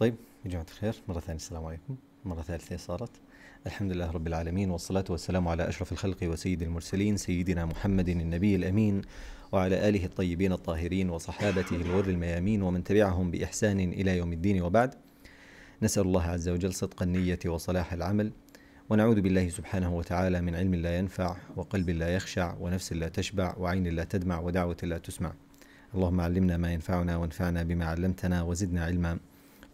طيب يا جماعة الخير مرة ثانية السلام عليكم مرة ثالثة صارت الحمد لله رب العالمين والصلاة والسلام على أشرف الخلق وسيد المرسلين سيدنا محمد النبي الأمين وعلى آله الطيبين الطاهرين وصحابته الغر الميامين ومن تبعهم بإحسان إلى يوم الدين وبعد نسأل الله عز وجل صدق النية وصلاح العمل ونعوذ بالله سبحانه وتعالى من علم لا ينفع وقلب لا يخشع ونفس لا تشبع وعين لا تدمع ودعوة لا تسمع اللهم علمنا ما ينفعنا وانفعنا بما علمتنا وزدنا علما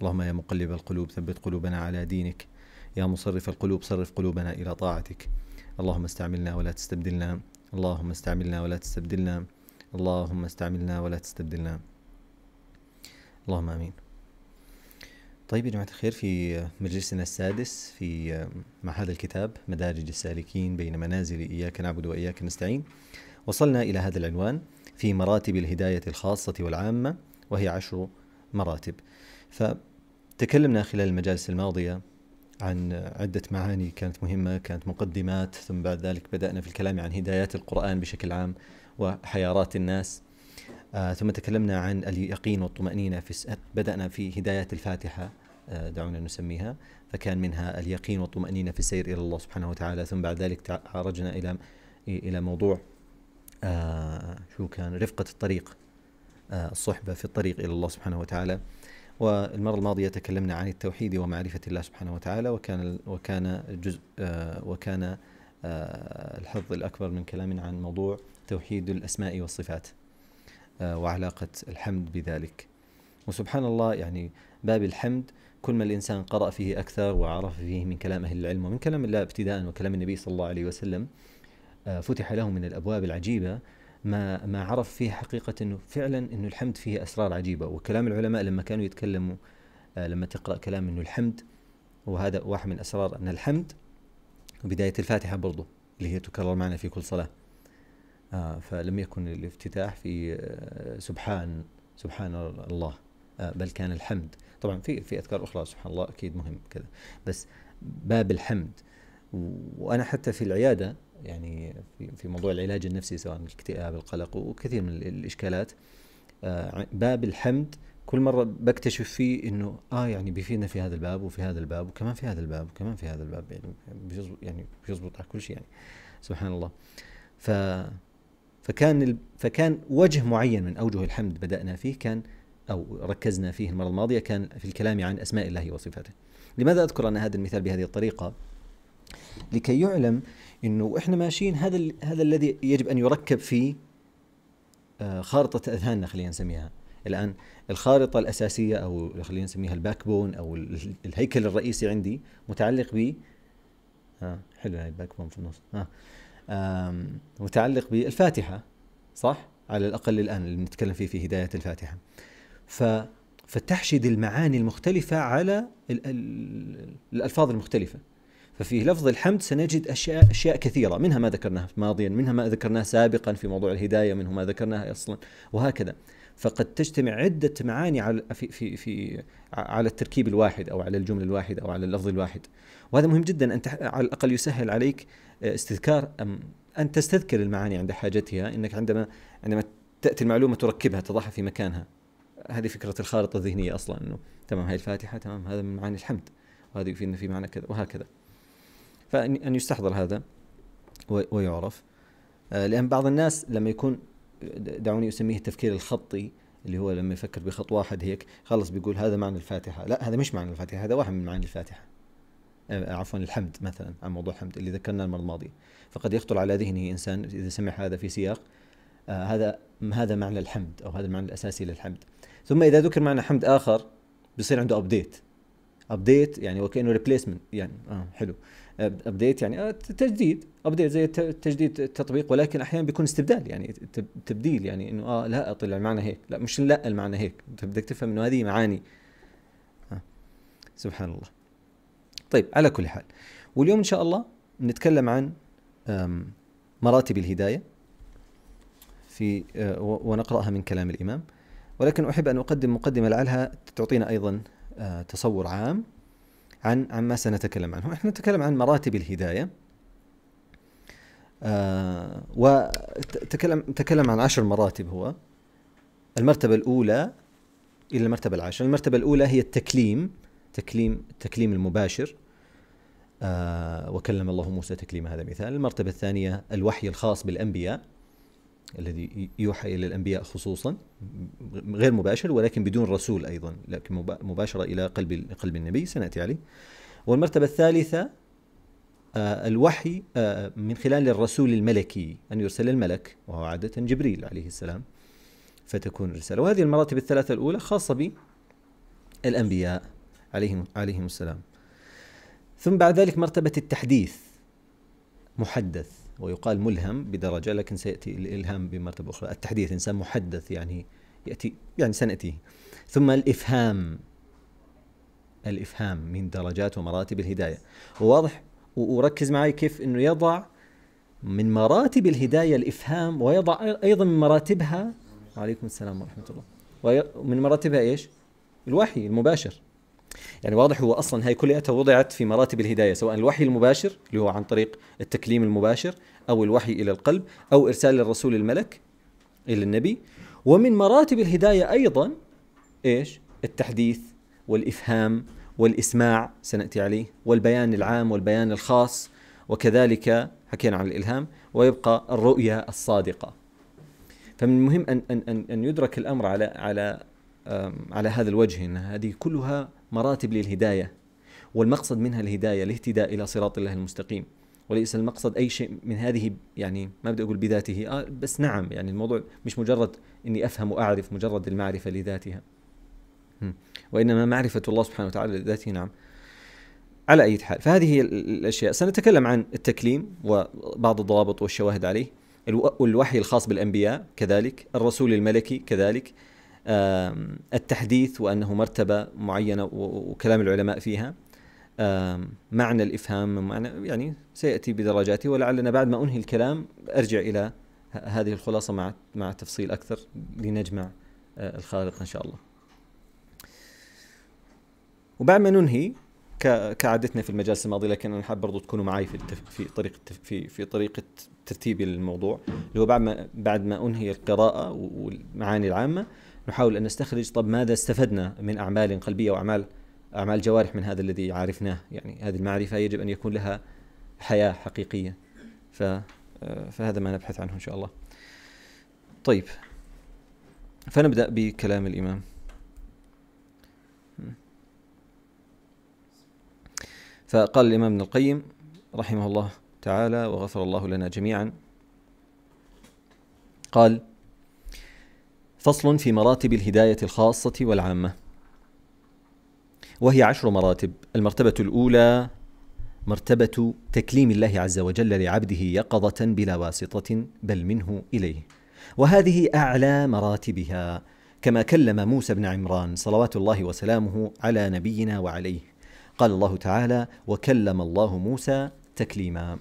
اللهم يا مقلب القلوب ثبت قلوبنا على دينك يا مصرف القلوب صرف قلوبنا إلى طاعتك اللهم استعملنا ولا تستبدلنا اللهم استعملنا ولا تستبدلنا اللهم استعملنا ولا تستبدلنا اللهم امين طيب يا جماعة الخير في مجلسنا السادس في مع هذا الكتاب مدارج السالكين بين منازل إياك نعبد وإياك نستعين وصلنا إلى هذا العنوان في مراتب الهداية الخاصة والعامة وهي عشر مراتب فتكلمنا خلال المجالس الماضية عن عدة معاني كانت مهمة كانت مقدمات ثم بعد ذلك بدأنا في الكلام عن هدايات القرآن بشكل عام وحيارات الناس آه ثم تكلمنا عن اليقين والطمأنينة في بدأنا في هدايات الفاتحة آه دعونا نسميها فكان منها اليقين والطمأنينة في السير إلى الله سبحانه وتعالى ثم بعد ذلك عرجنا إلى إلى موضوع آه شو كان رفقة الطريق آه، الصحبة في الطريق إلى الله سبحانه وتعالى والمرة الماضية تكلمنا عن التوحيد ومعرفة الله سبحانه وتعالى وكان وكان جزء آه، وكان آه، الحظ الأكبر من كلامنا عن موضوع توحيد الأسماء والصفات آه، وعلاقة الحمد بذلك وسبحان الله يعني باب الحمد كل ما الإنسان قرأ فيه أكثر وعرف فيه من كلام أهل العلم ومن كلام الله ابتداء وكلام النبي صلى الله عليه وسلم فتح له من الأبواب العجيبة ما ما عرف فيه حقيقه انه فعلا انه الحمد فيه اسرار عجيبه وكلام العلماء لما كانوا يتكلموا آه، لما تقرا كلام انه الحمد وهذا واحد من اسرار ان الحمد وبدايه الفاتحه برضه اللي هي تكرر معنا في كل صلاه آه فلم يكن الافتتاح في آه، سبحان سبحان الله آه بل كان الحمد طبعا في في اذكار اخرى سبحان الله اكيد مهم كذا بس باب الحمد وانا حتى في العياده يعني في في موضوع العلاج النفسي سواء الاكتئاب القلق وكثير من الاشكالات آه، باب الحمد كل مره بكتشف فيه انه اه يعني بيفيدنا في هذا الباب وفي هذا الباب وكمان في هذا الباب وكمان في هذا الباب يعني بيزبط يعني بيزبط على كل شيء يعني سبحان الله ف فكان ال... فكان وجه معين من اوجه الحمد بدانا فيه كان او ركزنا فيه المره الماضيه كان في الكلام عن اسماء الله وصفاته لماذا اذكر انا هذا المثال بهذه الطريقه لكي يعلم انه احنا ماشيين هذا هذا الذي يجب ان يركب في آه، خارطه اذهاننا خلينا نسميها الان الخارطه الاساسيه او خلينا نسميها الباك بون او الهيكل الرئيسي عندي متعلق ب ها آه، حلو هاي الباك بون في النص ها آه، متعلق بالفاتحه صح على الاقل الان اللي بنتكلم فيه في هدايه الفاتحه ف فتحشد المعاني المختلفه على الالفاظ المختلفه ففي لفظ الحمد سنجد أشياء, أشياء كثيرة منها ما ذكرناها ماضيا منها ما ذكرناه سابقا في موضوع الهداية منه ما ذكرناها أصلا وهكذا فقد تجتمع عدة معاني على في في في على التركيب الواحد أو على الجملة الواحدة أو على اللفظ الواحد وهذا مهم جدا أن على الأقل يسهل عليك آه، استذكار أن تستذكر المعاني عند حاجتها أنك عندما عندما تأتي المعلومة تركبها تضعها في مكانها هذه فكرة الخارطة الذهنية أصلا أنه تمام هاي الفاتحة تمام هذا من معاني الحمد وهذه يفيدنا في معنى كذا وهكذا فأن يستحضر هذا ويعرف آه، لأن بعض الناس لما يكون دعوني أسميه التفكير الخطي اللي هو لما يفكر بخط واحد هيك خلص بيقول هذا معنى الفاتحة لا هذا مش معنى الفاتحة هذا واحد من معاني الفاتحة آه، عفوا الحمد مثلا عن موضوع الحمد اللي ذكرناه المرة الماضية فقد يخطر على ذهنه إنسان إذا سمع هذا في سياق آه هذا هذا معنى الحمد أو هذا المعنى الأساسي للحمد ثم إذا ذكر معنى حمد آخر بصير عنده أبديت أبديت يعني وكأنه ريبليسمنت يعني آه حلو ابديت يعني آه، تجديد ابديت زي تجديد التطبيق ولكن احيانا بيكون استبدال يعني تبديل يعني انه اه لا طلع المعنى هيك لا مش لا المعنى هيك انت بدك تفهم انه هذه معاني آه. سبحان الله طيب على كل حال واليوم ان شاء الله نتكلم عن مراتب الهدايه في آه، ونقراها من كلام الامام ولكن احب ان اقدم مقدمه لعلها تعطينا ايضا تصور عام عن عما سنتكلم عنه احنا نتكلم عن مراتب الهداية آه وتكلم تكلم عن عشر مراتب هو المرتبة الأولى إلى المرتبة العاشرة المرتبة الأولى هي التكليم تكليم التكليم المباشر آه وكلم الله موسى تكليما هذا مثال المرتبة الثانية الوحي الخاص بالأنبياء الذي يوحى إلى الأنبياء خصوصا غير مباشر ولكن بدون رسول أيضا لكن مباشرة إلى قلب قلب النبي سنأتي عليه والمرتبة الثالثة آه، الوحي آه، من خلال الرسول الملكي أن يرسل الملك وهو عادة جبريل عليه السلام فتكون الرسالة وهذه المراتب الثلاثة الأولى خاصة بالأنبياء عليهم, عليهم السلام ثم بعد ذلك مرتبة التحديث محدث ويقال ملهم بدرجه لكن سياتي الالهام بمرتبه اخرى التحديث انسان محدث يعني ياتي يعني سناتيه ثم الافهام الافهام من درجات ومراتب الهدايه وواضح وركز معي كيف انه يضع من مراتب الهدايه الافهام ويضع ايضا من مراتبها وعليكم السلام ورحمه الله ومن مراتبها ايش؟ الوحي المباشر يعني واضح هو اصلا هاي كلياتها وضعت في مراتب الهدايه سواء الوحي المباشر اللي هو عن طريق التكليم المباشر او الوحي الى القلب او ارسال الرسول الملك الى النبي ومن مراتب الهدايه ايضا ايش؟ التحديث والافهام والاسماع سناتي عليه والبيان العام والبيان الخاص وكذلك حكينا عن الالهام ويبقى الرؤيه الصادقه. فمن المهم ان ان ان يدرك الامر على على على هذا الوجه ان هذه كلها مراتب للهداية والمقصد منها الهداية الاهتداء إلى صراط الله المستقيم وليس المقصد أي شيء من هذه يعني ما بدي أقول بذاته آه بس نعم يعني الموضوع مش مجرد أني أفهم وأعرف مجرد المعرفة لذاتها وإنما معرفة الله سبحانه وتعالى لذاته نعم على أي حال فهذه هي الأشياء سنتكلم عن التكليم وبعض الضوابط والشواهد عليه الوحي الخاص بالأنبياء كذلك الرسول الملكي كذلك التحديث وأنه مرتبة معينة وكلام العلماء فيها معنى الإفهام معنى يعني سيأتي بدرجاته ولعلنا بعد ما أنهي الكلام أرجع إلى هذه الخلاصة مع مع تفصيل أكثر لنجمع آه، الخالق إن شاء الله وبعد ما ننهي كعادتنا في المجالس الماضيه لكن انا حاب برضو تكونوا معي في في طريقه في في طريقه ترتيبي للموضوع اللي هو بعد ما بعد ما انهي القراءه والمعاني العامه نحاول أن نستخرج طب ماذا استفدنا من أعمال قلبية وأعمال أعمال جوارح من هذا الذي عرفناه يعني هذه المعرفة يجب أن يكون لها حياة حقيقية ف فهذا ما نبحث عنه إن شاء الله طيب فنبدأ بكلام الإمام فقال الإمام ابن القيم رحمه الله تعالى وغفر الله لنا جميعا قال فصل في مراتب الهداية الخاصة والعامة وهي عشر مراتب المرتبة الأولى مرتبة تكليم الله عز وجل لعبده يقظة بلا واسطة بل منه إليه وهذه أعلى مراتبها كما كلم موسى بن عمران صلوات الله وسلامه على نبينا وعليه قال الله تعالى وكلم الله موسى تكليما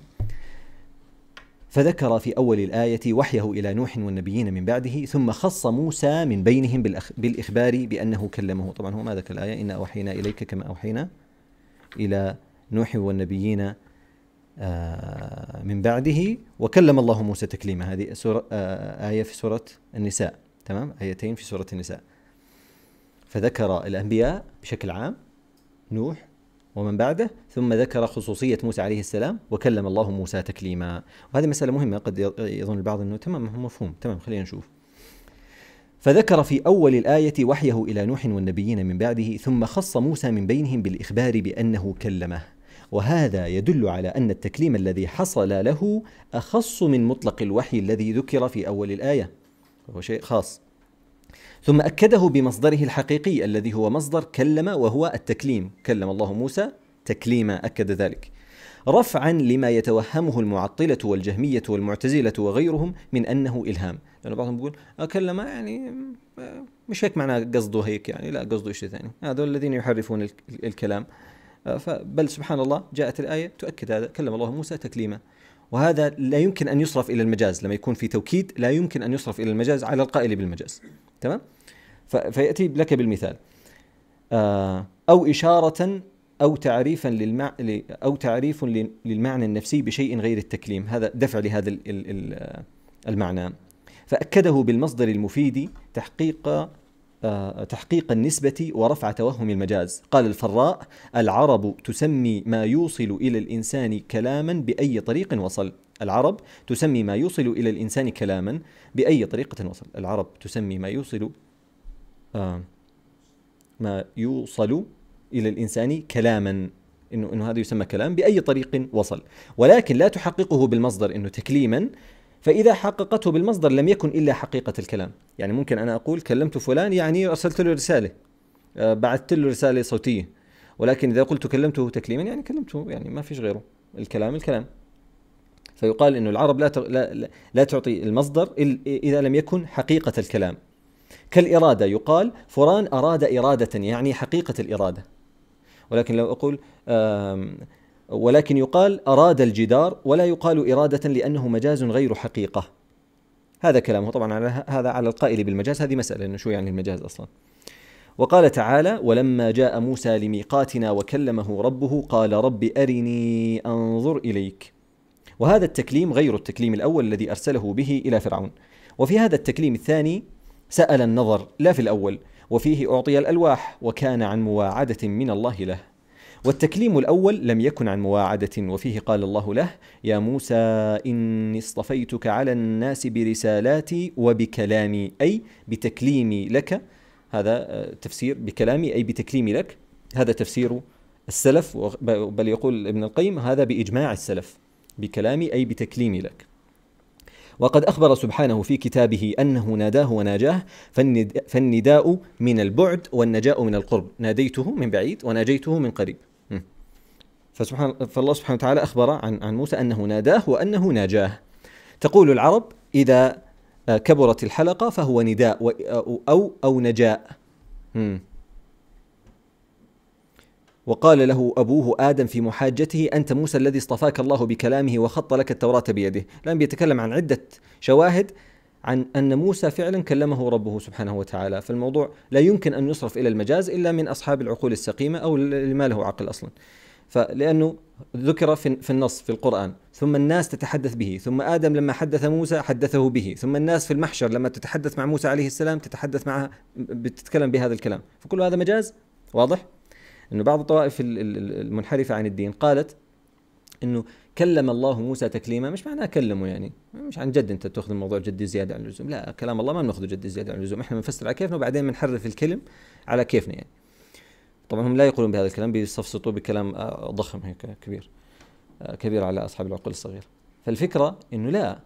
فذكر في أول الآية وحيه إلى نوح والنبيين من بعده ثم خص موسى من بينهم بالإخبار بأنه كلمه طبعا هو ما ذكر الآية إن أوحينا إليك كما أوحينا إلى نوح والنبيين آه، من بعده وكلم الله موسى تكليما هذه سورة آه، آية في سورة النساء تمام آيتين في سورة النساء فذكر الأنبياء بشكل عام نوح ومن بعده ثم ذكر خصوصية موسى عليه السلام وكلم الله موسى تكليما وهذه مسألة مهمة قد يظن البعض أنه تمام مفهوم تمام خلينا نشوف فذكر في أول الآية وحيه إلى نوح والنبيين من بعده ثم خص موسى من بينهم بالإخبار بأنه كلمه وهذا يدل على أن التكليم الذي حصل له أخص من مطلق الوحي الذي ذكر في أول الآية هو شيء خاص ثم أكده بمصدره الحقيقي الذي هو مصدر كلم وهو التكليم كلم الله موسى تكليما أكد ذلك رفعا لما يتوهمه المعطلة والجهمية والمعتزلة وغيرهم من أنه إلهام لأن بعضهم يقول أكلم يعني آه، مش هيك معناه قصده هيك يعني لا قصده شيء ثاني هذول الذين يحرفون الكلام آه، بل سبحان الله جاءت الآية تؤكد هذا كلم الله موسى تكليما وهذا لا يمكن أن يصرف إلى المجاز لما يكون في توكيد لا يمكن أن يصرف إلى المجاز على القائل بالمجاز تمام؟ فيأتي لك بالمثال آه، أو إشارة أو تعريفا للمع... أو تعريف للمعنى النفسي بشيء غير التكليم هذا دفع لهذا المعنى فأكده بالمصدر المفيد تحقيق آه، تحقيق النسبة ورفع توهم المجاز قال الفراء العرب تسمي ما يوصل إلى الإنسان كلاما بأي طريق وصل العرب تسمي ما يوصل إلى الإنسان كلاما بأي طريقة وصل العرب تسمي ما يوصل آه، ما يوصل إلى الإنسان كلاما إنه, إنه هذا يسمى كلام بأي طريق وصل ولكن لا تحققه بالمصدر إنه تكليما فإذا حققته بالمصدر لم يكن إلا حقيقة الكلام يعني ممكن أنا أقول كلمت فلان يعني أرسلت له رسالة آه، بعثت له رسالة صوتية ولكن إذا قلت كلمته تكليما يعني كلمته يعني ما فيش غيره الكلام الكلام فيقال انه العرب لا لا, لا تعطي المصدر اذا لم يكن حقيقه الكلام كالإرادة يقال فلان أراد إرادة يعني حقيقة الإرادة ولكن لو أقول ولكن يقال أراد الجدار ولا يقال إرادة لأنه مجاز غير حقيقة هذا كلامه طبعا على هذا على القائل بالمجاز هذه مسألة أنه شو يعني المجاز أصلا وقال تعالى ولما جاء موسى لميقاتنا وكلمه ربه قال رب أرني أنظر إليك وهذا التكليم غير التكليم الأول الذي أرسله به إلى فرعون وفي هذا التكليم الثاني سأل النظر لا في الأول وفيه أعطي الألواح وكان عن مواعدة من الله له والتكليم الأول لم يكن عن مواعدة وفيه قال الله له يا موسى إني اصطفيتك على الناس برسالاتي وبكلامي أي بتكليمي لك هذا آه، تفسير بكلامي أي بتكليمي لك هذا تفسير السلف بل يقول ابن القيم هذا بإجماع السلف بكلامي أي بتكليمي لك وقد أخبر سبحانه في كتابه أنه ناداه وناجاه فالنداء من البعد والنجاء من القرب ناديته من بعيد وناجيته من قريب فسبحان فالله سبحانه وتعالى أخبر عن عن موسى أنه ناداه وأنه ناجاه تقول العرب إذا آه، كبرت الحلقة فهو نداء أو أو نجاء وقال له أبوه آدم في محاجته أنت موسى الذي اصطفاك الله بكلامه وخط لك التوراة بيده الآن بيتكلم عن عدة شواهد عن أن موسى فعلا كلمه ربه سبحانه وتعالى فالموضوع لا يمكن أن يصرف إلى المجاز إلا من أصحاب العقول السقيمة أو اللي ما له عقل أصلا فلأنه ذكر في النص في القرآن ثم الناس تتحدث به ثم آدم لما حدث موسى حدثه به ثم الناس في المحشر لما تتحدث مع موسى عليه السلام تتحدث معها بتتكلم بهذا الكلام فكل هذا مجاز واضح؟ انه بعض الطوائف المنحرفه عن الدين قالت انه كلم الله موسى تكليما مش معناه كلمه يعني مش عن جد انت تاخذ الموضوع جدي زياده عن اللزوم لا كلام الله ما بناخذه جدي زياده عن اللزوم احنا بنفسر على كيفنا وبعدين بنحرف الكلم على كيفنا يعني طبعا هم لا يقولون بهذا الكلام بيستفسطوا بكلام آه، ضخم هيك كبير آه، كبير على اصحاب العقول الصغيره فالفكره انه لا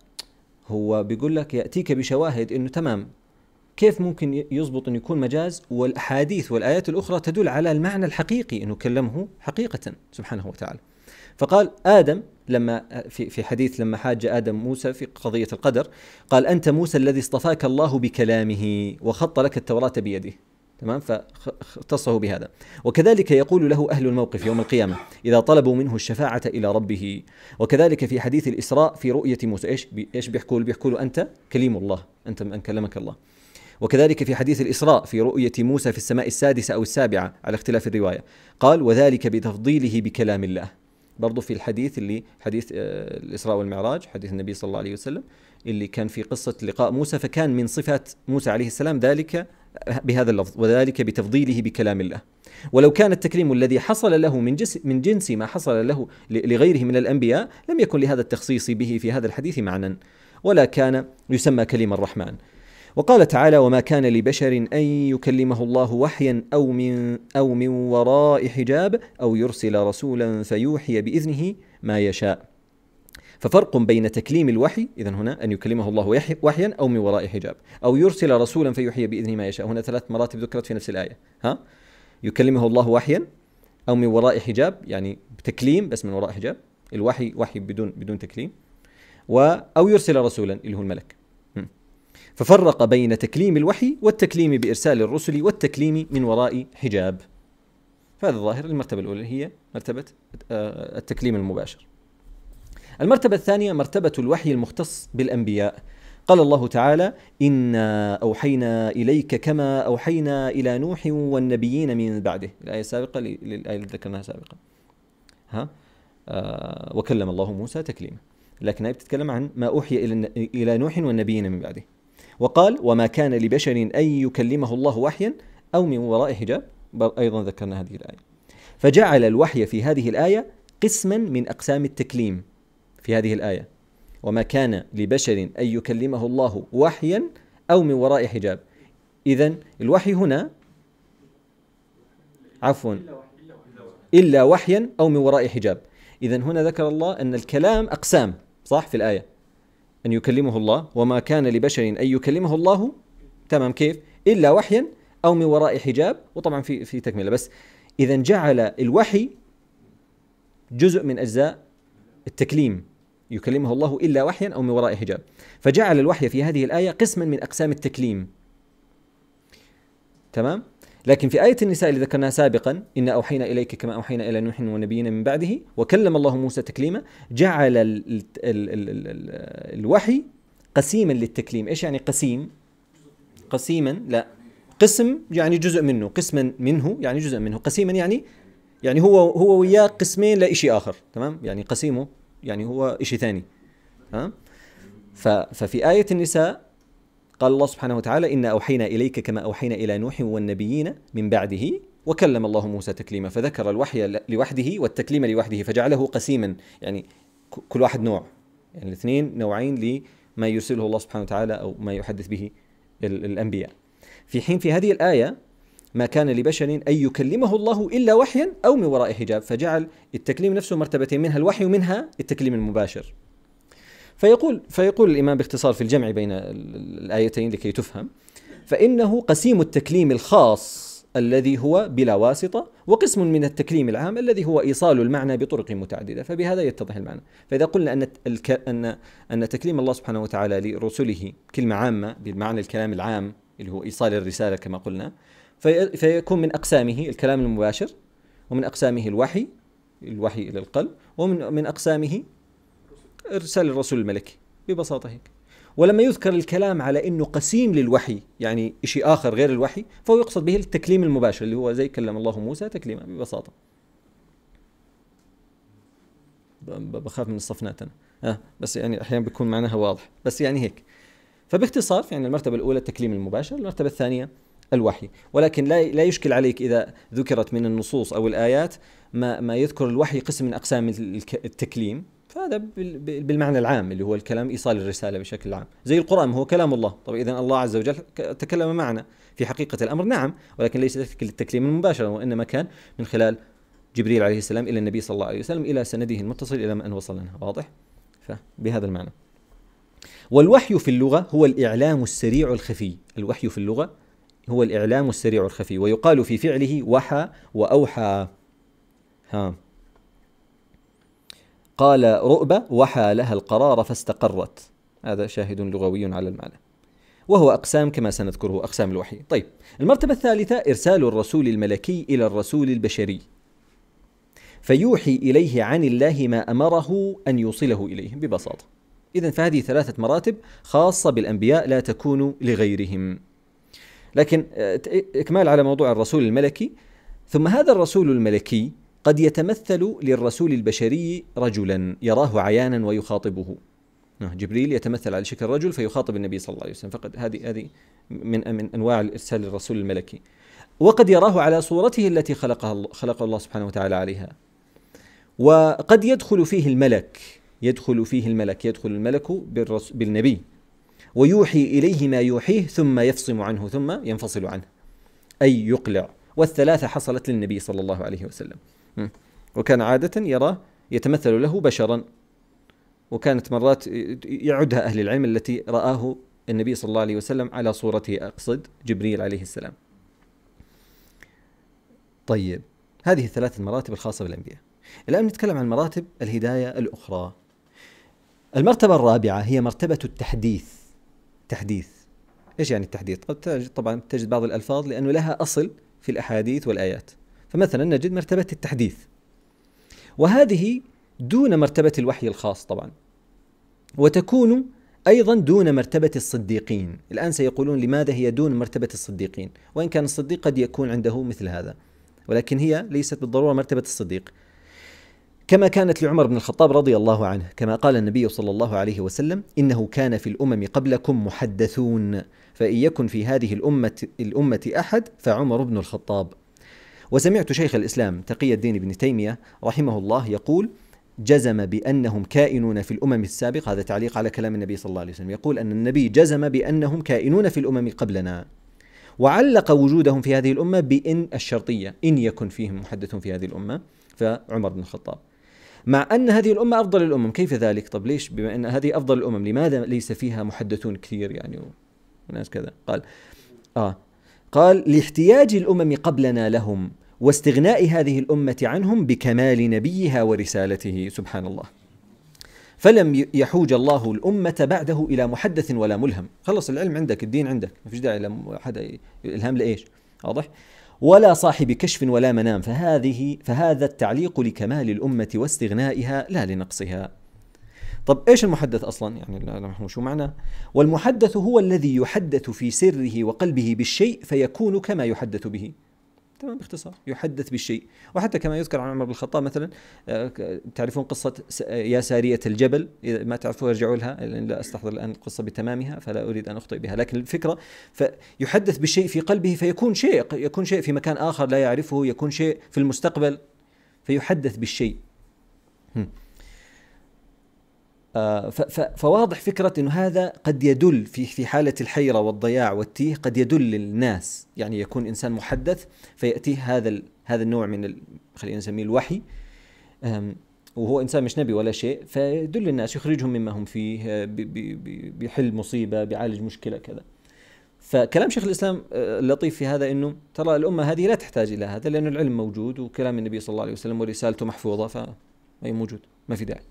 هو بيقول لك ياتيك بشواهد انه تمام كيف ممكن يزبط أن يكون مجاز والأحاديث والآيات الأخرى تدل على المعنى الحقيقي أنه كلمه حقيقة سبحانه وتعالى فقال آدم لما في في حديث لما حاج ادم موسى في قضيه القدر قال انت موسى الذي اصطفاك الله بكلامه وخط لك التوراه بيده تمام فاختصه بهذا وكذلك يقول له أهل الموقف يوم القيامة إذا طلبوا منه الشفاعة إلى ربه وكذلك في حديث الإسراء في رؤية موسى إيش إيش بيحكوا بيحكوا أنت كليم الله أنت من كلمك الله وكذلك في حديث الإسراء في رؤية موسى في السماء السادسة أو السابعة على اختلاف الرواية قال وذلك بتفضيله بكلام الله برضو في الحديث اللي حديث آه، الإسراء والمعراج حديث النبي صلى الله عليه وسلم اللي كان في قصة لقاء موسى فكان من صفات موسى عليه السلام ذلك آه، بهذا اللفظ وذلك بتفضيله بكلام الله ولو كان التكريم الذي حصل له من جس من جنس ما حصل له لغيره من الأنبياء لم يكن لهذا التخصيص به في هذا الحديث معنى ولا كان يسمى كلم الرحمن وقال تعالى وما كان لبشر أن يكلمه الله وحيا أو من, أو من وراء حجاب أو يرسل رسولا فيوحي بإذنه ما يشاء ففرق بين تكليم الوحي إذا هنا أن يكلمه الله وحيا أو من وراء حجاب أو يرسل رسولا فيوحي بإذنه ما يشاء هنا ثلاث مراتب ذكرت في نفس الآية ها يكلمه الله وحيا أو من وراء حجاب يعني تكليم بس من وراء حجاب الوحي وحي بدون بدون تكليم و أو يرسل رسولا اللي هو الملك ففرق بين تكليم الوحي والتكليم بإرسال الرسل والتكليم من وراء حجاب فهذا الظاهر المرتبة الأولى هي مرتبة آه، التكليم المباشر المرتبة الثانية مرتبة الوحي المختص بالأنبياء قال الله تعالى إنا أوحينا إليك كما أوحينا إلى نوح والنبيين من بعده الآية السابقة للآية اللي ذكرناها سابقا ها آه وكلم الله موسى تكليما لكن هي بتتكلم عن ما أوحي إلى نوح والنبيين من بعده وقال وما كان لبشر أن يكلمه الله وحيا أو من وراء حجاب بل أيضا ذكرنا هذه الآية فجعل الوحي في هذه الآية قسما من أقسام التكليم في هذه الآية وما كان لبشر أن يكلمه الله وحيا أو من وراء حجاب إذا الوحي هنا عفوا إلا وحيا أو من وراء حجاب إذا هنا ذكر الله أن الكلام أقسام صح في الآية أن يكلمه الله وما كان لبشر أن يكلمه الله تمام كيف إلا وحيا أو من وراء حجاب وطبعا في في تكملة بس إذا جعل الوحي جزء من أجزاء التكليم يكلمه الله إلا وحيا أو من وراء حجاب فجعل الوحي في هذه الآية قسما من أقسام التكليم تمام لكن في آية النساء اللي ذكرناها سابقا إن أوحينا إليك كما أوحينا إلى نوح ونبينا من بعده وكلم الله موسى تكليما جعل الوحي قسيما للتكليم إيش يعني قسيم قسيما لا قسم يعني جزء منه قسما منه يعني جزء منه قسيما يعني يعني هو هو وياه قسمين لا شيء آخر تمام يعني قسيمه يعني هو شيء ثاني تمام ففي آية النساء قال الله سبحانه وتعالى إنا أوحينا إليك كما أوحينا إلى نوح والنبيين من بعده وكلم الله موسى تكليما فذكر الوحي لوحده والتكليم لوحده فجعله قسيما يعني كل واحد نوع يعني الاثنين نوعين لما يرسله الله سبحانه وتعالى أو ما يحدث به الأنبياء في حين في هذه الآية ما كان لبشر أن يكلمه الله إلا وحيا أو من وراء حجاب فجعل التكليم نفسه مرتبتين منها الوحي ومنها التكليم المباشر فيقول فيقول الإمام باختصار في الجمع بين الآيتين لكي تفهم فإنه قسيم التكليم الخاص الذي هو بلا واسطة وقسم من التكليم العام الذي هو إيصال المعنى بطرق متعددة فبهذا يتضح المعنى فإذا قلنا أن أن أن تكليم الله سبحانه وتعالى لرسله كلمة عامة بمعنى الكلام العام اللي هو إيصال الرسالة كما قلنا في فيكون من أقسامه الكلام المباشر ومن أقسامه الوحي الوحي إلى القلب ومن من أقسامه ارسال الرسول الملكي ببساطه هيك ولما يذكر الكلام على انه قسيم للوحي يعني شيء اخر غير الوحي فهو يقصد به التكليم المباشر اللي هو زي كلم الله موسى تكليما ببساطه بخاف من الصفنات انا آه بس يعني احيانا بيكون معناها واضح بس يعني هيك فباختصار يعني المرتبه الاولى التكليم المباشر المرتبه الثانيه الوحي ولكن لا لا يشكل عليك اذا ذكرت من النصوص او الايات ما ما يذكر الوحي قسم من اقسام التكليم فهذا بالمعنى العام اللي هو الكلام ايصال الرساله بشكل عام زي القران هو كلام الله طب اذا الله عز وجل تكلم معنا في حقيقه الامر نعم ولكن ليس التكليم المباشر وانما كان من خلال جبريل عليه السلام الى النبي صلى الله عليه وسلم الى سنده المتصل الى ان وصلنا واضح فبهذا المعنى والوحي في اللغه هو الاعلام السريع الخفي الوحي في اللغه هو الاعلام السريع الخفي ويقال في فعله وحى واوحى ها قال رؤبة وحى لها القرار فاستقرت هذا شاهد لغوي على المعنى وهو أقسام كما سنذكره أقسام الوحي طيب المرتبة الثالثة إرسال الرسول الملكي إلى الرسول البشري فيوحي إليه عن الله ما أمره أن يوصله إليه ببساطة إذا فهذه ثلاثة مراتب خاصة بالأنبياء لا تكون لغيرهم لكن آه، إكمال على موضوع الرسول الملكي ثم هذا الرسول الملكي قد يتمثل للرسول البشري رجلا يراه عيانا ويخاطبه نعم، جبريل يتمثل على شكل رجل فيخاطب النبي صلى الله عليه وسلم فقد هذه هذه من من انواع الارسال للرسول الملكي وقد يراه على صورته التي خلقها خلقه الله سبحانه وتعالى عليها وقد يدخل فيه الملك يدخل فيه الملك يدخل الملك بالنبي ويوحي إليه ما يوحيه ثم يفصم عنه ثم ينفصل عنه أي يقلع والثلاثة حصلت للنبي صلى الله عليه وسلم وكان عادة يرى يتمثل له بشرا وكانت مرات يعدها أهل العلم التي رآه النبي صلى الله عليه وسلم على صورته أقصد جبريل عليه السلام طيب هذه الثلاث المراتب الخاصة بالأنبياء الآن نتكلم عن مراتب الهداية الأخرى المرتبة الرابعة هي مرتبة التحديث تحديث ايش يعني التحديث؟ قد طبعا تجد بعض الألفاظ لأنه لها أصل في الأحاديث والآيات فمثلا نجد مرتبة التحديث وهذه دون مرتبة الوحي الخاص طبعا وتكون أيضا دون مرتبة الصديقين الآن سيقولون لماذا هي دون مرتبة الصديقين وإن كان الصديق قد يكون عنده مثل هذا ولكن هي ليست بالضرورة مرتبة الصديق كما كانت لعمر بن الخطاب رضي الله عنه كما قال النبي صلى الله عليه وسلم إنه كان في الأمم قبلكم محدثون فإن يكن في هذه الأمة, الأمة أحد فعمر بن الخطاب وسمعت شيخ الإسلام تقي الدين بن تيمية رحمه الله يقول جزم بأنهم كائنون في الأمم السابقة هذا تعليق على كلام النبي صلى الله عليه وسلم يقول أن النبي جزم بأنهم كائنون في الأمم قبلنا وعلق وجودهم في هذه الأمة بإن الشرطية إن يكن فيهم محدث في هذه الأمة فعمر بن الخطاب مع أن هذه الأمة أفضل الأمم كيف ذلك طب ليش بما أن هذه أفضل الأمم لماذا ليس فيها محدثون كثير يعني وناس كذا قال آه قال لاحتياج الامم قبلنا لهم واستغناء هذه الامه عنهم بكمال نبيها ورسالته سبحان الله فلم يحوج الله الأمة بعده إلى محدث ولا ملهم خلص العلم عندك الدين عندك ما فيش داعي لحدا إلهام لإيش واضح ولا صاحب كشف ولا منام فهذه فهذا التعليق لكمال الأمة واستغنائها لا لنقصها طب ايش المحدث اصلا؟ يعني نحن شو معناه؟ والمحدث هو الذي يحدث في سره وقلبه بالشيء فيكون كما يحدث به. تمام باختصار يحدث بالشيء وحتى كما يذكر عن عمر بن الخطاب مثلا آه، تعرفون قصة يا سارية الجبل إذا ما تعرفوها ارجعوا لها لا أستحضر الآن القصة بتمامها فلا أريد أن أخطئ بها لكن الفكرة فيحدث بالشيء في قلبه فيكون شيء يكون شيء في مكان آخر لا يعرفه يكون شيء في المستقبل فيحدث بالشيء آه، فواضح فكرة أنه هذا قد يدل في في حالة الحيرة والضياع والتيه قد يدل للناس يعني يكون إنسان محدث فيأتيه هذا هذا النوع من خلينا نسميه الوحي وهو إنسان مش نبي ولا شيء فيدل الناس يخرجهم مما هم فيه آه، بيحل مصيبة بيعالج مشكلة كذا فكلام شيخ الاسلام اللطيف آه، في هذا انه ترى الامه هذه لا تحتاج الى هذا لانه العلم موجود وكلام النبي صلى الله عليه وسلم ورسالته محفوظه فهي موجود ما في داعي.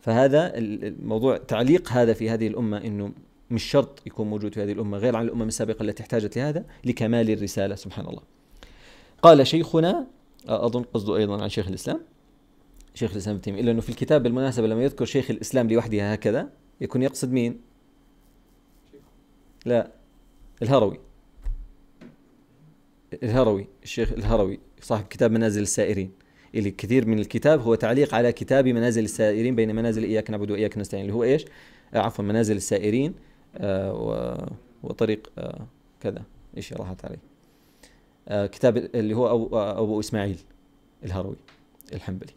فهذا الموضوع تعليق هذا في هذه الامه انه مش شرط يكون موجود في هذه الامه غير عن الامم السابقه التي احتاجت لهذا لكمال الرساله سبحان الله. قال شيخنا اظن قصده ايضا عن شيخ الاسلام شيخ الاسلام ابن تيميه الا انه في الكتاب بالمناسبه لما يذكر شيخ الاسلام لوحدها هكذا يكون يقصد مين؟ لا الهروي الهروي الشيخ الهروي صاحب كتاب منازل السائرين اللي كثير من الكتاب هو تعليق على كتاب منازل السائرين بين منازل إياك نعبد وإياك نستعين اللي هو إيش آه، عفوا منازل السائرين آه وطريق آه كذا إيش راحت عليه آه كتاب اللي هو أبو, آه، أبو إسماعيل الهروي الحنبلي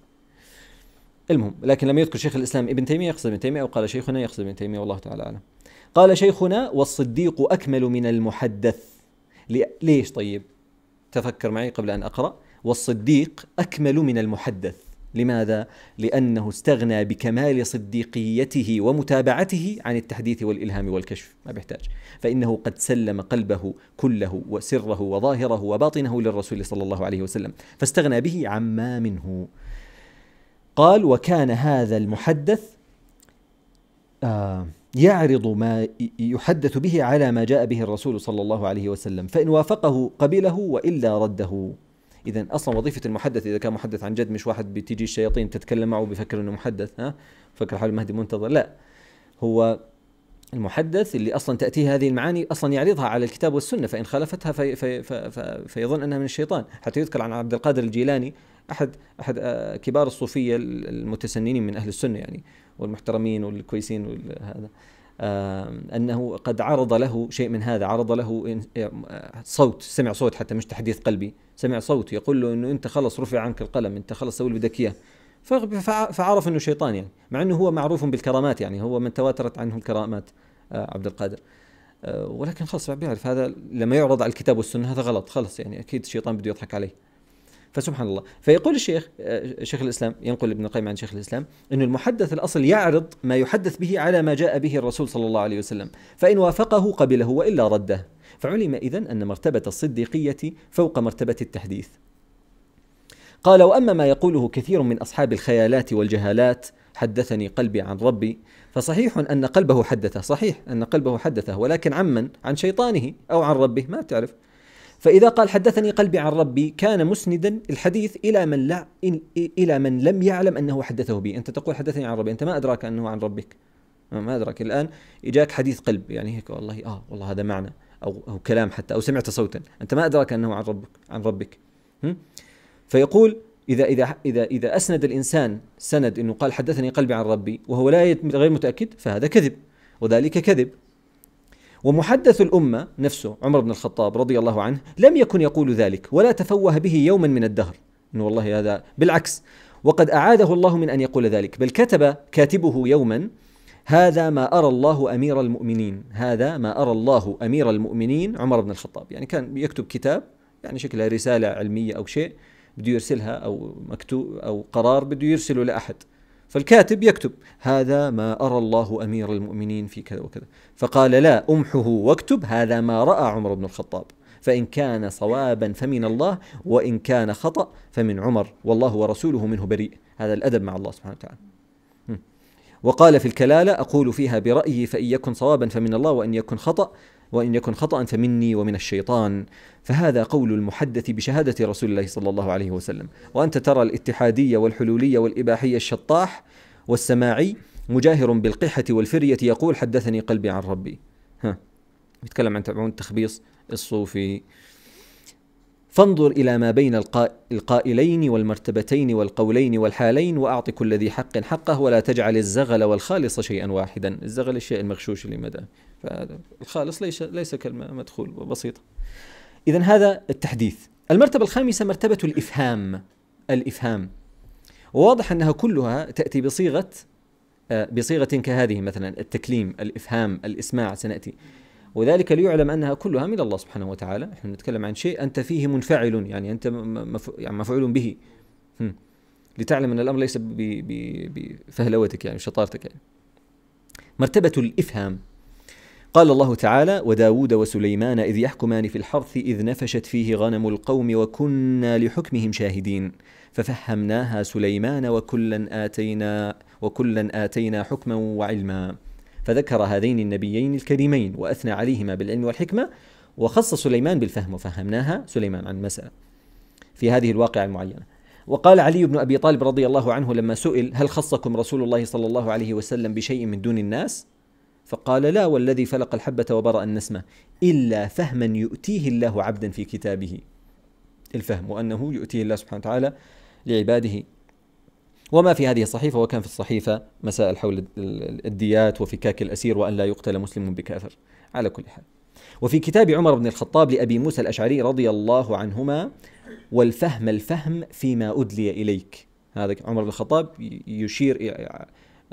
المهم لكن لم يذكر شيخ الإسلام ابن تيمية يقصد ابن تيمية أو قال شيخنا يقصد ابن تيمية والله تعالى أعلم قال شيخنا والصديق أكمل من المحدث ليش طيب تفكر معي قبل أن أقرأ والصديق اكمل من المحدث لماذا لانه استغنى بكمال صديقيته ومتابعته عن التحديث والالهام والكشف ما بيحتاج فانه قد سلم قلبه كله وسره وظاهره وباطنه للرسول صلى الله عليه وسلم فاستغنى به عما منه قال وكان هذا المحدث آه يعرض ما يحدث به على ما جاء به الرسول صلى الله عليه وسلم فان وافقه قبله والا رده اذا اصلا وظيفه المحدث اذا كان محدث عن جد مش واحد بتيجي الشياطين تتكلم معه بفكر انه محدث ها فكر حاله مهدي منتظر لا هو المحدث اللي اصلا تاتيه هذه المعاني اصلا يعرضها على الكتاب والسنه فان خالفتها في في في في فيظن انها من الشيطان حتى يذكر عن عبد القادر الجيلاني احد احد آه، كبار الصوفيه المتسننين من اهل السنه يعني والمحترمين والكويسين وهذا أنه قد عرض له شيء من هذا عرض له صوت سمع صوت حتى مش تحديث قلبي سمع صوت يقول له أنه أنت خلص رفع عنك القلم أنت خلص سوي اللي بدك إياه فعرف أنه شيطان يعني مع أنه هو معروف بالكرامات يعني هو من تواترت عنه الكرامات آه، عبد القادر آه، ولكن خلص بيعرف هذا لما يعرض على الكتاب والسنة هذا غلط خلص يعني أكيد الشيطان بده يضحك عليه فسبحان الله فيقول الشيخ آه، شيخ الاسلام ينقل ابن القيم عن شيخ الاسلام انه المحدث الاصل يعرض ما يحدث به على ما جاء به الرسول صلى الله عليه وسلم فان وافقه قبله والا رده فعلم اذا ان مرتبه الصديقيه فوق مرتبه التحديث قال واما ما يقوله كثير من اصحاب الخيالات والجهالات حدثني قلبي عن ربي فصحيح ان قلبه حدثه صحيح ان قلبه حدثه ولكن عمن عن شيطانه او عن ربه ما تعرف فإذا قال حدثني قلبي عن ربي كان مسندا الحديث إلى من لا إلى من لم يعلم أنه حدثه به أنت تقول حدثني عن ربي أنت ما أدراك أنه عن ربك ما أدراك الآن إجاك حديث قلب يعني هيك والله آه والله هذا معنى أو, أو كلام حتى أو سمعت صوتا أنت ما أدراك أنه عن ربك عن ربك هم؟ فيقول إذا إذا إذا إذا أسند الإنسان سند أنه قال حدثني قلبي عن ربي وهو لا غير متأكد فهذا كذب وذلك كذب ومحدث الأمة نفسه عمر بن الخطاب رضي الله عنه لم يكن يقول ذلك ولا تفوه به يوما من الدهر إنه والله هذا بالعكس وقد أعاده الله من أن يقول ذلك بل كتب كاتبه يوما هذا ما أرى الله أمير المؤمنين هذا ما أرى الله أمير المؤمنين عمر بن الخطاب يعني كان يكتب كتاب يعني شكلها رسالة علمية أو شيء بده يرسلها أو مكتوب أو قرار بده يرسله لأحد فالكاتب يكتب هذا ما أرى الله أمير المؤمنين في كذا وكذا فقال لا أمحه واكتب هذا ما رأى عمر بن الخطاب فإن كان صوابا فمن الله وإن كان خطأ فمن عمر والله ورسوله منه بريء هذا الأدب مع الله سبحانه وتعالى وقال في الكلالة أقول فيها برأيي فإن يكن صوابا فمن الله وإن يكن خطأ وإن يكن خطأ فمني ومن الشيطان فهذا قول المحدث بشهادة رسول الله صلى الله عليه وسلم وأنت ترى الاتحادية والحلولية والإباحية الشطاح والسماعي مجاهر بالقحة والفرية يقول حدثني قلبي عن ربي ها يتكلم عن تبعون التخبيص الصوفي فانظر إلى ما بين القائلين والمرتبتين والقولين والحالين وأعط كل ذي حق حقه ولا تجعل الزغل والخالص شيئا واحدا الزغل الشيء المغشوش اللي مدى فالخالص ليس ليس كالمدخول بسيطة إذا هذا التحديث المرتبة الخامسة مرتبة الإفهام الإفهام وواضح أنها كلها تأتي بصيغة آه، بصيغة كهذه مثلا التكليم الإفهام الإسماع سنأتي وذلك ليعلم انها كلها من الله سبحانه وتعالى، احنا نتكلم عن شيء انت فيه منفعل يعني انت يعني مفعول به. لتعلم ان الامر ليس بفهلوتك يعني شطارتك يعني. مرتبه الافهام قال الله تعالى وداود وسليمان إذ يحكمان في الحرث إذ نفشت فيه غنم القوم وكنا لحكمهم شاهدين ففهمناها سليمان وكلا آتينا وكلا آتينا حكما وعلما فذكر هذين النبيين الكريمين وأثنى عليهما بالعلم والحكمة وخص سليمان بالفهم وفهمناها سليمان عن المسألة في هذه الواقعة المعينة وقال علي بن أبي طالب رضي الله عنه لما سئل هل خصكم رسول الله صلى الله عليه وسلم بشيء من دون الناس فقال لا والذي فلق الحبة وبرأ النسمة إلا فهما يؤتيه الله عبدا في كتابه الفهم وأنه يؤتيه الله سبحانه وتعالى لعباده وما في هذه الصحيفة وكان في الصحيفة مسائل حول الديات وفكاك الأسير وأن لا يقتل مسلم بكافر على كل حال وفي كتاب عمر بن الخطاب لأبي موسى الأشعري رضي الله عنهما والفهم الفهم فيما أدلي إليك هذا عمر بن الخطاب يشير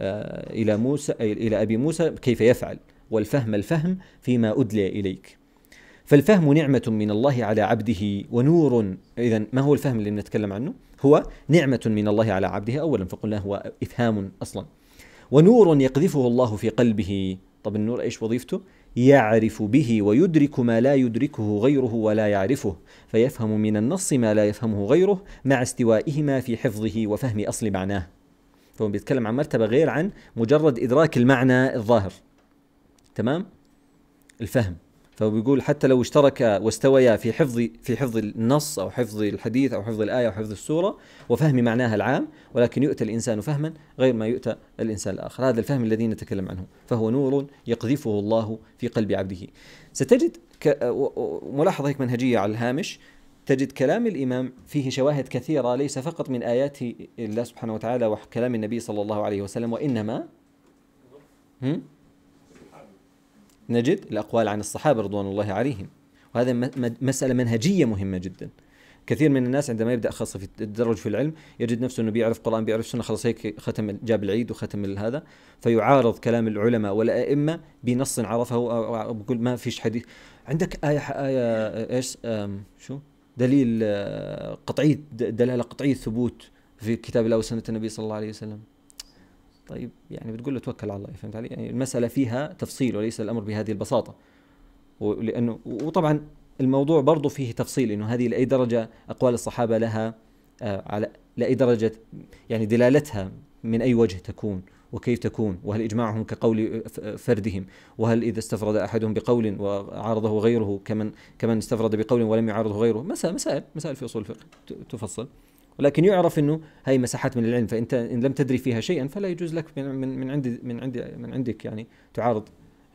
آه، إلى موسى إلى أبي موسى كيف يفعل والفهم الفهم فيما أدلي إليك فالفهم نعمة من الله على عبده ونور إذا ما هو الفهم اللي بنتكلم عنه؟ هو نعمة من الله على عبده أولا فقلنا هو إفهام أصلا ونور يقذفه الله في قلبه طب النور إيش وظيفته؟ يعرف به ويدرك ما لا يدركه غيره ولا يعرفه فيفهم من النص ما لا يفهمه غيره مع استوائهما في حفظه وفهم أصل معناه فهو بيتكلم عن مرتبة غير عن مجرد إدراك المعنى الظاهر تمام الفهم فهو بيقول حتى لو اشترك واستويا في حفظ في حفظ النص او حفظ الحديث او حفظ الايه او حفظ السوره وفهم معناها العام ولكن يؤتى الانسان فهما غير ما يؤتى الانسان الاخر، هذا الفهم الذي نتكلم عنه، فهو نور يقذفه الله في قلب عبده. ستجد ملاحظه هيك منهجيه على الهامش تجد كلام الإمام فيه شواهد كثيرة ليس فقط من آيات الله سبحانه وتعالى وكلام النبي صلى الله عليه وسلم وإنما هم؟ نجد الأقوال عن الصحابة رضوان الله عليهم وهذا مسألة منهجية مهمة جدا كثير من الناس عندما يبدا خاصه في التدرج في العلم يجد نفسه انه بيعرف قران بيعرف سنه خلاص هيك ختم جاب العيد وختم هذا فيعارض كلام العلماء والائمه بنص عرفه او ما فيش حديث عندك ايه ايه ايش شو دليل آه، قطعي دلاله قطعيه ثبوت في كتاب الله وسنه النبي صلى الله عليه وسلم طيب يعني بتقول له توكل على الله فهمت علي يعني المساله فيها تفصيل وليس الامر بهذه البساطه ولانه وطبعا الموضوع برضه فيه تفصيل انه هذه لاي درجه اقوال الصحابه لها آه، على لاي درجه يعني دلالتها من اي وجه تكون وكيف تكون وهل إجماعهم كقول فردهم وهل إذا استفرد أحدهم بقول وعارضه غيره كمن كمن استفرد بقول ولم يعارضه غيره مسائل مسائل مسائل في أصول الفقه تفصل ولكن يعرف انه هي مساحات من العلم فانت ان لم تدري فيها شيئا فلا يجوز لك من من, من عندي من عندي من عندك يعني تعارض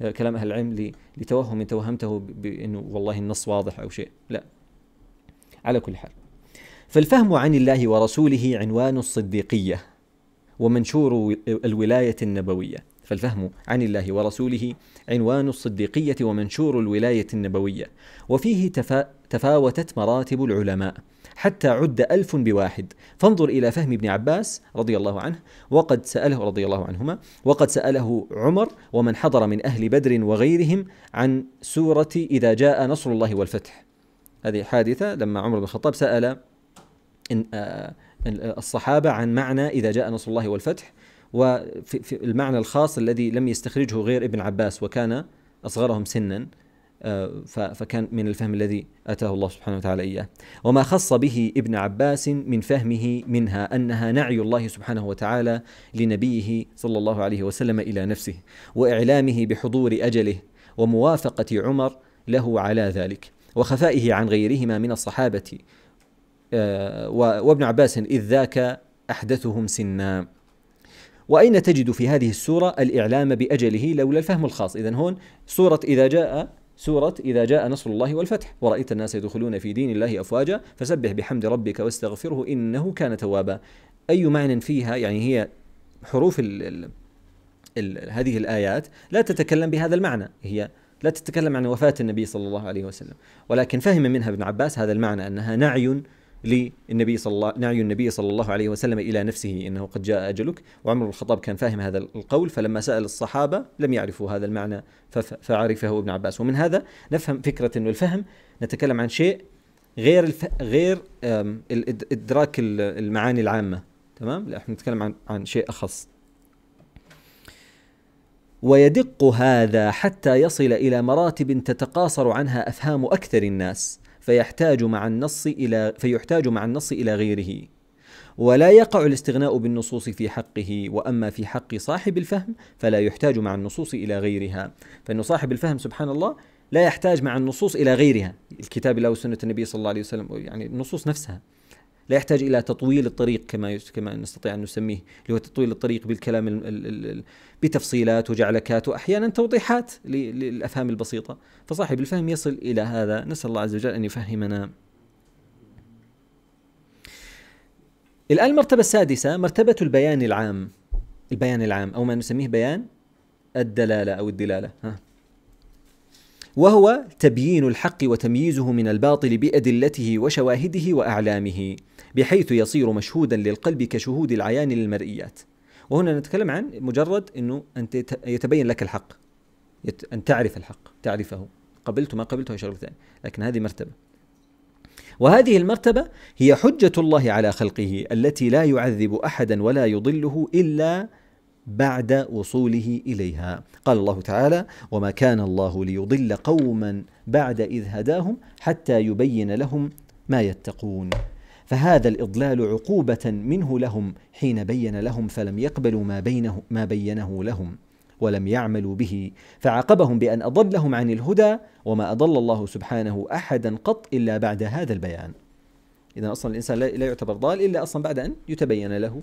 آه، كلام اهل العلم لتوهم توهمته بانه والله النص واضح او شيء لا على كل حال فالفهم عن الله ورسوله عنوان الصديقيه ومنشور الولاية النبوية فالفهم عن الله ورسوله عنوان الصديقية ومنشور الولاية النبوية وفيه تفا... تفاوتت مراتب العلماء حتى عد ألف بواحد فانظر إلى فهم ابن عباس رضي الله عنه وقد سأله رضي الله عنهما وقد سأله عمر ومن حضر من أهل بدر وغيرهم عن سورة إذا جاء نصر الله والفتح هذه حادثة لما عمر بن الخطاب سأل إن آه الصحابة عن معنى إذا جاء نصر الله والفتح وفي المعنى الخاص الذي لم يستخرجه غير ابن عباس وكان أصغرهم سنا آه، فكان من الفهم الذي أتاه الله سبحانه وتعالى إياه وما خص به ابن عباس من فهمه منها أنها نعي الله سبحانه وتعالى لنبيه صلى الله عليه وسلم إلى نفسه وإعلامه بحضور أجله وموافقة عمر له على ذلك وخفائه عن غيرهما من الصحابة وابن عباس إذ ذاك أحدثهم سنا وأين تجد في هذه السورة الإعلام بأجله لولا الفهم الخاص إذا هون سورة إذا جاء سورة إذا جاء نصر الله والفتح ورأيت الناس يدخلون في دين الله أفواجا فسبح بحمد ربك واستغفره إنه كان توابا أي معنى فيها يعني هي حروف الـ الـ الـ هذه الآيات لا تتكلم بهذا المعنى هي لا تتكلم عن وفاة النبي صلى الله عليه وسلم ولكن فهم منها ابن عباس هذا المعنى أنها نعي للنبي صلى الله نعي النبي صلى الله عليه وسلم الى نفسه انه قد جاء اجلك وعمر بن الخطاب كان فاهم هذا القول فلما سال الصحابه لم يعرفوا هذا المعنى فعرفه ابن عباس ومن هذا نفهم فكره انه الفهم نتكلم عن شيء غير الف... غير ادراك المعاني العامه تمام لا احنا نتكلم عن عن شيء اخص ويدق هذا حتى يصل الى مراتب تتقاصر عنها افهام اكثر الناس فيحتاج مع النص إلى فيحتاج مع النص إلى غيره ولا يقع الاستغناء بالنصوص في حقه واما في حق صاحب الفهم فلا يحتاج مع النصوص الى غيرها فان صاحب الفهم سبحان الله لا يحتاج مع النصوص الى غيرها الكتاب الله وسنه النبي صلى الله عليه وسلم يعني النصوص نفسها لا يحتاج الى تطويل الطريق كما كما نستطيع ان نسميه اللي هو تطويل الطريق بالكلام بتفصيلات وجعلكات واحيانا توضيحات للافهام البسيطه فصاحب الفهم يصل الى هذا نسال الله عز وجل ان يفهمنا الان المرتبه السادسه مرتبه البيان العام البيان العام او ما نسميه بيان الدلاله او الدلاله ها. وهو تبيين الحق وتمييزه من الباطل بادلته وشواهده واعلامه بحيث يصير مشهودا للقلب كشهود العيان للمرئيات وهنا نتكلم عن مجرد انه انت يتبين لك الحق يت... ان تعرف الحق تعرفه قبلته ما قبلته شغله ثانيه لكن هذه مرتبه وهذه المرتبه هي حجه الله على خلقه التي لا يعذب احدا ولا يضله الا بعد وصوله اليها قال الله تعالى وما كان الله ليضل قوما بعد اذ هداهم حتى يبين لهم ما يتقون فهذا الإضلال عقوبة منه لهم حين بين لهم فلم يقبلوا ما بينه ما بينه لهم ولم يعملوا به فعاقبهم بأن أضلهم عن الهدى وما أضل الله سبحانه أحدا قط إلا بعد هذا البيان إذا أصلا الإنسان لا يعتبر ضال إلا أصلا بعد أن يتبين له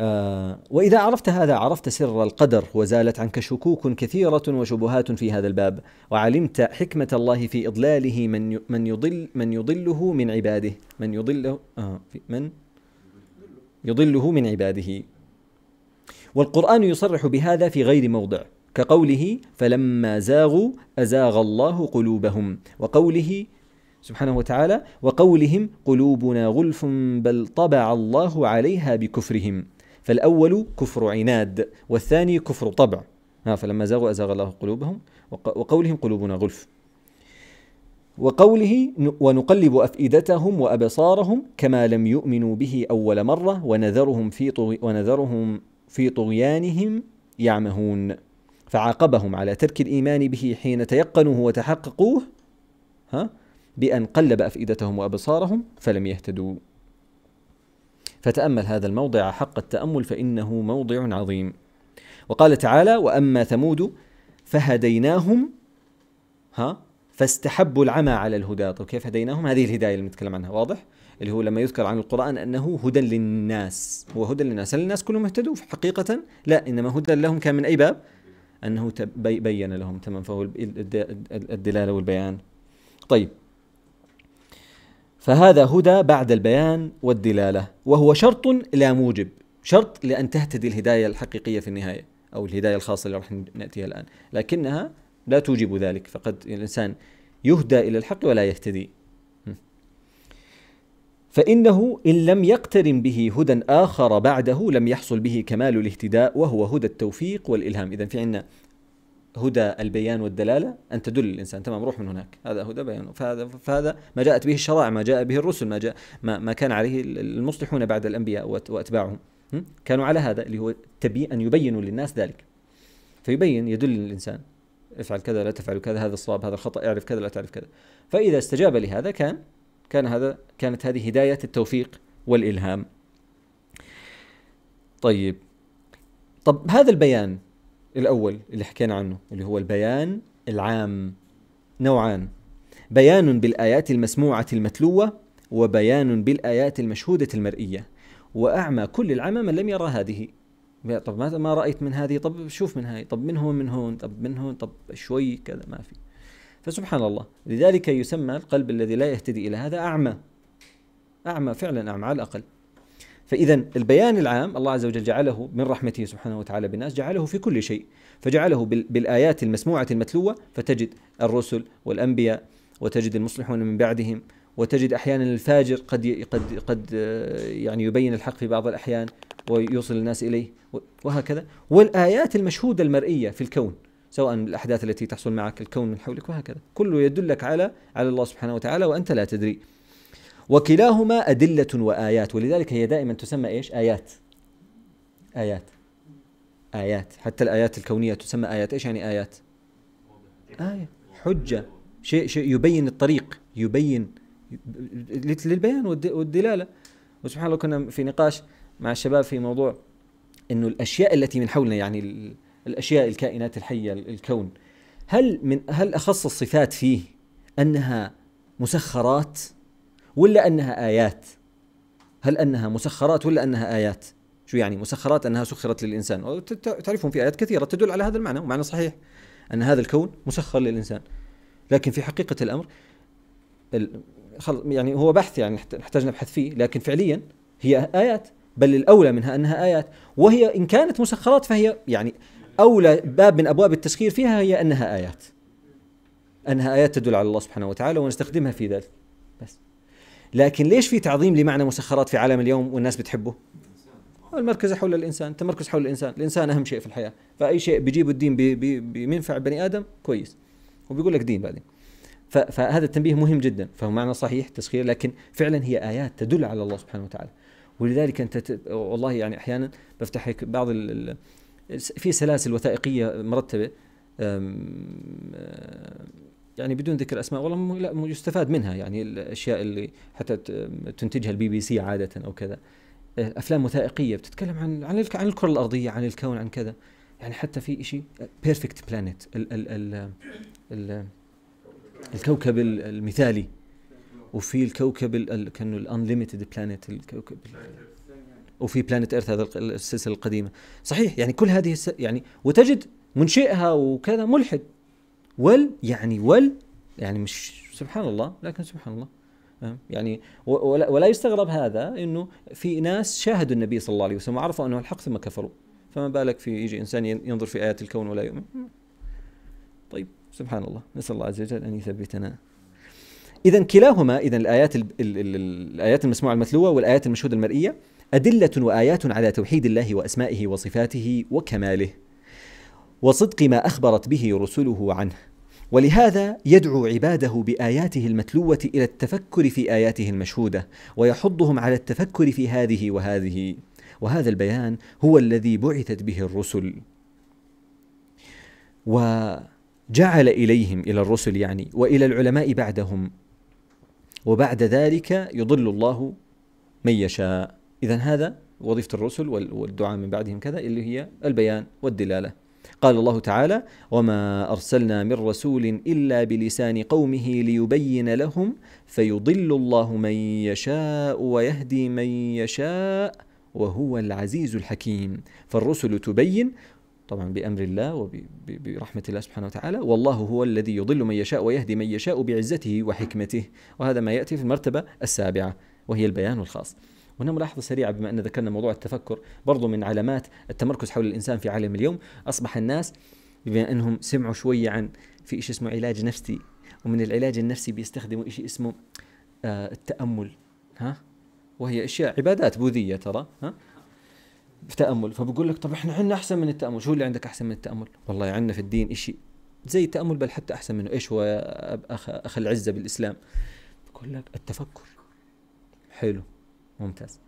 آه، وإذا عرفت هذا عرفت سر القدر وزالت عنك شكوك كثيرة وشبهات في هذا الباب وعلمت حكمة الله في إضلاله من من يضل من يضله من عباده من يضله آه من يضله من عباده والقرآن يصرح بهذا في غير موضع كقوله فلما زاغوا أزاغ الله قلوبهم وقوله سبحانه وتعالى وقولهم قلوبنا غلف بل طبع الله عليها بكفرهم فالأول كفر عناد والثاني كفر طبع فلما زاغوا أزاغ الله قلوبهم وقولهم قلوبنا غلف وقوله ونقلب أفئدتهم وأبصارهم كما لم يؤمنوا به أول مرة ونذرهم في طغي ونذرهم في طغيانهم يعمهون فعاقبهم على ترك الإيمان به حين تيقنوه وتحققوه ها بأن قلب أفئدتهم وأبصارهم فلم يهتدوا فتأمل هذا الموضع حق التأمل فإنه موضع عظيم وقال تعالى وأما ثمود فهديناهم ها فاستحبوا العمى على الهدى طيب كيف هديناهم هذه الهداية اللي نتكلم عنها واضح اللي هو لما يذكر عن القرآن أنه هدى للناس هو هدى للناس هل الناس كلهم اهتدوا حقيقة لا إنما هدى لهم كان من أي باب أنه بين لهم تمام فهو الدلالة والبيان طيب فهذا هدى بعد البيان والدلاله وهو شرط لا موجب شرط لان تهتدي الهدايه الحقيقيه في النهايه او الهدايه الخاصه اللي راح ناتيها الان لكنها لا توجب ذلك فقد الانسان يهدى الى الحق ولا يهتدي فإنه إن لم يقترن به هدى آخر بعده لم يحصل به كمال الاهتداء وهو هدى التوفيق والإلهام إذا في عندنا هدى البيان والدلاله ان تدل الانسان تمام روح من هناك هذا هدى بيان فهذا فهذا ما جاءت به الشرائع ما جاء به الرسل ما جاء ما, ما كان عليه المصلحون بعد الانبياء واتباعهم كانوا على هذا اللي هو تبي ان يبينوا للناس ذلك فيبين يدل الانسان افعل كذا لا تفعل كذا هذا الصواب هذا الخطا اعرف كذا لا تعرف كذا فاذا استجاب لهذا كان كان هذا كانت هذه هدايه التوفيق والالهام طيب طب هذا البيان الأول اللي حكينا عنه اللي هو البيان العام نوعان بيان بالآيات المسموعة المتلوة وبيان بالآيات المشهودة المرئية وأعمى كل العمى من لم يرى هذه طب ما ما رأيت من هذه طب شوف من هاي طب من هون من هون طب من هون طب شوي كذا ما في فسبحان الله لذلك يسمى القلب الذي لا يهتدي إلى هذا أعمى أعمى فعلا أعمى على الأقل فإذا البيان العام الله عز وجل جعله من رحمته سبحانه وتعالى بالناس جعله في كل شيء فجعله بالآيات المسموعة المتلوة فتجد الرسل والأنبياء وتجد المصلحون من بعدهم وتجد أحيانا الفاجر قد قد قد آه، يعني يبين الحق في بعض الأحيان ويوصل الناس إليه وهكذا والآيات المشهودة المرئية في الكون سواء الأحداث التي تحصل معك الكون من حولك وهكذا كله يدلك على على الله سبحانه وتعالى وأنت لا تدري وكلاهما أدلة وآيات ولذلك هي دائما تسمى إيش آيات آيات آيات حتى الآيات الكونية تسمى آيات إيش يعني آيات آية حجة شيء شيء يبين الطريق يبين للبيان والدلالة وسبحان الله كنا في نقاش مع الشباب في موضوع انه الاشياء التي من حولنا يعني الاشياء الكائنات الحيه الكون هل من هل اخص الصفات فيه انها مسخرات ولا انها ايات هل انها مسخرات ولا انها ايات شو يعني مسخرات انها سخرت للانسان تعرفون في ايات كثيره تدل على هذا المعنى ومعنى صحيح ان هذا الكون مسخر للانسان لكن في حقيقه الامر يعني هو بحث يعني نحتاج نبحث فيه لكن فعليا هي ايات بل الاولى منها انها ايات وهي ان كانت مسخرات فهي يعني اولى باب من ابواب التسخير فيها هي انها ايات انها ايات تدل على الله سبحانه وتعالى ونستخدمها في ذلك بس لكن ليش في تعظيم لمعنى مسخرات في عالم اليوم والناس بتحبه؟ المركز حول الانسان، التمركز حول الانسان، الانسان اهم شيء في الحياه، فاي شيء بيجيبه الدين بي بي بينفع بني ادم كويس. وبيقول لك دين بعدين. فهذا التنبيه مهم جدا، فهو معنى صحيح تسخير لكن فعلا هي ايات تدل على الله سبحانه وتعالى. ولذلك انت والله يعني احيانا بفتح هيك بعض ال... في سلاسل وثائقيه مرتبه يعني بدون ذكر اسماء والله لا يستفاد منها يعني الاشياء اللي حتى تنتجها البي بي سي عاده او كذا آه، افلام وثائقيه بتتكلم عن عن عن الكره الارضيه عن الكون عن كذا يعني حتى في شيء بيرفكت بلانيت الكوكب المثالي وفي الكوكب كانه الانليمتد بلانيت الكوكب وفي بلانيت ايرث هذا السلسله القديمه صحيح يعني كل هذه يعني وتجد منشئها وكذا ملحد وال يعني وال يعني مش سبحان الله لكن سبحان الله يعني ولا يستغرب هذا انه في ناس شاهدوا النبي صلى الله عليه وسلم وعرفوا انه الحق ثم كفروا فما بالك في يجي انسان ينظر في ايات الكون ولا يؤمن طيب سبحان الله نسال الله عز وجل ان يثبتنا اذا كلاهما اذا الايات الـ الـ الـ الايات المسموعه المتلوه والايات المشهوده المرئيه ادله وايات على توحيد الله واسمائه وصفاته وكماله وصدق ما اخبرت به رسله عنه ولهذا يدعو عباده باياته المتلوه الى التفكر في اياته المشهوده ويحضهم على التفكر في هذه وهذه وهذا البيان هو الذي بعثت به الرسل وجعل اليهم الى الرسل يعني والى العلماء بعدهم وبعد ذلك يضل الله من يشاء اذا هذا وظيفه الرسل والدعاء من بعدهم كذا اللي هي البيان والدلاله قال الله تعالى وما أرسلنا من رسول إلا بلسان قومه ليبين لهم فيضل الله من يشاء ويهدي من يشاء وهو العزيز الحكيم فالرسل تبين طبعا بامر الله وبرحمه الله سبحانه وتعالى والله هو الذي يضل من يشاء ويهدي من يشاء بعزته وحكمته وهذا ما ياتي في المرتبه السابعه وهي البيان الخاص وهنا ملاحظة سريعة بما أن ذكرنا موضوع التفكر برضو من علامات التمركز حول الإنسان في عالم اليوم أصبح الناس بما أنهم سمعوا شوية عن في شيء اسمه علاج نفسي ومن العلاج النفسي بيستخدموا شيء اسمه آه التأمل ها وهي أشياء عبادات بوذية ترى ها في تأمل فبقول لك طب احنا عندنا أحسن من التأمل شو اللي عندك أحسن من التأمل والله عندنا في الدين إشي زي التأمل بل حتى أحسن منه إيش هو أخ, أخ العزة بالإسلام بقول لك التفكر حلو ممتاز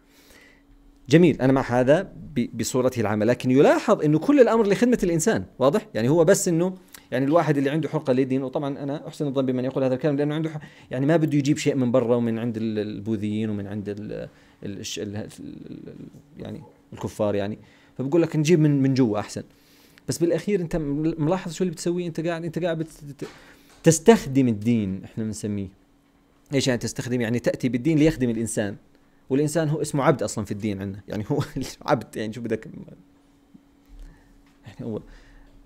جميل انا مع هذا بصورته العامه لكن يلاحظ انه كل الامر لخدمه الانسان واضح يعني هو بس انه يعني الواحد اللي عنده حرقه للدين وطبعا انا احسن الظن بمن يقول هذا الكلام لانه عنده يعني ما بده يجيب شيء من برا ومن عند البوذيين ومن عند الـ الـ الـ يعني الكفار يعني فبقول لك نجيب من من جوا احسن بس بالاخير انت ملاحظ شو اللي بتسويه انت قاعد انت قاعد تستخدم الدين احنا بنسميه ايش يعني تستخدم يعني تاتي بالدين ليخدم الانسان والانسان هو اسمه عبد اصلا في الدين عندنا يعني هو عبد يعني شو بدك يعني هو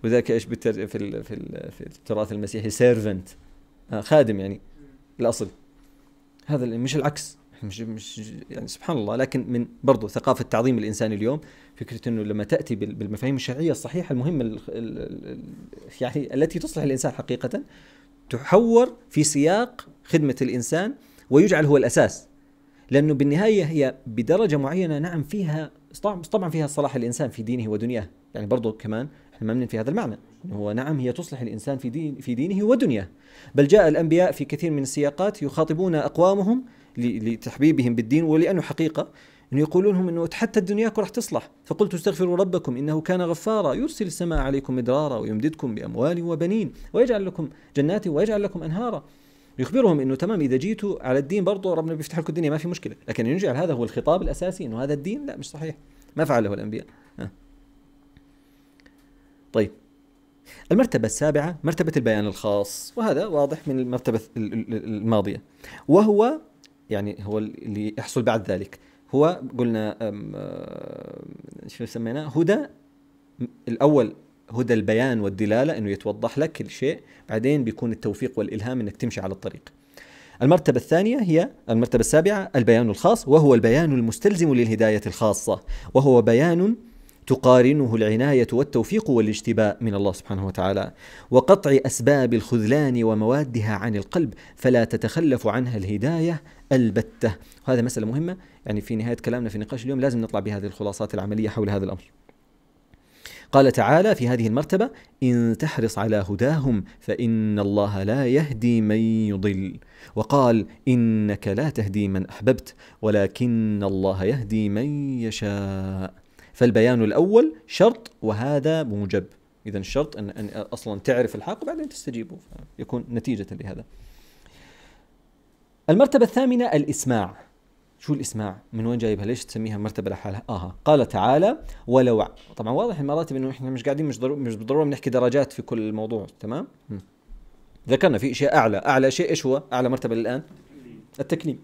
وذاك ايش بتر... في ال... في, ال... في التراث المسيحي سيرفنت آه خادم يعني الاصل هذا مش العكس مش مش يعني سبحان الله لكن من برضه ثقافه تعظيم الانسان اليوم فكره انه لما تاتي بالمفاهيم الشرعيه الصحيحه المهمه ال... ال... يعني التي تصلح الانسان حقيقه تحور في سياق خدمه الانسان ويجعل هو الاساس لانه بالنهايه هي بدرجه معينه نعم فيها طبعا فيها صلاح الانسان في دينه ودنياه يعني برضه كمان احنا ما في هذا المعنى هو نعم هي تصلح الانسان في دين في دينه ودنياه بل جاء الانبياء في كثير من السياقات يخاطبون اقوامهم لتحبيبهم بالدين ولانه حقيقه انه يقولون لهم انه حتى دنياكم راح تصلح فقلت استغفروا ربكم انه كان غفارا يرسل السماء عليكم مدرارا ويمددكم باموال وبنين ويجعل لكم جنات ويجعل لكم انهارا يخبرهم انه تمام اذا جيتوا على الدين برضه ربنا بيفتح لكم الدنيا ما في مشكله لكن يجعل هذا هو الخطاب الاساسي انه هذا الدين لا مش صحيح ما فعله الانبياء طيب المرتبة السابعة مرتبة البيان الخاص وهذا واضح من المرتبة الماضية وهو يعني هو اللي يحصل بعد ذلك هو قلنا آه، شو سميناه هدى الأول هدى البيان والدلاله انه يتوضح لك كل شيء بعدين بيكون التوفيق والالهام انك تمشي على الطريق المرتبة الثانية هي المرتبة السابعة البيان الخاص وهو البيان المستلزم للهداية الخاصة وهو بيان تقارنه العناية والتوفيق والاجتباء من الله سبحانه وتعالى وقطع أسباب الخذلان وموادها عن القلب فلا تتخلف عنها الهداية البتة وهذا مسألة مهمة يعني في نهاية كلامنا في نقاش اليوم لازم نطلع بهذه الخلاصات العملية حول هذا الأمر قال تعالى في هذه المرتبة إن تحرص على هداهم فإن الله لا يهدي من يضل وقال إنك لا تهدي من أحببت ولكن الله يهدي من يشاء فالبيان الأول شرط وهذا موجب إذا الشرط أن, أن أصلا تعرف الحق وبعدين تستجيبه يكون نتيجة لهذا المرتبة الثامنة الإسماع شو الاسماع؟ من وين جايبها؟ ليش تسميها مرتبه لحالها؟ اها قال تعالى ولو طبعا واضح المراتب انه احنا مش قاعدين مش ضروري مش بالضروره بنحكي درجات في كل الموضوع تمام؟ ذكرنا في شيء اعلى، اعلى شيء ايش هو؟ اعلى مرتبه الان؟ التكليم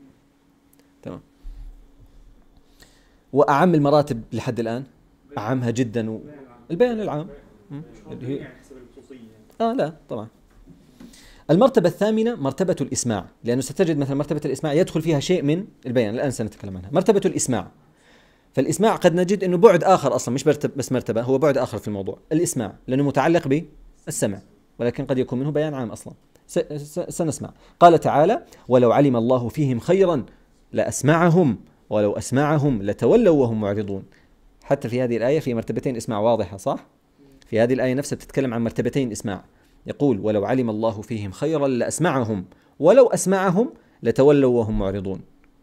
تمام واعم المراتب لحد الان؟ اعمها جدا و... البيان العام اللي هي يعني اه لا طبعا المرتبة الثامنة مرتبة الإسماع لأنه ستجد مثلا مرتبة الإسماع يدخل فيها شيء من البيان الآن سنتكلم عنها مرتبة الإسماع فالإسماع قد نجد أنه بعد آخر أصلا مش بس مرتبة هو بعد آخر في الموضوع الإسماع لأنه متعلق بالسمع ولكن قد يكون منه بيان عام أصلا سنسمع قال تعالى ولو علم الله فيهم خيرا لأسمعهم ولو أسمعهم لتولوا وهم معرضون حتى في هذه الآية في مرتبتين إسماع واضحة صح؟ في هذه الآية نفسها بتتكلم عن مرتبتين إسماع يقول ولو علم الله فيهم خيرا لأسمعهم ولو أسمعهم لتولوا وهم معرضون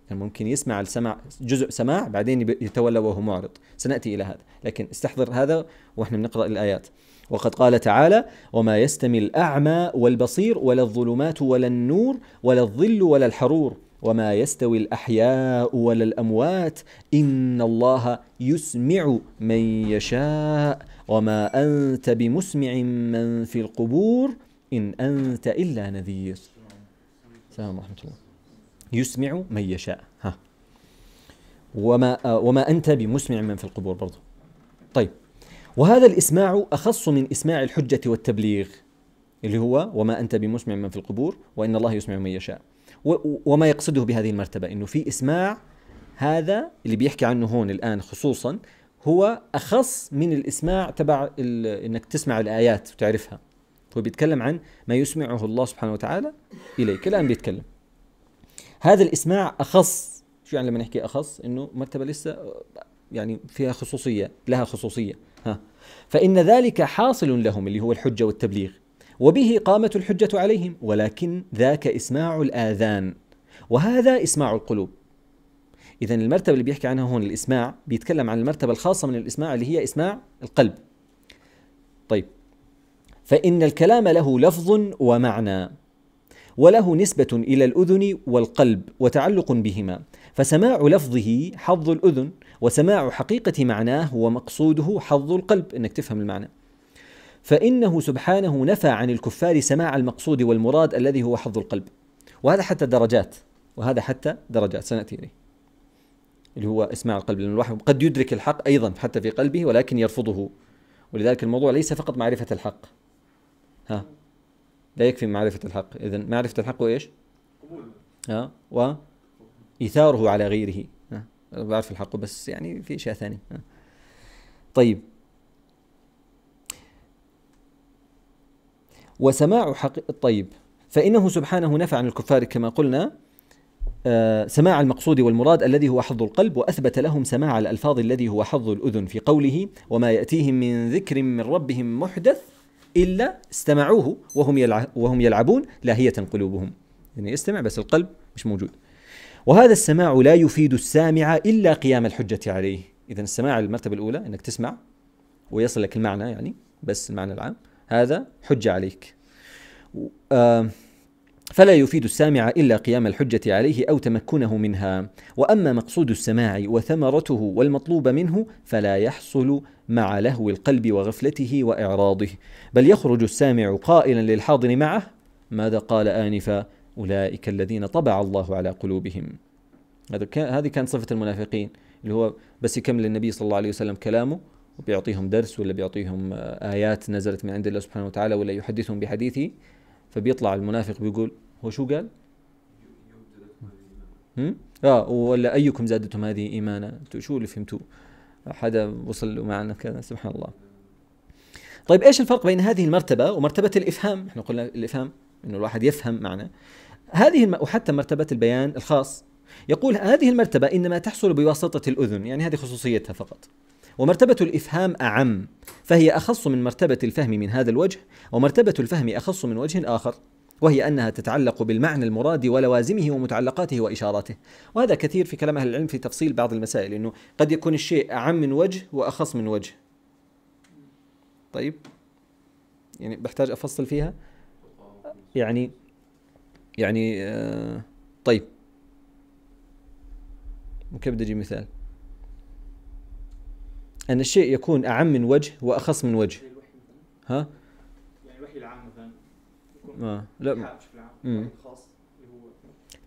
كان ممكن يسمع السمع جزء سماع بعدين يتولى وهو معرض سنأتي إلى هذا لكن استحضر هذا وإحنا بنقرأ الآيات وقد قال تعالى وما يستمي الأعمى والبصير ولا الظلمات ولا النور ولا الظل ولا الحرور وما يستوي الاحياء ولا الاموات ان الله يسمع من يشاء وما انت بمسمع من في القبور ان انت الا نذير السلام ورحمه الله يسمع من يشاء ها وما وما انت بمسمع من في القبور برضه طيب وهذا الاسماع اخص من اسماع الحجه والتبليغ اللي هو وما انت بمسمع من في القبور وان الله يسمع من يشاء وما يقصده بهذه المرتبة أنه في إسماع هذا اللي بيحكي عنه هون الآن خصوصا هو أخص من الإسماع تبع أنك تسمع الآيات وتعرفها هو بيتكلم عن ما يسمعه الله سبحانه وتعالى إليك الآن بيتكلم هذا الإسماع أخص شو يعني لما نحكي أخص أنه مرتبة لسه يعني فيها خصوصية لها خصوصية ها فإن ذلك حاصل لهم اللي هو الحجة والتبليغ وبه قامت الحجة عليهم ولكن ذاك إسماع الآذان وهذا إسماع القلوب إذا المرتبة اللي بيحكي عنها هون الإسماع بيتكلم عن المرتبة الخاصة من الإسماع اللي هي إسماع القلب طيب فإن الكلام له لفظ ومعنى وله نسبة إلى الأذن والقلب وتعلق بهما فسماع لفظه حظ الأذن وسماع حقيقة معناه هو مقصوده حظ القلب إنك تفهم المعنى فإنه سبحانه نفى عن الكفار سماع المقصود والمراد الذي هو حظ القلب وهذا حتى درجات وهذا حتى درجات سنأتي إليه اللي هو اسماع القلب لأن الواحد قد يدرك الحق أيضا حتى في قلبه ولكن يرفضه ولذلك الموضوع ليس فقط معرفة الحق ها لا يكفي معرفة الحق إذا معرفة الحق وإيش ها وإيثاره على غيره ها بعرف الحق بس يعني في أشياء ثانية ها. طيب وسماع حق الطيب فإنه سبحانه نفى عن الكفار كما قلنا آه، سماع المقصود والمراد الذي هو حظ القلب وأثبت لهم سماع الألفاظ الذي هو حظ الأذن في قوله وما يأتيهم من ذكر من ربهم محدث إلا استمعوه وهم وهم يلعبون لاهية قلوبهم يعني يستمع بس القلب مش موجود وهذا السماع لا يفيد السامع إلا قيام الحجة عليه إذا السماع المرتبة الأولى أنك تسمع ويصل لك المعنى يعني بس المعنى العام هذا حجة عليك فلا يفيد السامع إلا قيام الحجة عليه أو تمكنه منها وأما مقصود السماع وثمرته والمطلوب منه فلا يحصل مع لهو القلب وغفلته وإعراضه بل يخرج السامع قائلا للحاضر معه ماذا قال آنفا أولئك الذين طبع الله على قلوبهم هذا هذه كانت صفة المنافقين اللي هو بس يكمل النبي صلى الله عليه وسلم كلامه وبيعطيهم درس ولا بيعطيهم آه, آيات نزلت من عند الله سبحانه وتعالى ولا يحدثهم بحديثه فبيطلع المنافق بيقول هو شو قال؟ هم؟ اه ولا ايكم زادتهم هذه ايمانا انتم شو اللي فهمتوه؟ حدا وصل معنا كذا سبحان الله. طيب ايش الفرق بين هذه المرتبه ومرتبه الافهام؟ احنا قلنا الافهام انه الواحد يفهم معنى. هذه الم... وحتى مرتبه البيان الخاص يقول هذه المرتبه انما تحصل بواسطه الاذن، يعني هذه خصوصيتها فقط. ومرتبة الإفهام أعم فهي أخص من مرتبة الفهم من هذا الوجه ومرتبة الفهم أخص من وجه آخر وهي أنها تتعلق بالمعنى المراد ولوازمه ومتعلقاته وإشاراته وهذا كثير في كلام أهل العلم في تفصيل بعض المسائل أنه قد يكون الشيء أعم من وجه وأخص من وجه طيب يعني بحتاج أفصل فيها يعني يعني آه طيب وكيف بدي أجيب مثال أن الشيء يكون أعم من وجه وأخص من وجه ها؟ يعني الوحي العام مثلا يكون آه. لا خاص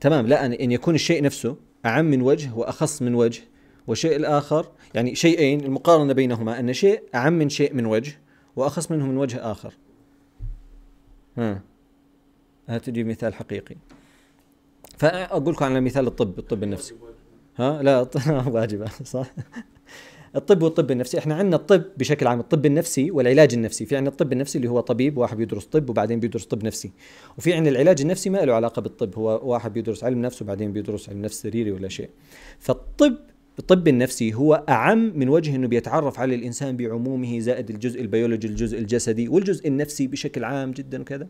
تمام لا أن يكون الشيء نفسه أعم من وجه وأخص من وجه والشيء الآخر يعني شيئين المقارنة بينهما أن شيء أعم من شيء من وجه وأخص منه من وجه آخر ها هات تجيب مثال حقيقي فأقول لكم على مثال الطب الطب النفسي ها لا واجبة صح الطب والطب النفسي احنا عندنا الطب بشكل عام الطب النفسي والعلاج النفسي في عندنا الطب النفسي اللي هو طبيب واحد بيدرس طب وبعدين بيدرس طب نفسي وفي عندنا العلاج النفسي ما له علاقه بالطب هو واحد بيدرس علم نفس وبعدين بيدرس علم نفس سريري ولا شيء فالطب الطب النفسي هو أعم من وجه أنه بيتعرف على الإنسان بعمومه زائد الجزء البيولوجي الجزء الجسدي والجزء النفسي بشكل عام جدا وكذا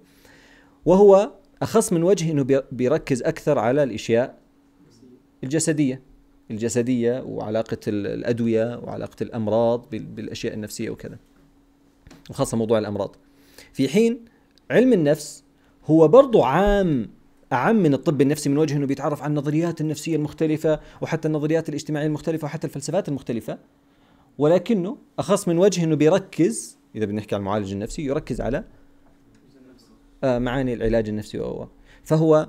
وهو أخص من وجه أنه بيركز أكثر على الإشياء الجسدية الجسدية وعلاقة الأدوية وعلاقة الأمراض بالأشياء النفسية وكذا وخاصة موضوع الأمراض في حين علم النفس هو برضو عام أعم من الطب النفسي من وجه أنه بيتعرف على النظريات النفسية المختلفة وحتى النظريات الاجتماعية المختلفة وحتى الفلسفات المختلفة ولكنه أخص من وجه أنه بيركز إذا بنحكي عن المعالج النفسي يركز على آه، معاني العلاج النفسي وهو فهو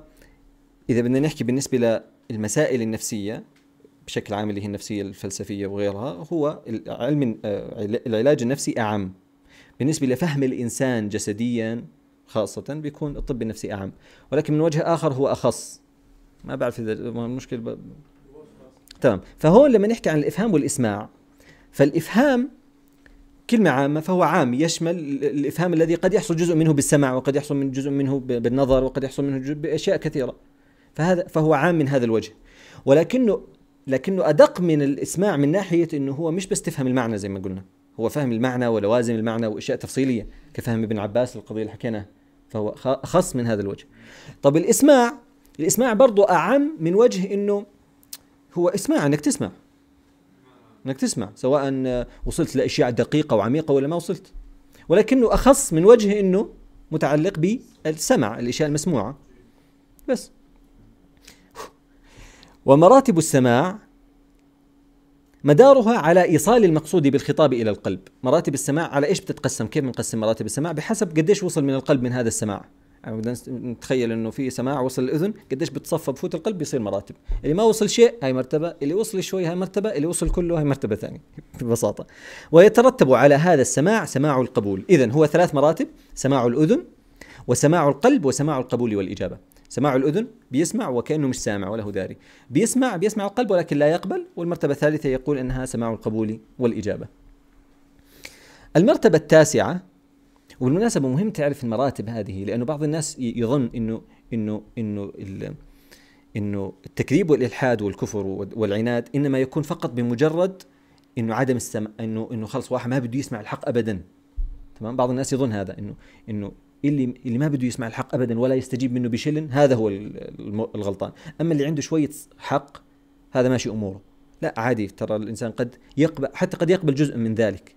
إذا بدنا نحكي بالنسبة للمسائل النفسية بشكل عام اللي هي النفسية الفلسفية وغيرها هو علم آه، العلاج النفسي أعم بالنسبة لفهم الإنسان جسديا خاصة بيكون الطب النفسي أعم ولكن من وجه آخر هو أخص ما بعرف إذا المشكلة تمام فهون لما نحكي عن الإفهام والإسماع فالإفهام كلمة عامة فهو عام يشمل الإفهام الذي قد يحصل جزء منه بالسمع وقد يحصل من جزء منه بالنظر وقد يحصل منه بأشياء كثيرة فهذا فهو عام من هذا الوجه ولكنه لكنه أدق من الإسماع من ناحية أنه هو مش بس تفهم المعنى زي ما قلنا هو فهم المعنى ولوازم المعنى وأشياء تفصيلية كفهم ابن عباس القضية اللي حكيناها فهو خاص من هذا الوجه طب الإسماع الإسماع برضو أعم من وجه أنه هو إسماع أنك تسمع أنك تسمع سواء وصلت لأشياء دقيقة وعميقة ولا ما وصلت ولكنه أخص من وجه أنه متعلق بالسمع الأشياء المسموعة بس ومراتب السماع مدارها على ايصال المقصود بالخطاب الى القلب، مراتب السماع على ايش بتتقسم؟ كيف بنقسم مراتب السماع؟ بحسب قديش وصل من القلب من هذا السماع. يعني بدنا نتخيل انه في سماع وصل الاذن قديش بتصفى بفوت القلب بيصير مراتب، اللي ما وصل شيء هاي مرتبه، اللي وصل شوي هاي مرتبه، اللي وصل كله هاي مرتبه ثانيه ببساطه. ويترتب على هذا السماع سماع القبول، اذا هو ثلاث مراتب سماع الاذن وسماع القلب وسماع القبول والاجابه. سماع الأذن بيسمع وكأنه مش سامع ولا هو داري بيسمع بيسمع القلب ولكن لا يقبل والمرتبة الثالثة يقول أنها سماع القبول والإجابة المرتبة التاسعة وبالمناسبة مهم تعرف المراتب هذه لأنه بعض الناس يظن أنه أنه أنه أنه التكذيب والإلحاد والكفر والعناد إنما يكون فقط بمجرد أنه عدم السمع أنه أنه خلص واحد ما بده يسمع الحق أبدا تمام بعض الناس يظن هذا أنه أنه اللي اللي ما بده يسمع الحق ابدا ولا يستجيب منه بشلن هذا هو الغلطان اما اللي عنده شويه حق هذا ماشي اموره لا عادي ترى الانسان قد يقبل حتى قد يقبل جزء من ذلك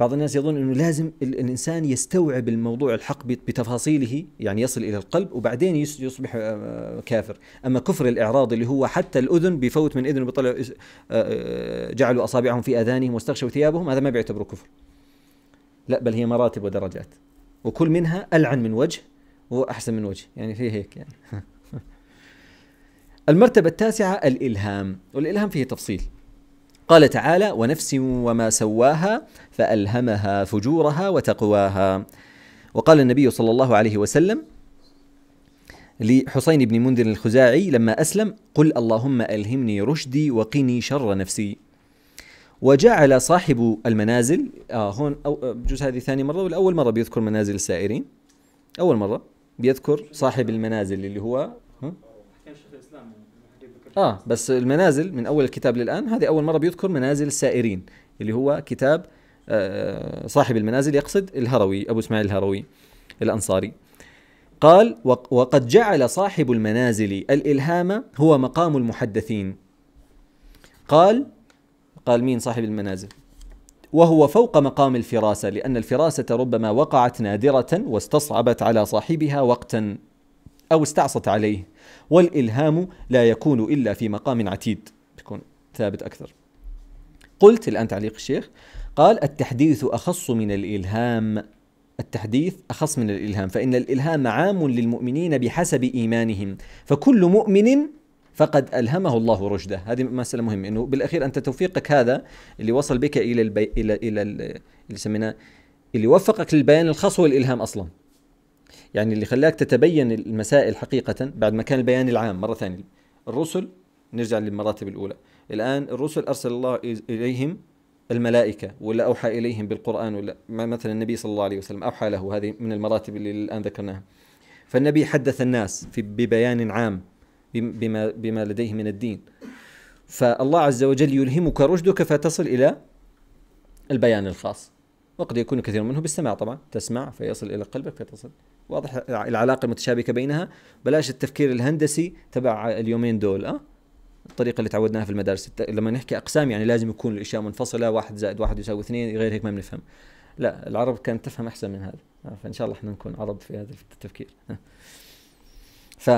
بعض الناس يظن انه لازم الانسان يستوعب الموضوع الحق بتفاصيله يعني يصل الى القلب وبعدين يصبح آه، آه، كافر اما كفر الاعراض اللي هو حتى الاذن بفوت من اذن بيطلع آه، جعلوا اصابعهم في اذانهم واستغشوا ثيابهم هذا ما بيعتبره كفر لا بل هي مراتب ودرجات وكل منها ألعن من وجه وأحسن من وجه يعني في هيك يعني المرتبة التاسعة الإلهام والإلهام فيه تفصيل قال تعالى ونفس وما سواها فألهمها فجورها وتقواها وقال النبي صلى الله عليه وسلم لحسين بن منذر الخزاعي لما أسلم قل اللهم ألهمني رشدي وقني شر نفسي وجعل صاحب المنازل آه هون أو آه، بجوز هذه ثاني مرة والأول مرة بيذكر منازل السائرين أول مرة بيذكر صاحب المنازل اللي هو اه بس المنازل من اول الكتاب للان هذه اول مره بيذكر منازل السائرين اللي هو كتاب آه, آه، صاحب المنازل يقصد الهروي ابو اسماعيل الهروي الانصاري قال وقد جعل صاحب المنازل الالهام هو مقام المحدثين قال قال مين صاحب المنازل وهو فوق مقام الفراسة لأن الفراسة ربما وقعت نادرة واستصعبت على صاحبها وقتا أو استعصت عليه والإلهام لا يكون إلا في مقام عتيد يكون ثابت أكثر قلت الآن تعليق الشيخ قال التحديث أخص من الإلهام التحديث أخص من الإلهام فإن الإلهام عام للمؤمنين بحسب إيمانهم فكل مؤمن فقد الهمه الله رشده هذه مساله مهمه انه بالاخير انت توفيقك هذا اللي وصل بك الى البي... الى الى اللي سميناه اللي وفقك للبيان الخاص هو الالهام اصلا يعني اللي خلاك تتبين المسائل حقيقه بعد ما كان البيان العام مره ثانيه الرسل نرجع للمراتب الاولى الان الرسل ارسل الله اليهم الملائكه ولا اوحى اليهم بالقران ولا مثلا النبي صلى الله عليه وسلم اوحى له هذه من المراتب اللي الان ذكرناها فالنبي حدث الناس في ببيان عام بما, بما لديه من الدين فالله عز وجل يلهمك رشدك فتصل إلى البيان الخاص وقد يكون كثير منه بالسماع طبعا تسمع فيصل إلى قلبك فتصل واضح العلاقة المتشابكة بينها بلاش التفكير الهندسي تبع اليومين دول أه؟ الطريقة اللي تعودناها في المدارس لما نحكي أقسام يعني لازم يكون الأشياء منفصلة واحد زائد واحد يساوي اثنين غير هيك ما بنفهم لا العرب كانت تفهم أحسن من هذا فإن شاء الله احنا نكون عرب في هذا التفكير ف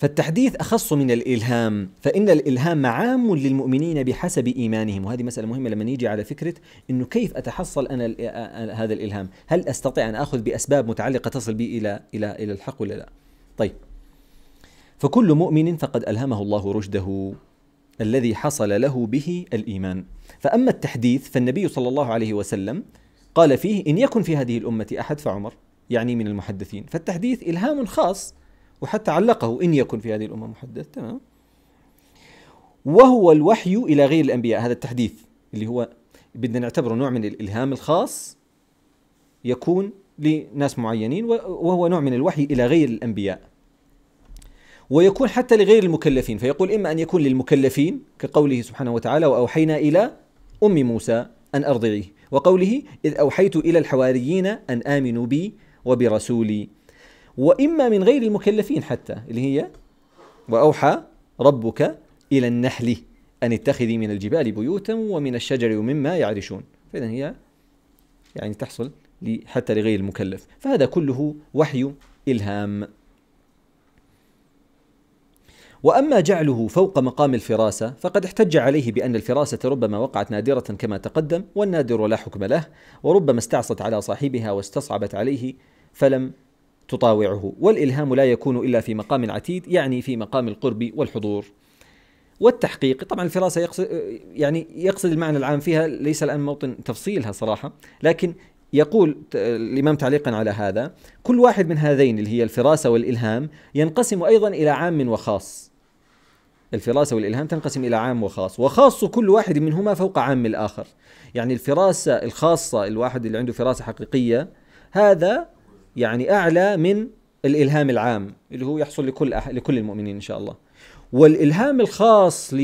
فالتحديث أخص من الإلهام فإن الإلهام عام للمؤمنين بحسب إيمانهم وهذه مسألة مهمة لما نيجي على فكرة أنه كيف أتحصل أنا هذا الإلهام هل أستطيع أن أخذ بأسباب متعلقة تصل بي إلى, إلى, إلى الحق ولا لا طيب فكل مؤمن فقد ألهمه الله رشده الذي حصل له به الإيمان فأما التحديث فالنبي صلى الله عليه وسلم قال فيه إن يكن في هذه الأمة أحد فعمر يعني من المحدثين فالتحديث إلهام خاص وحتى علقه إن يكن في هذه الأمة محدث تمام وهو الوحي إلى غير الأنبياء هذا التحديث اللي هو بدنا نعتبره نوع من الإلهام الخاص يكون لناس معينين وهو نوع من الوحي إلى غير الأنبياء ويكون حتى لغير المكلفين فيقول إما أن يكون للمكلفين كقوله سبحانه وتعالى وأوحينا إلى أم موسى أن أرضعيه وقوله إذ أوحيت إلى الحواريين أن آمنوا بي وبرسولي وإما من غير المكلفين حتى اللي هي وأوحى ربك إلى النحل أن اتخذي من الجبال بيوتا ومن الشجر ومما يعرشون فإذا هي يعني تحصل حتى لغير المكلف فهذا كله وحي إلهام وأما جعله فوق مقام الفراسة فقد احتج عليه بأن الفراسة ربما وقعت نادرة كما تقدم والنادر لا حكم له وربما استعصت على صاحبها واستصعبت عليه فلم تطاوعه والإلهام لا يكون إلا في مقام عتيد يعني في مقام القرب والحضور والتحقيق طبعا الفراسة يقصد يعني يقصد المعنى العام فيها ليس الآن موطن تفصيلها صراحة لكن يقول الإمام تعليقا على هذا كل واحد من هذين اللي هي الفراسة والإلهام ينقسم أيضا إلى عام وخاص الفراسة والإلهام تنقسم إلى عام وخاص وخاص كل واحد منهما فوق عام الآخر يعني الفراسة الخاصة الواحد اللي عنده فراسة حقيقية هذا يعني اعلى من الالهام العام اللي هو يحصل لكل أح- لكل المؤمنين ان شاء الله والالهام الخاص ل-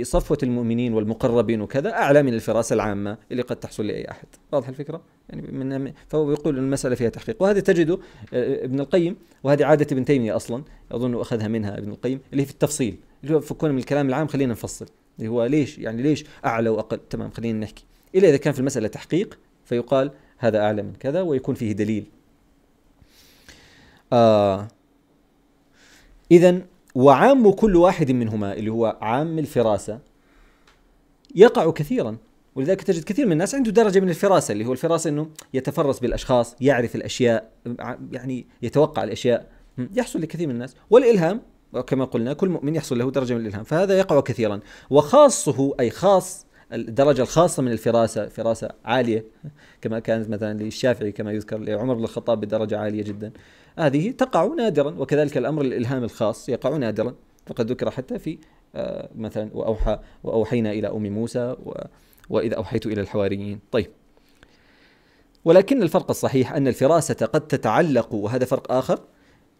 لصفوه المؤمنين والمقربين وكذا اعلى من الفراسه العامه اللي قد تحصل لاي احد واضح الفكره يعني من فهو يقول ان المساله فيها تحقيق وهذا تجده آه، ابن القيم وهذه عاده ابن تيميه اصلا اظن اخذها منها ابن القيم اللي هي في التفصيل اللي هو فكونا من الكلام العام خلينا نفصل اللي هو ليش يعني ليش اعلى واقل تمام خلينا نحكي الا اذا كان في المساله تحقيق فيقال هذا اعلى من كذا ويكون فيه دليل آه إذا وعام كل واحد منهما اللي هو عام الفراسة يقع كثيرا ولذلك تجد كثير من الناس عنده درجة من الفراسة اللي هو الفراسة أنه يتفرس بالأشخاص يعرف الأشياء يعني يتوقع الأشياء يحصل لكثير من الناس والإلهام كما قلنا كل مؤمن يحصل له درجة من الإلهام فهذا يقع كثيرا وخاصه أي خاص الدرجة الخاصة من الفراسة فراسة عالية كما كانت مثلا للشافعي كما يذكر لعمر بن الخطاب بدرجة عالية جدا هذه تقع نادرا وكذلك الأمر الإلهام الخاص يقع نادرا فقد ذكر حتى في آه، مثلا وأوحى وأوحينا إلى أم موسى وإذا أوحيت إلى الحواريين طيب ولكن الفرق الصحيح أن الفراسة قد تتعلق وهذا فرق آخر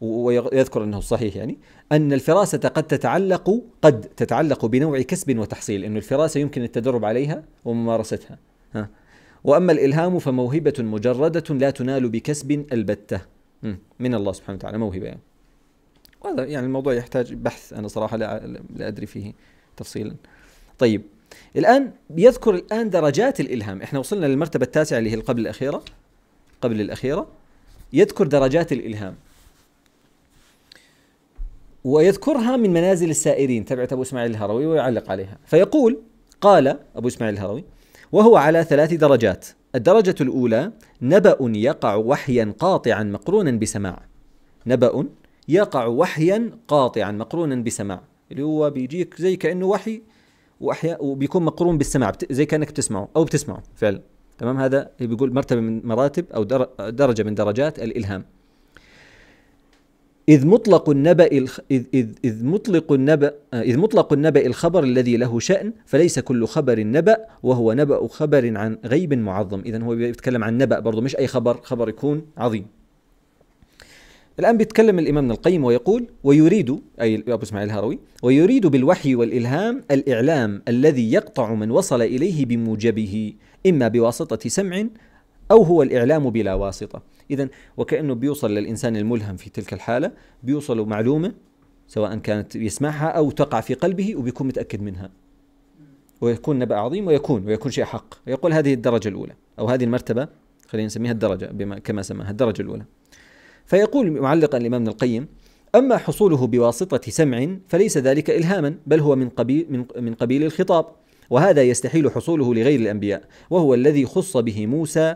ويذكر أنه صحيح يعني أن الفراسة قد تتعلق قد تتعلق بنوع كسب وتحصيل أن الفراسة يمكن التدرب عليها وممارستها ها. وأما الإلهام فموهبة مجردة لا تنال بكسب البتة من الله سبحانه وتعالى موهبه يعني. وهذا يعني الموضوع يحتاج بحث انا صراحه لا, ادري فيه تفصيلا. طيب الان يذكر الان درجات الالهام، احنا وصلنا للمرتبه التاسعه اللي هي قبل الاخيره قبل الاخيره يذكر درجات الالهام. ويذكرها من منازل السائرين تبعت ابو اسماعيل الهروي ويعلق عليها، فيقول قال ابو اسماعيل الهروي وهو على ثلاث درجات الدرجة الأولى نبأ يقع وحيا قاطعا مقرونا بسماع نبأ يقع وحيا قاطعا مقرونا بسماع اللي هو بيجيك زي كأنه وحي وأحياء وبيكون مقرون بالسماع زي كأنك بتسمعه أو بتسمعه فعلا تمام هذا اللي بيقول مرتبة من مراتب أو درجة من درجات الإلهام إذ مطلق النبأ الخ... إذ, إذ, إذ مطلق النبأ آه، إذ مطلق النبأ الخبر الذي له شأن فليس كل خبر نبأ وهو نبأ خبر عن غيب معظم إذا هو بيتكلم عن نبأ برضه مش أي خبر خبر يكون عظيم الآن بيتكلم الإمام ابن القيم ويقول ويريد أي أبو إسماعيل الهروي ويريد بالوحي والإلهام الإعلام الذي يقطع من وصل إليه بموجبه إما بواسطة سمع أو هو الإعلام بلا واسطة إذا وكأنه بيوصل للإنسان الملهم في تلك الحالة بيوصل معلومة سواء كانت يسمعها أو تقع في قلبه وبيكون متأكد منها ويكون نبأ عظيم ويكون ويكون شيء حق يقول هذه الدرجة الأولى أو هذه المرتبة خلينا نسميها الدرجة بما كما سماها الدرجة الأولى فيقول معلقا الإمام ابن القيم أما حصوله بواسطة سمع فليس ذلك إلهاما بل هو من قبيل من, من قبيل الخطاب وهذا يستحيل حصوله لغير الأنبياء وهو الذي خص به موسى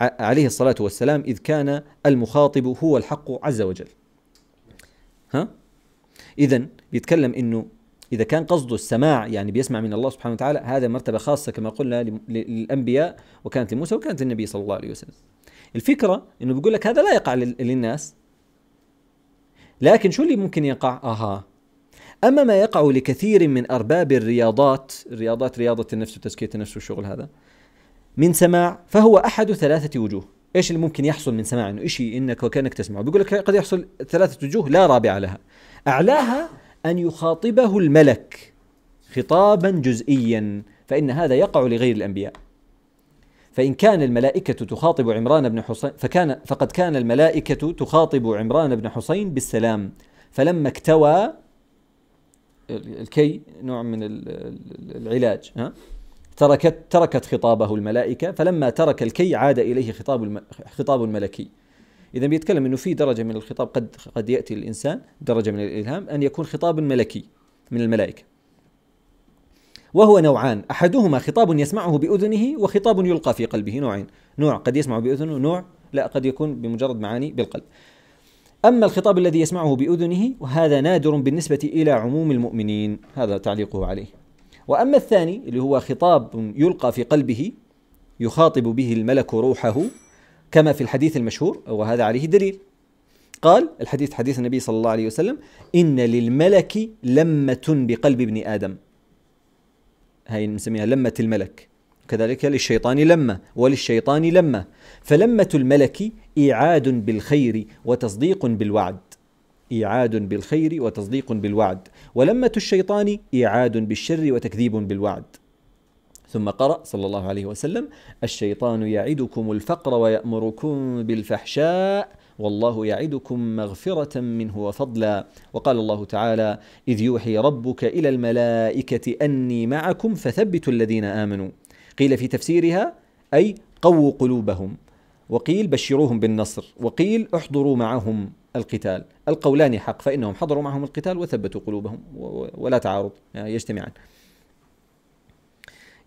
عليه الصلاة والسلام إذ كان المخاطب هو الحق عز وجل ها؟ إذا بيتكلم أنه إذا كان قصده السماع يعني بيسمع من الله سبحانه وتعالى هذا مرتبة خاصة كما قلنا للأنبياء وكانت لموسى وكانت للنبي صلى الله عليه وسلم الفكرة أنه بيقول لك هذا لا يقع للناس لكن شو اللي ممكن يقع أها أما ما يقع لكثير من أرباب الرياضات الرياضات رياضة النفس وتزكية النفس والشغل هذا من سماع فهو أحد ثلاثة وجوه إيش اللي ممكن يحصل من سماع إنه شيء إنك وكأنك تسمعه بيقول لك قد يحصل ثلاثة وجوه لا رابع لها أعلاها أن يخاطبه الملك خطابا جزئيا فإن هذا يقع لغير الأنبياء فإن كان الملائكة تخاطب عمران بن حسين فكان فقد كان الملائكة تخاطب عمران بن حسين بالسلام فلما اكتوى الكي نوع من العلاج ها تركت تركت خطابه الملائكة فلما ترك الكي عاد إليه خطاب خطاب ملكي إذا بيتكلم أنه في درجة من الخطاب قد قد يأتي الإنسان درجة من الإلهام أن يكون خطاب ملكي من الملائكة وهو نوعان أحدهما خطاب يسمعه بأذنه وخطاب يلقى في قلبه نوعين نوع قد يسمع بأذنه نوع لا قد يكون بمجرد معاني بالقلب أما الخطاب الذي يسمعه بأذنه وهذا نادر بالنسبة إلى عموم المؤمنين هذا تعليقه عليه واما الثاني اللي هو خطاب يلقى في قلبه يخاطب به الملك روحه كما في الحديث المشهور وهذا عليه دليل قال الحديث حديث النبي صلى الله عليه وسلم إن للملك لمة بقلب ابن آدم هاي نسميها لمة الملك كذلك للشيطان لمة وللشيطان لمة فلمة الملك إيعاد بالخير وتصديق بالوعد إيعاد بالخير وتصديق بالوعد ولمة الشيطان إيعاد بالشر وتكذيب بالوعد ثم قرأ صلى الله عليه وسلم الشيطان يعدكم الفقر ويأمركم بالفحشاء والله يعدكم مغفرة منه وفضلا وقال الله تعالى إذ يوحي ربك إلى الملائكة أني معكم فثبتوا الذين آمنوا قيل في تفسيرها أي قووا قلوبهم وقيل بشروهم بالنصر وقيل احضروا معهم القتال القولان حق فإنهم حضروا معهم القتال وثبتوا قلوبهم ولا تعارض آه، يجتمعان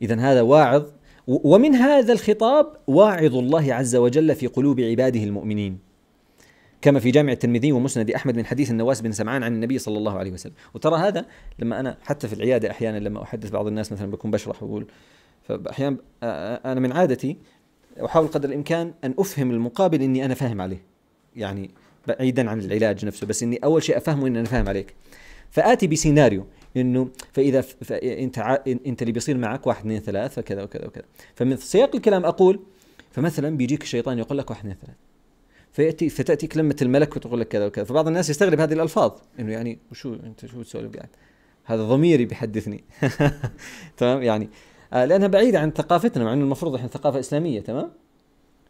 إذا هذا واعظ ومن هذا الخطاب واعظ الله عز وجل في قلوب عباده المؤمنين كما في جامع الترمذي ومسند احمد من حديث النواس بن سمعان عن النبي صلى الله عليه وسلم، وترى هذا لما انا حتى في العياده احيانا لما احدث بعض الناس مثلا بكون بشرح بقول فاحيانا آه، آه، انا من عادتي احاول قدر الامكان ان افهم المقابل اني انا فاهم عليه. يعني بعيدا عن العلاج نفسه بس اني اول شيء افهمه ان انا فاهم عليك فاتي بسيناريو انه فاذا انت ع... انت اللي بيصير معك واحد اثنين ثلاث وكذا وكذا وكذا فمن سياق الكلام اقول فمثلا بيجيك الشيطان يقول لك واحد اثنين ثلاث فياتي فتاتيك لمه الملك وتقول لك كذا وكذا فبعض الناس يستغرب هذه الالفاظ انه يعني وشو انت شو تسولف قاعد هذا ضميري بيحدثني تمام يعني آه، لانها بعيده عن ثقافتنا مع انه المفروض احنا ثقافه اسلاميه تمام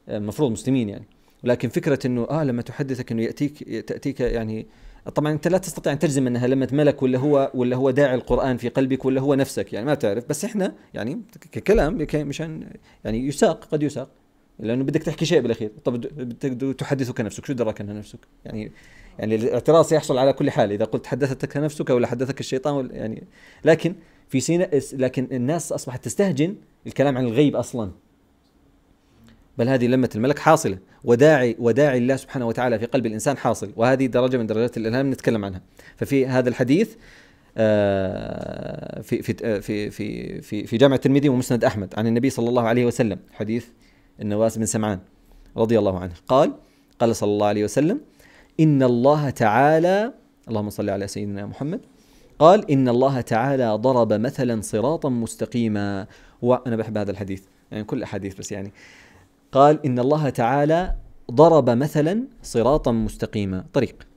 آه، المفروض مسلمين يعني ولكن فكره انه اه لما تحدثك انه ياتيك تاتيك يعني طبعا انت لا تستطيع ان تجزم انها لمه ملك ولا هو ولا هو داعي القران في قلبك ولا هو نفسك يعني ما تعرف بس احنا يعني ككلام مشان يعني يساق قد يساق لانه بدك تحكي شيء بالاخير طب بدك تحدثك نفسك شو دراك انها نفسك يعني يعني الاعتراض سيحصل على كل حال اذا قلت حدثتك نفسك ولا حدثك الشيطان ولا يعني لكن في سينا لكن الناس اصبحت تستهجن الكلام عن الغيب اصلا بل هذه لمه الملك حاصله وداعي وداعي الله سبحانه وتعالى في قلب الانسان حاصل وهذه درجه من درجات الالهام نتكلم عنها ففي هذا الحديث آه، في في آه، في في في, في جامع الترمذي ومسند احمد عن النبي صلى الله عليه وسلم حديث النواس بن سمعان رضي الله عنه قال قال صلى الله عليه وسلم ان الله تعالى اللهم صل على سيدنا محمد قال ان الله تعالى ضرب مثلا صراطا مستقيما وانا بحب هذا الحديث يعني كل احاديث بس يعني قال إن الله تعالى ضرب مثلا صراطا مستقيما طريق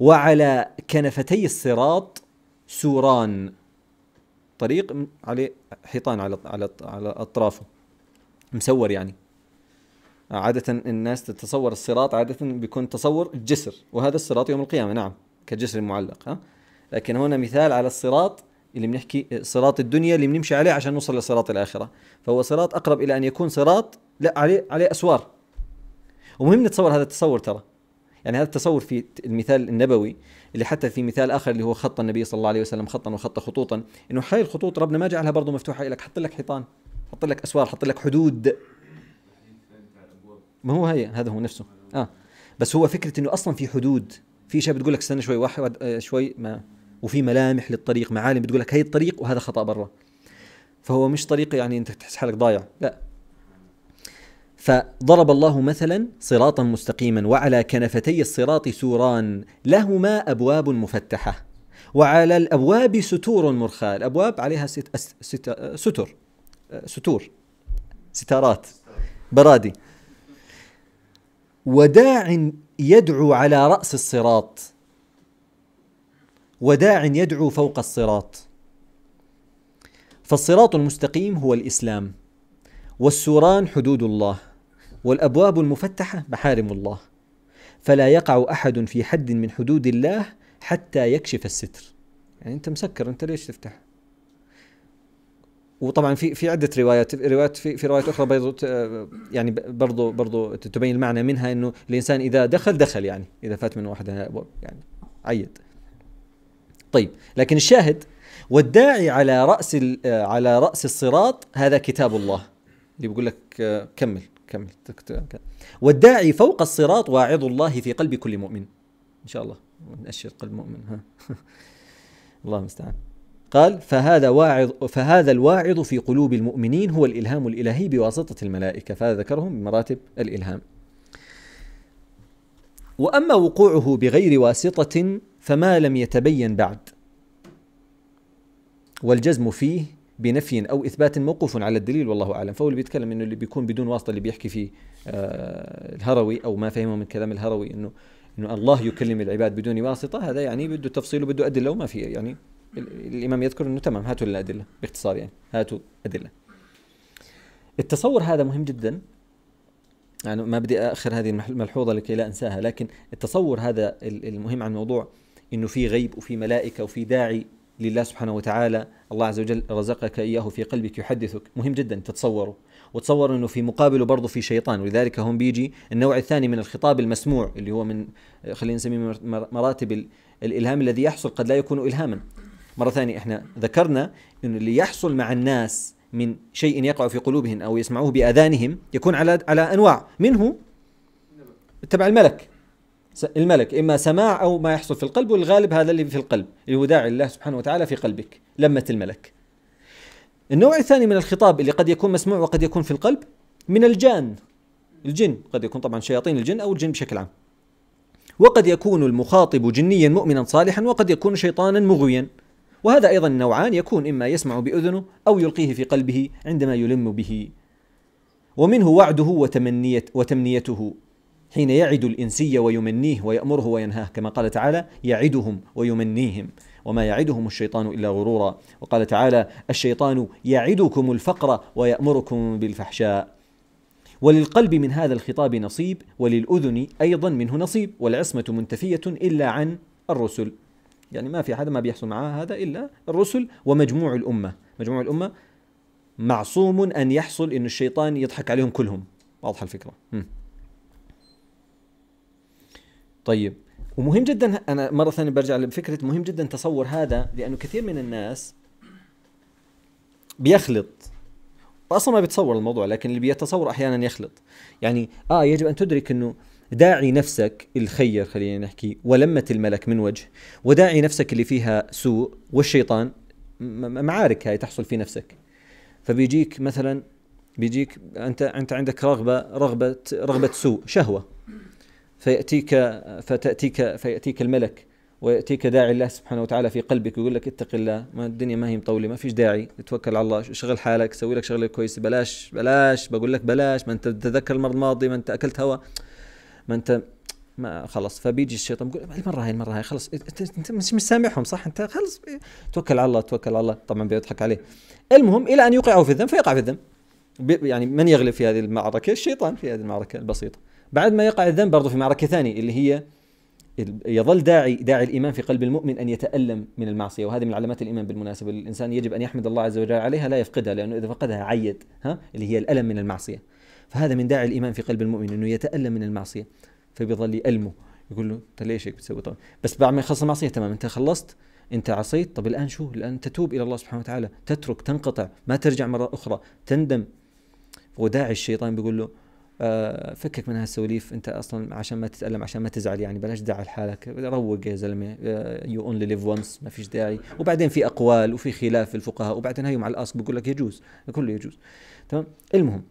وعلى كنفتي الصراط سوران طريق عليه حيطان على على على اطرافه مسور يعني عادة الناس تتصور الصراط عادة بيكون تصور جسر وهذا الصراط يوم القيامة نعم كجسر معلق ها لكن هنا مثال على الصراط اللي بنحكي صراط الدنيا اللي بنمشي عليه عشان نوصل لصراط الاخره فهو صراط اقرب الى ان يكون صراط لا عليه عليه اسوار ومهم نتصور هذا التصور ترى يعني هذا التصور في المثال النبوي اللي حتى في مثال اخر اللي هو خط النبي صلى الله عليه وسلم خطا وخط خطوطا انه هاي الخطوط ربنا ما جعلها برضه مفتوحه لك حط لك حيطان حط لك اسوار حط لك حدود ما هو هي هذا هو نفسه اه بس هو فكره انه اصلا في حدود في شيء بتقول لك استنى شوي واحد آه، شوي ما وفي ملامح للطريق معالم بتقول لك هي الطريق وهذا خطا برا فهو مش طريق يعني انت تحس حالك ضايع لا فضرب الله مثلا صراطا مستقيما وعلى كنفتي الصراط سوران لهما ابواب مفتحه وعلى الابواب ستور مرخاه الابواب عليها ست... ست... ستر ستور ستارات برادي وداع يدعو على راس الصراط وداع يدعو فوق الصراط فالصراط المستقيم هو الاسلام والسوران حدود الله والابواب المفتحه محارم الله فلا يقع احد في حد من حدود الله حتى يكشف الستر يعني انت مسكر انت ليش تفتح وطبعا في في عده روايات روايات في, في روايات اخرى برضو يعني برضو برضو تبين المعنى منها انه الانسان اذا دخل دخل يعني اذا فات من واحده الابواب يعني عيد طيب لكن الشاهد والداعي على راس آه، على راس الصراط هذا كتاب الله اللي بيقول لك آه، كمل كمل والداعي فوق الصراط واعظ الله في قلب كل مؤمن ان شاء الله نأشر قلب مؤمن ها الله المستعان قال فهذا واعظ فهذا الواعظ في قلوب المؤمنين هو الالهام الالهي بواسطه الملائكه فهذا ذكرهم بمراتب الالهام واما وقوعه بغير واسطه فما لم يتبين بعد والجزم فيه بنفي او اثبات موقوف على الدليل والله اعلم فهو اللي بيتكلم انه اللي بيكون بدون واسطه اللي بيحكي فيه آه الهروي او ما فهمه من كلام الهروي انه انه الله يكلم العباد بدون واسطه هذا يعني بده تفصيل وبده ادله وما في يعني الامام يذكر انه تمام هاتوا الادله باختصار يعني هاتوا ادله التصور هذا مهم جدا يعني ما بدي اخر هذه الملحوظه لكي لا انساها لكن التصور هذا المهم عن موضوع انه في غيب وفي ملائكه وفي داعي لله سبحانه وتعالى الله عز وجل رزقك اياه في قلبك يحدثك مهم جدا تتصوره وتصور انه في مقابله برضه في شيطان ولذلك هون بيجي النوع الثاني من الخطاب المسموع اللي هو من خلينا نسميه مراتب الالهام الذي يحصل قد لا يكون الهاما مره ثانيه احنا ذكرنا انه اللي يحصل مع الناس من شيء يقع في قلوبهم او يسمعوه باذانهم يكون على على انواع منه تبع الملك الملك إما سماع أو ما يحصل في القلب والغالب هذا اللي في القلب اللي هو داعي الله سبحانه وتعالى في قلبك لمة الملك النوع الثاني من الخطاب اللي قد يكون مسموع وقد يكون في القلب من الجان الجن قد يكون طبعا شياطين الجن أو الجن بشكل عام وقد يكون المخاطب جنيا مؤمنا صالحا وقد يكون شيطانا مغويا وهذا أيضا نوعان يكون إما يسمع بأذنه أو يلقيه في قلبه عندما يلم به ومنه وعده وتمنية وتمنيته حين يعد الإنسي ويمنيه ويأمره وينهاه كما قال تعالى يعدهم ويمنيهم وما يعدهم الشيطان إلا غرورا وقال تعالى الشيطان يعدكم الفقر ويأمركم بالفحشاء وللقلب من هذا الخطاب نصيب وللأذن أيضا منه نصيب والعصمة منتفية إلا عن الرسل يعني ما في حدا ما بيحصل معاه هذا إلا الرسل ومجموع الأمة مجموع الأمة معصوم أن يحصل أن الشيطان يضحك عليهم كلهم واضحة الفكرة م. طيب ومهم جدا انا مره ثانيه برجع لفكره مهم جدا تصور هذا لانه كثير من الناس بيخلط اصلا ما بيتصور الموضوع لكن اللي بيتصور احيانا يخلط يعني اه يجب ان تدرك انه داعي نفسك الخير خلينا نحكي ولمة الملك من وجه وداعي نفسك اللي فيها سوء والشيطان معارك هاي تحصل في نفسك فبيجيك مثلا بيجيك انت انت عندك رغبه رغبه رغبه سوء شهوه فيأتيك فتأتيك فيأتيك الملك ويأتيك داعي الله سبحانه وتعالى في قلبك ويقول لك اتق الله ما الدنيا ما هي مطولة ما فيش داعي اتوكل على الله شغل حالك سوي لك شغلة كويسة بلاش بلاش بقول لك بلاش ما انت تتذكر المرة الماضية ما انت أكلت هواء ما انت ما خلص فبيجي الشيطان بيقول المره هاي المره هاي خلص انت مش مش سامعهم صح انت خلص توكل على الله توكل على الله طبعا بيضحك عليه المهم الى ان يوقعه في الذنب فيقع في الذنب يعني من يغلب في هذه المعركه الشيطان في هذه المعركه البسيطه بعد ما يقع الذنب برضه في معركة ثانية اللي هي يظل داعي داعي الإيمان في قلب المؤمن أن يتألم من المعصية وهذه من علامات الإيمان بالمناسبة الإنسان يجب أن يحمد الله عز وجل عليها لا يفقدها لأنه إذا فقدها عيد ها اللي هي الألم من المعصية فهذا من داعي الإيمان في قلب المؤمن أنه يتألم من المعصية فبيظل يألمه يقول له أنت طيب ليش هيك بتسوي طب بس بعد ما يخلص المعصية تمام أنت خلصت انت عصيت طب الان شو الان تتوب الى الله سبحانه وتعالى تترك تنقطع ما ترجع مره اخرى تندم وداعي الشيطان بيقول له آه، فكك من هالسواليف انت اصلا عشان ما تتالم عشان ما تزعل يعني بلاش تزعل حالك روق يا زلمه يو اونلي ليف وانس ما فيش داعي وبعدين في اقوال وفي خلاف الفقهاء وبعدين هي مع الاصل بقول لك يجوز كله يجوز تمام المهم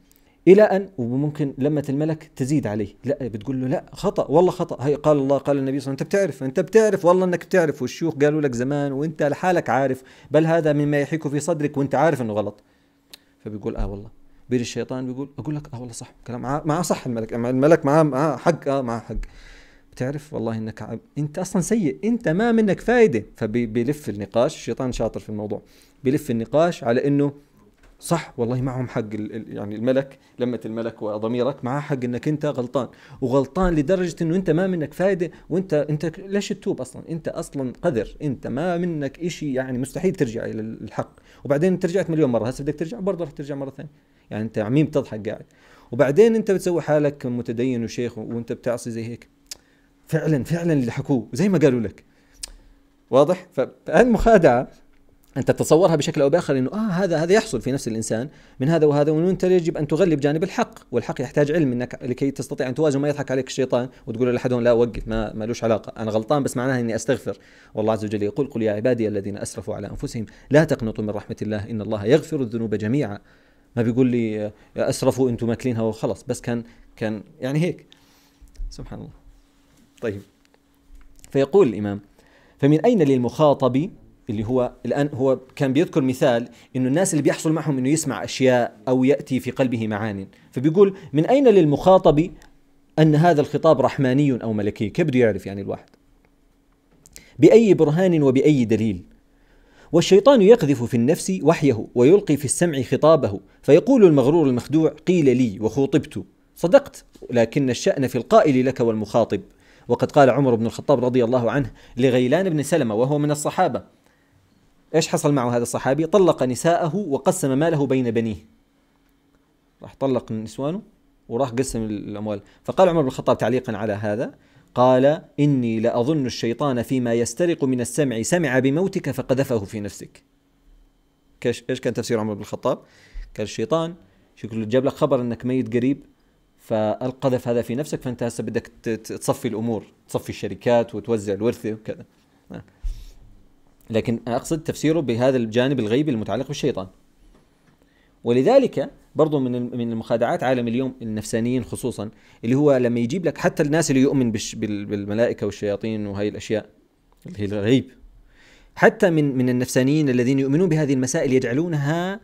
الى ان وممكن لمه الملك تزيد عليه لا بتقول له لا خطا والله خطا هي قال الله قال النبي صلى الله عليه وسلم انت بتعرف انت بتعرف والله انك بتعرف والشيوخ قالوا لك زمان وانت لحالك عارف بل هذا مما يحيك في صدرك وانت عارف انه غلط فبيقول اه والله بين الشيطان بيقول اقول لك اه والله صح كلام مع صح الملك الملك معاه معاه حق اه معاه حق بتعرف والله انك عب... انت اصلا سيء انت ما منك فائده فبيلف النقاش الشيطان شاطر في الموضوع بيلف النقاش على انه صح والله معهم حق يعني الملك لمة الملك وضميرك معاه حق انك انت غلطان وغلطان لدرجة انه انت ما منك فائدة وانت انت ليش تتوب اصلا انت اصلا قذر انت ما منك اشي يعني مستحيل ترجع الى الحق وبعدين ترجعت رجعت مليون مرة هسه بدك ترجع برضه رح ترجع مرة ثانية يعني انت عميم تضحك قاعد وبعدين انت بتسوي حالك متدين وشيخ وانت بتعصي زي هيك فعلا فعلا اللي حكوه زي ما قالوا لك واضح فالمخادعه انت تتصورها بشكل او باخر انه اه هذا هذا يحصل في نفس الانسان من هذا وهذا وانت يجب ان تغلب جانب الحق والحق يحتاج علم انك لكي تستطيع ان توازن ما يضحك عليك الشيطان وتقول لحدهم لا وقف ما مالوش علاقه انا غلطان بس معناها اني استغفر والله عز وجل يقول قل يا عبادي الذين اسرفوا على انفسهم لا تقنطوا من رحمه الله ان الله يغفر الذنوب جميعا ما بيقول لي اسرفوا انتم ماكلينها وخلص بس كان كان يعني هيك سبحان الله طيب فيقول الامام فمن اين للمخاطب اللي هو الان هو كان بيذكر مثال انه الناس اللي بيحصل معهم انه يسمع اشياء او ياتي في قلبه معان فبيقول من اين للمخاطب ان هذا الخطاب رحماني او ملكي كيف بده يعرف يعني الواحد باي برهان وباي دليل والشيطان يقذف في النفس وحيه ويلقي في السمع خطابه فيقول المغرور المخدوع قيل لي وخوطبت صدقت لكن الشأن في القائل لك والمخاطب وقد قال عمر بن الخطاب رضي الله عنه لغيلان بن سلمة وهو من الصحابة ايش حصل معه هذا الصحابي طلق نساءه وقسم ماله بين بنيه راح طلق نسوانه وراح قسم الأموال فقال عمر بن الخطاب تعليقا على هذا قال إني لأظن الشيطان فيما يسترق من السمع سمع بموتك فقذفه في نفسك إيش كان تفسير عمر بن الخطاب قال الشيطان شكله جاب لك خبر أنك ميت قريب فالقذف هذا في نفسك فانت هسه بدك تصفي الامور تصفي الشركات وتوزع الورثه وكذا نعم. لكن اقصد تفسيره بهذا الجانب الغيبي المتعلق بالشيطان ولذلك برضو من من المخادعات عالم اليوم النفسانيين خصوصا اللي هو لما يجيب لك حتى الناس اللي يؤمن بالملائكه والشياطين وهي الاشياء اللي هي الغيب حتى من من النفسانيين الذين يؤمنون بهذه المسائل يجعلونها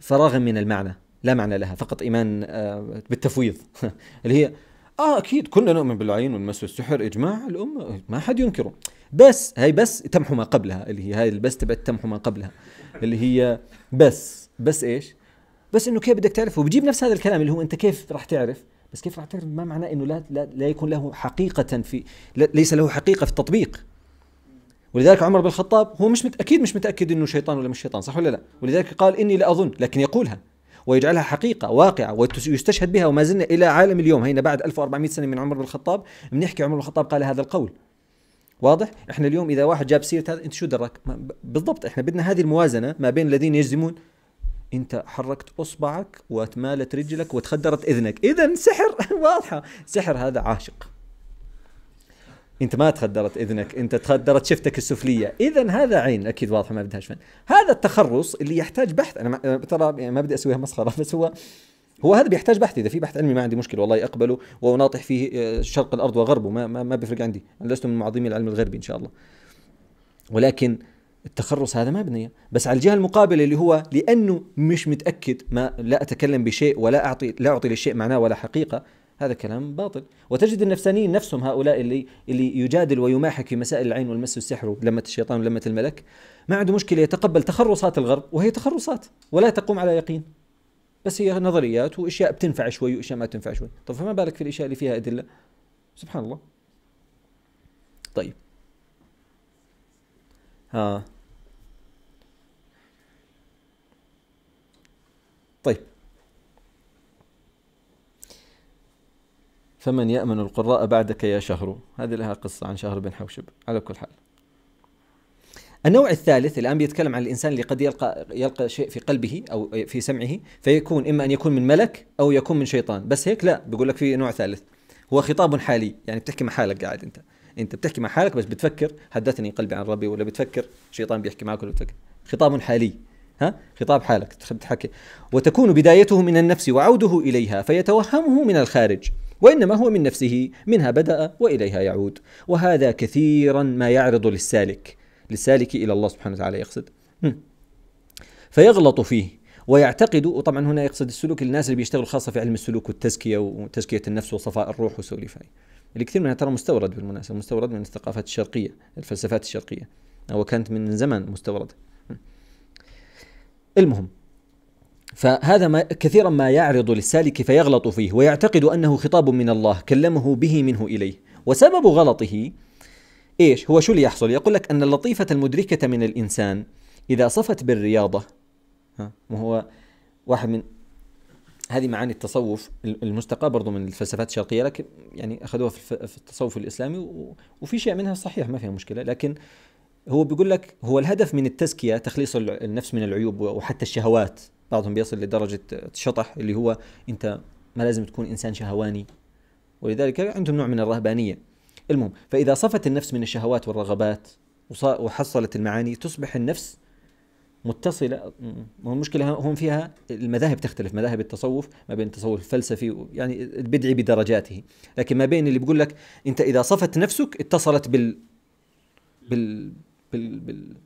فراغا من المعنى لا معنى لها فقط ايمان آه، بالتفويض اللي هي اه اكيد كلنا نؤمن بالعين والمس والسحر اجماع الامه ما حد ينكره بس هاي بس تمحو ما قبلها اللي هي هاي البس تبعت تمحو ما قبلها اللي هي بس بس ايش؟ بس انه كيف بدك تعرفه وبجيب نفس هذا الكلام اللي هو انت كيف راح تعرف بس كيف راح تعرف ما معناه انه لا, لا لا يكون له حقيقه في ليس له حقيقه في التطبيق ولذلك عمر بن الخطاب هو مش متاكيد اكيد مش متاكد انه شيطان ولا مش شيطان صح ولا لا ولذلك قال اني لا اظن لكن يقولها ويجعلها حقيقه واقعه ويستشهد بها وما زلنا الى عالم اليوم هنا بعد 1400 سنه من عمر بن الخطاب بنحكي عمر بن الخطاب قال هذا القول واضح احنا اليوم اذا واحد جاب سيره هذا انت شو درك بالضبط احنا بدنا هذه الموازنه ما بين الذين يجزمون انت حركت اصبعك واتمالت رجلك وتخدرت اذنك اذا سحر واضحه سحر هذا عاشق انت ما تخدرت اذنك انت تخدرت شفتك السفليه اذا هذا عين اكيد واضحه ما بدهاش فن هذا التخرص اللي يحتاج بحث انا ما ترى ما بدي اسويها مسخره بس هو هو هذا بيحتاج بحث اذا في بحث علمي ما عندي مشكله والله اقبله وناطح فيه آه، شرق الارض وغربه ما ما, ما بيفرق عندي انا لست من معظمي العلم الغربي ان شاء الله ولكن التخرص هذا ما بنيه بس على الجهه المقابله اللي هو لانه مش متاكد ما لا اتكلم بشيء ولا اعطي لا اعطي للشيء معناه ولا حقيقه هذا كلام باطل وتجد النفسانيين نفسهم هؤلاء اللي اللي يجادل ويماحك في مسائل العين والمس والسحر ولمة الشيطان ولمة الملك ما عنده مشكله يتقبل تخرصات الغرب وهي تخرصات ولا تقوم على يقين بس هي نظريات واشياء بتنفع شوي واشياء ما تنفع شوي طب فما بالك في الاشياء اللي فيها ادله سبحان الله طيب ها فمن يأمن القراء بعدك يا شهر هذه لها قصة عن شهر بن حوشب على كل حال النوع الثالث الآن بيتكلم عن الإنسان اللي قد يلقى, يلقى شيء في قلبه أو في سمعه فيكون إما أن يكون من ملك أو يكون من شيطان بس هيك لا بيقول لك في نوع ثالث هو خطاب حالي يعني بتحكي مع حالك قاعد أنت أنت بتحكي مع حالك بس بتفكر حدثني قلبي عن ربي ولا بتفكر شيطان بيحكي معك ولا بتفكر خطاب حالي ها خطاب حالك تحكي وتكون بدايته من النفس وعوده إليها فيتوهمه من الخارج وإنما هو من نفسه منها بدأ وإليها يعود وهذا كثيرا ما يعرض للسالك للسالك إلى الله سبحانه وتعالى يقصد فيغلط فيه ويعتقد وطبعا هنا يقصد السلوك الناس اللي بيشتغلوا خاصه في علم السلوك والتزكيه وتزكيه النفس وصفاء الروح اللي الكثير منها ترى مستورد بالمناسبه مستورد من الثقافات الشرقيه الفلسفات الشرقيه وكانت من زمن مستورده المهم فهذا ما كثيرا ما يعرض للسالك فيغلط فيه ويعتقد انه خطاب من الله كلمه به منه اليه وسبب غلطه ايش هو شو اللي يحصل يقول لك ان اللطيفه المدركه من الانسان اذا صفت بالرياضه ها وهو واحد من هذه معاني التصوف المستقى برضو من الفلسفات الشرقية لكن يعني أخذوها في التصوف الإسلامي وفي شيء منها صحيح ما فيها مشكلة لكن هو بيقول لك هو الهدف من التزكية تخليص النفس من العيوب وحتى الشهوات بعضهم بيصل لدرجة الشطح اللي هو أنت ما لازم تكون إنسان شهواني ولذلك عندهم نوع من الرهبانية المهم فإذا صفت النفس من الشهوات والرغبات وحصلت المعاني تصبح النفس متصلة المشكلة هون فيها المذاهب تختلف مذاهب التصوف ما بين التصوف الفلسفي يعني البدعي بدرجاته لكن ما بين اللي بيقول لك أنت إذا صفت نفسك اتصلت بال بال بال, بال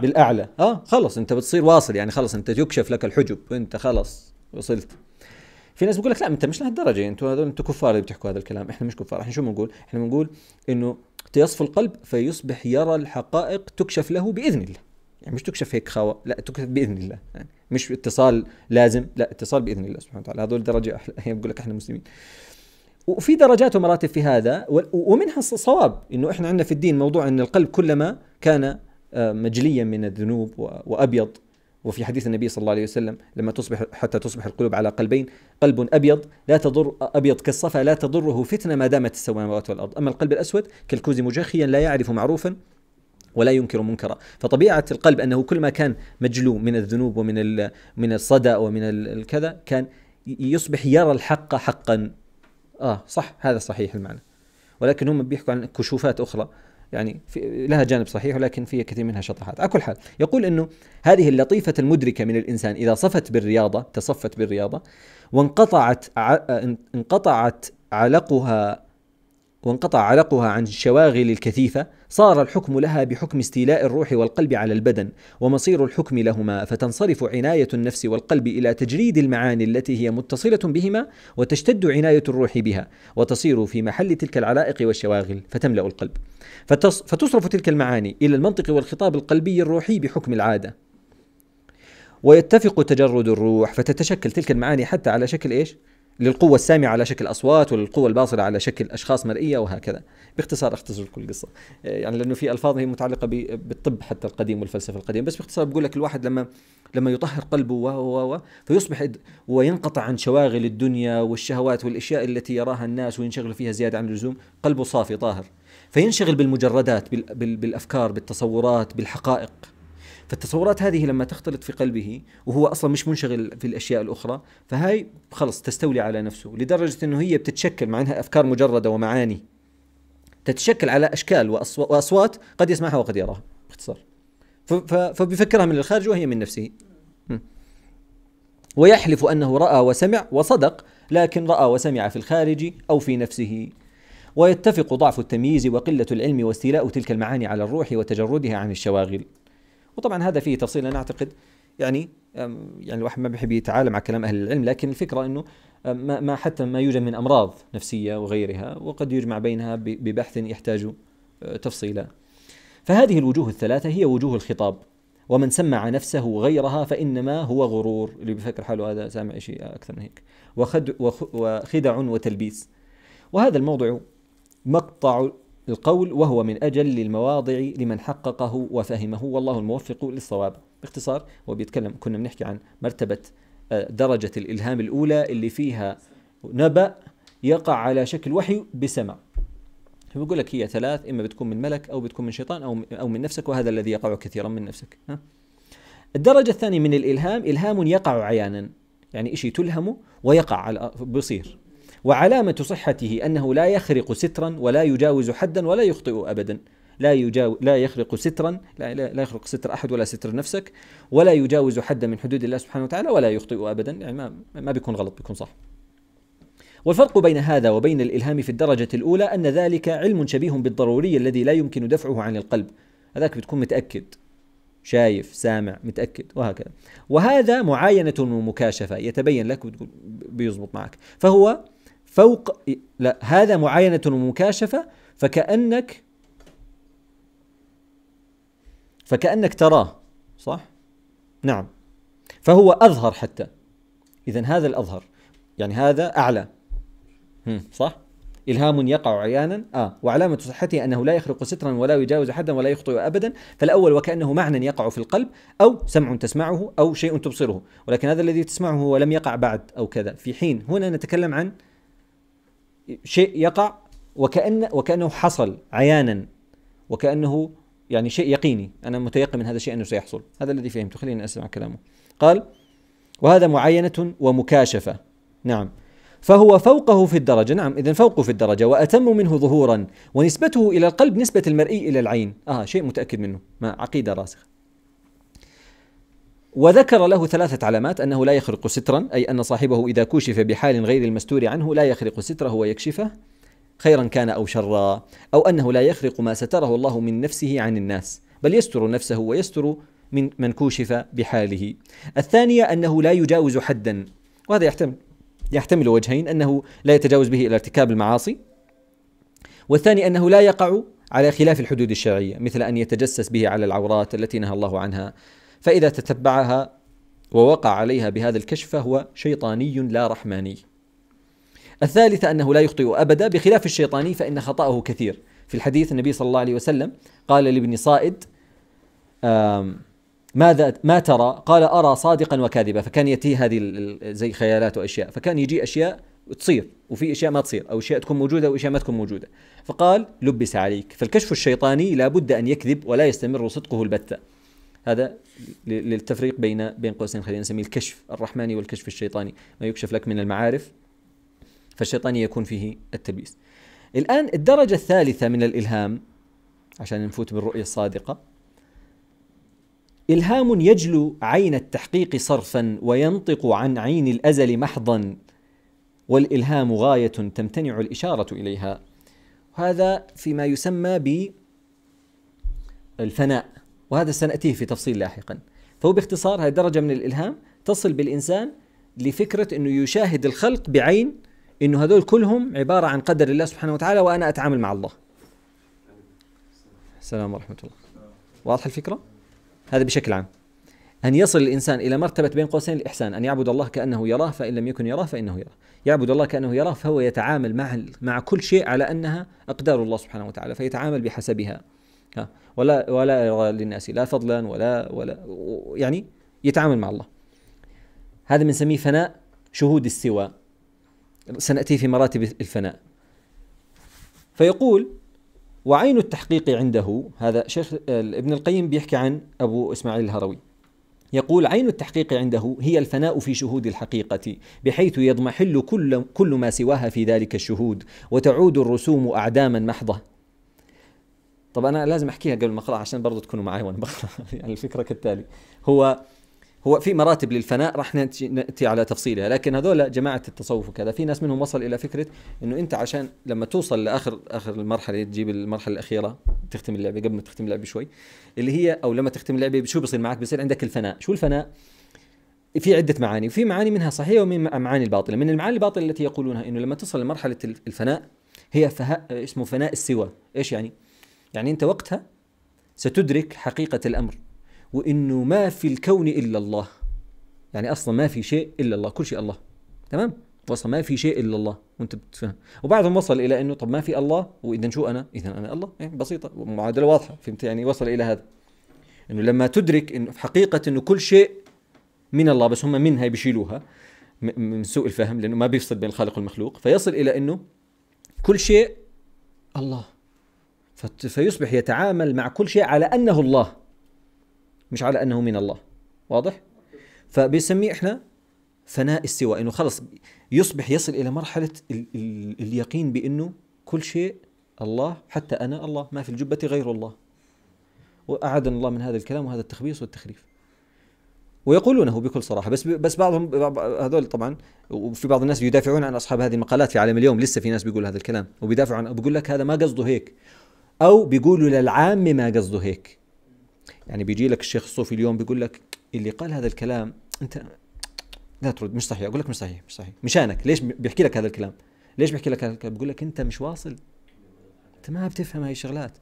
بالاعلى اه خلص انت بتصير واصل يعني خلص انت يكشف لك الحجب انت خلص وصلت في ناس بيقول لك لا انت مش لهالدرجه انتوا هذول انتوا كفار اللي بتحكوا هذا الكلام احنا مش كفار احنا شو بنقول احنا بنقول انه تيصف القلب فيصبح يرى الحقائق تكشف له باذن الله يعني مش تكشف هيك خوا لا تكشف باذن الله يعني مش اتصال لازم لا اتصال باذن الله سبحانه وتعالى هذول درجه احلى بقول لك احنا مسلمين وفي درجات ومراتب في هذا ومنها الصواب انه احنا عندنا في الدين موضوع ان القلب كلما كان آه، مجليا من الذنوب وابيض وفي حديث النبي صلى الله عليه وسلم لما تصبح حتى تصبح القلوب على قلبين قلب ابيض لا تضر ابيض كالصفا لا تضره فتنه ما دامت السماوات والارض اما القلب الاسود كالكوز مجخيا لا يعرف معروفا ولا ينكر منكرا فطبيعه القلب انه كل ما كان مجلو من الذنوب ومن من الصدا ومن الكذا كان يصبح يرى الحق حقا اه صح هذا صحيح المعنى ولكن هم بيحكوا عن كشوفات اخرى يعني في لها جانب صحيح ولكن فيها كثير منها شطحات على كل حال يقول انه هذه اللطيفه المدركه من الانسان اذا صفت بالرياضه تصفت بالرياضه وانقطعت انقطعت علقها وانقطع علقها عن الشواغل الكثيفة صار الحكم لها بحكم استيلاء الروح والقلب على البدن ومصير الحكم لهما فتنصرف عناية النفس والقلب إلى تجريد المعاني التي هي متصلة بهما وتشتد عناية الروح بها وتصير في محل تلك العلائق والشواغل فتملأ القلب فتصرف تلك المعاني إلى المنطق والخطاب القلبي الروحي بحكم العادة ويتفق تجرد الروح فتتشكل تلك المعاني حتى على شكل ايش؟ للقوة السامعة على شكل أصوات وللقوة الباصرة على شكل أشخاص مرئية وهكذا باختصار أختصر كل القصة آه، يعني لأنه في ألفاظ هي متعلقة بالطب حتى القديم والفلسفة القديمة بس باختصار بقول لك الواحد لما لما يطهر قلبه و و و فيصبح وينقطع عن شواغل الدنيا والشهوات والأشياء التي يراها الناس وينشغل فيها زيادة عن اللزوم قلبه صافي طاهر فينشغل بالمجردات بالأفكار بالتصورات بالحقائق فالتصورات هذه لما تختلط في قلبه وهو اصلا مش منشغل في الاشياء الاخرى فهاي خلص تستولي على نفسه لدرجه انه هي بتتشكل مع انها افكار مجرده ومعاني تتشكل على اشكال واصوات قد يسمعها وقد يراها باختصار فبيفكرها من الخارج وهي من نفسه ويحلف انه راى وسمع وصدق لكن راى وسمع في الخارج او في نفسه ويتفق ضعف التمييز وقله العلم واستيلاء تلك المعاني على الروح وتجردها عن الشواغل وطبعا هذا فيه تفصيل انا اعتقد يعني يعني الواحد ما بيحب يتعالى مع كلام اهل العلم لكن الفكره انه ما, ما حتى ما يوجد من امراض نفسيه وغيرها وقد يجمع بينها ببحث يحتاج أه، تفصيلا فهذه الوجوه الثلاثه هي وجوه الخطاب ومن سمع نفسه غيرها فإنما هو غرور اللي بفكر حاله هذا سامع شيء أكثر من هيك وخدع وتلبيس وهذا الموضع مقطع القول وهو من أجل المواضع لمن حققه وفهمه والله الموفق للصواب باختصار هو بيتكلم كنا بنحكي عن مرتبة آه، درجة الإلهام الأولى اللي فيها نبأ يقع على شكل وحي بسمع فبقول لك هي ثلاث إما بتكون من ملك أو بتكون من شيطان أو أو من نفسك وهذا الذي يقع كثيرا من نفسك ها؟ الدرجة الثانية من الإلهام إلهام يقع عيانا يعني شيء تلهمه ويقع على بصير وعلامة صحته أنه لا يخرق سترا ولا يجاوز حدا ولا يخطئ أبدا لا يجاو لا يخرق سترا لا, لا يخرق ستر احد ولا ستر نفسك ولا يجاوز حدا من حدود الله سبحانه وتعالى ولا يخطئ ابدا يعني ما ما بيكون غلط بيكون صح. والفرق بين هذا وبين الالهام في الدرجه الاولى ان ذلك علم شبيه بالضروري الذي لا يمكن دفعه عن القلب. هذاك بتكون متاكد شايف سامع متاكد وهكذا. وهذا معاينه ومكاشفه يتبين لك بيزبط معك. فهو فوق لا هذا معاينة ومكاشفة فكأنك فكأنك تراه صح؟ نعم فهو أظهر حتى إذا هذا الأظهر يعني هذا أعلى صح؟ إلهام يقع عيانا آه وعلامة صحته أنه لا يخرق سترا ولا يجاوز حدا ولا يخطئ أبدا فالأول وكأنه معنى يقع في القلب أو سمع تسمعه أو شيء تبصره ولكن هذا الذي تسمعه لم يقع بعد أو كذا في حين هنا نتكلم عن شيء يقع وكأن وكأنه حصل عيانا وكأنه يعني شيء يقيني أنا متيقن من هذا الشيء أنه سيحصل هذا الذي فهمته خليني أسمع كلامه قال وهذا معينة ومكاشفة نعم فهو فوقه في الدرجة نعم إذا فوقه في الدرجة وأتم منه ظهورا ونسبته إلى القلب نسبة المرئي إلى العين آه شيء متأكد منه ما عقيدة راسخة وذكر له ثلاثة علامات أنه لا يخرق سترا أي أن صاحبه إذا كشف بحال غير المستور عنه لا يخرق ستره ويكشفه خيرا كان أو شرا أو أنه لا يخرق ما ستره الله من نفسه عن الناس بل يستر نفسه ويستر من من كوشف بحاله الثانية أنه لا يجاوز حدا وهذا يحتمل يحتمل وجهين أنه لا يتجاوز به إلى ارتكاب المعاصي والثاني أنه لا يقع على خلاف الحدود الشرعية مثل أن يتجسس به على العورات التي نهى الله عنها فإذا تتبعها ووقع عليها بهذا الكشف فهو شيطاني لا رحماني. الثالثة أنه لا يخطئ أبدا بخلاف الشيطاني فإن خطأه كثير. في الحديث النبي صلى الله عليه وسلم قال لابن صائد ماذا ما ترى؟ قال أرى صادقا وكاذبا فكان ياتيه هذه زي خيالات وأشياء فكان يجي أشياء تصير وفي اشياء ما تصير او اشياء تكون موجوده واشياء ما تكون موجوده فقال لبس عليك فالكشف الشيطاني لابد ان يكذب ولا يستمر صدقه البتة هذا للتفريق بين بين قوسين خلينا نسميه الكشف الرحماني والكشف الشيطاني ما يكشف لك من المعارف فالشيطاني يكون فيه التلبيس الآن الدرجة الثالثة من الإلهام عشان نفوت بالرؤية الصادقة إلهام يجلو عين التحقيق صرفا وينطق عن عين الأزل محضا والإلهام غاية تمتنع الإشارة إليها هذا فيما يسمى بالفناء وهذا سناتيه في تفصيل لاحقا فهو باختصار هذه درجه من الالهام تصل بالانسان لفكره انه يشاهد الخلق بعين انه هذول كلهم عباره عن قدر الله سبحانه وتعالى وانا اتعامل مع الله السلام ورحمه الله واضحه الفكره هذا بشكل عام أن يصل الإنسان إلى مرتبة بين قوسين الإحسان أن يعبد الله كأنه يراه فإن لم يكن يراه فإنه يراه يعبد الله كأنه يراه فهو يتعامل مع مع كل شيء على أنها أقدار الله سبحانه وتعالى فيتعامل بحسبها ها ولا ولا يرضى للناس لا فضلا ولا ولا يعني يتعامل مع الله هذا بنسميه فناء شهود السوى سناتي في مراتب الفناء فيقول وعين التحقيق عنده هذا شيخ ابن القيم بيحكي عن ابو اسماعيل الهروي يقول عين التحقيق عنده هي الفناء في شهود الحقيقة بحيث يضمحل كل, كل ما سواها في ذلك الشهود وتعود الرسوم أعداما محضة طب انا لازم احكيها قبل ما اقرا عشان برضو تكونوا معي وانا بقرا يعني الفكره كالتالي هو هو في مراتب للفناء راح ناتي على تفصيلها لكن هذول جماعه التصوف وكذا في ناس منهم وصل الى فكره انه انت عشان لما توصل لاخر اخر المرحله تجيب المرحله الاخيره تختم اللعبه قبل ما تختم اللعبه بشوي اللي هي او لما تختم اللعبه شو بيصير معك بيصير عندك الفناء شو الفناء في عدة معاني وفي معاني منها صحيحة ومن معاني الباطلة من المعاني الباطلة التي يقولونها أنه لما تصل لمرحلة الفناء هي فهاء اسمه فناء السوى إيش يعني؟ يعني انت وقتها ستدرك حقيقه الامر وانه ما في الكون الا الله يعني اصلا ما في شيء الا الله كل شيء الله تمام وصل ما في شيء الا الله وانت بتفهم وبعضهم وصل الى انه طب ما في الله واذا شو انا اذا انا الله يعني بسيطه معادله واضحه فهمت يعني وصل الى هذا انه لما تدرك انه حقيقه انه كل شيء من الله بس هم منها بيشيلوها من سوء الفهم لانه ما بيفصل بين الخالق والمخلوق فيصل الى انه كل شيء الله فيصبح يتعامل مع كل شيء على انه الله مش على انه من الله واضح فبيسميه احنا فناء السوى انه خلص يصبح يصل الى مرحله ال ال اليقين بانه كل شيء الله حتى انا الله ما في الجبه غير الله واعاذنا الله من هذا الكلام وهذا التخبيص والتخريف ويقولونه بكل صراحه بس بس بعضهم هذول طبعا وفي بعض الناس يدافعون عن اصحاب هذه المقالات في عالم اليوم لسه في ناس بيقول هذا الكلام وبيدافعوا عن بيقول لك هذا ما قصده هيك او بيقولوا للعام ما قصده هيك يعني بيجي لك الشيخ الصوفي اليوم بيقول لك اللي قال هذا الكلام انت لا ترد مش صحيح اقول لك مش صحيح مش صحيح مشانك ليش بيحكي لك هذا الكلام ليش بيحكي لك هذا الكلام بيقول لك انت مش واصل انت ما بتفهم هاي الشغلات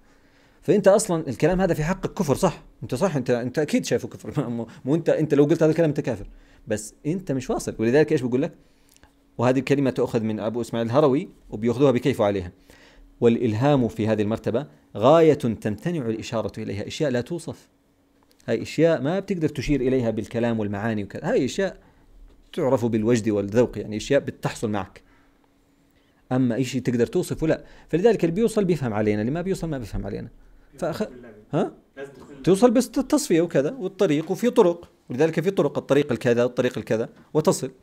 فانت اصلا الكلام هذا في حقك كفر صح انت صح انت انت اكيد شايفه كفر مو انت انت لو قلت هذا الكلام انت كافر بس انت مش واصل ولذلك ايش بقول لك وهذه الكلمه تؤخذ من ابو اسماعيل الهروي وبياخذوها بكيفه عليها والإلهام في هذه المرتبة غاية تمتنع الإشارة إليها أشياء لا توصف هاي أشياء ما بتقدر تشير إليها بالكلام والمعاني وكذا هاي أشياء تعرف بالوجد والذوق يعني أشياء بتحصل معك أما شيء تقدر توصفه لا فلذلك اللي بيوصل بيفهم علينا اللي ما بيوصل ما بيفهم علينا فأخ... ها؟ توصل بس التصفية وكذا والطريق وفي طرق ولذلك في طرق الطريق الكذا والطريق الكذا وتصل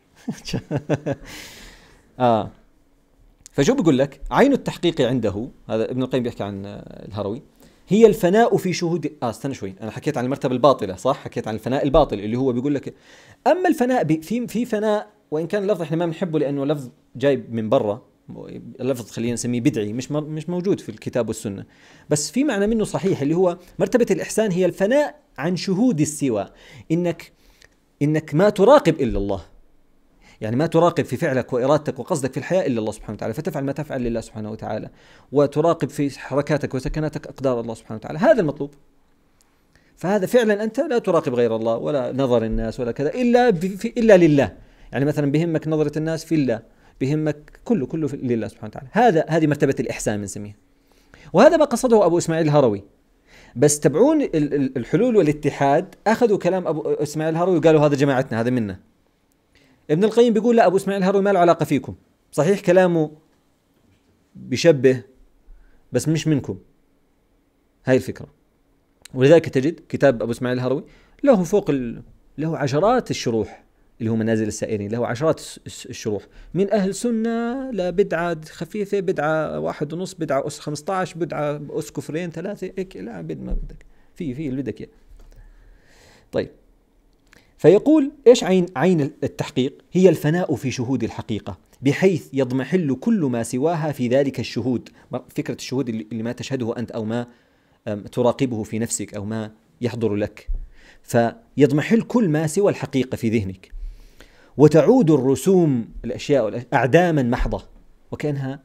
اه فشو بيقول لك عين التحقيق عنده هذا ابن القيم بيحكي عن آه، الهروي هي الفناء في شهود اه استنى شوي انا حكيت عن المرتبه الباطله صح حكيت عن الفناء الباطل اللي هو بيقول لك اما الفناء ب... في في فناء وان كان اللفظ احنا ما بنحبه لانه لفظ جاي من برا لفظ خلينا نسميه بدعي مش م... مش موجود في الكتاب والسنه بس في معنى منه صحيح اللي هو مرتبه الاحسان هي الفناء عن شهود السوى انك انك ما تراقب الا الله يعني ما تراقب في فعلك وارادتك وقصدك في الحياه الا الله سبحانه وتعالى فتفعل ما تفعل لله سبحانه وتعالى وتراقب في حركاتك وسكناتك اقدار الله سبحانه وتعالى هذا المطلوب فهذا فعلا انت لا تراقب غير الله ولا نظر الناس ولا كذا الا في الا لله يعني مثلا بهمك نظره الناس في الله بهمك كله كله لله سبحانه وتعالى هذا هذه مرتبه الاحسان بنسميها وهذا ما قصده ابو اسماعيل الهروي بس تبعون الحلول والاتحاد اخذوا كلام ابو اسماعيل الهروي وقالوا هذا جماعتنا هذا منا ابن القيم بيقول لا ابو اسماعيل هروي ما له علاقه فيكم صحيح كلامه بيشبه بس مش منكم هاي الفكره ولذلك تجد كتاب ابو اسماعيل الهروي له فوق ال... له عشرات الشروح اللي هو منازل السائرين له عشرات الشروح من أهل سنة لبدعة خفيفة بدعة واحد ونص بدعة أس 15 بدعة أس كفرين ثلاثة هيك لا بد ما بدك في في اللي بدك إياه طيب فيقول ايش عين عين التحقيق؟ هي الفناء في شهود الحقيقه بحيث يضمحل كل ما سواها في ذلك الشهود، فكره الشهود اللي ما تشهده انت او ما تراقبه في نفسك او ما يحضر لك. فيضمحل كل ما سوى الحقيقه في ذهنك. وتعود الرسوم الاشياء اعداما محضه وكانها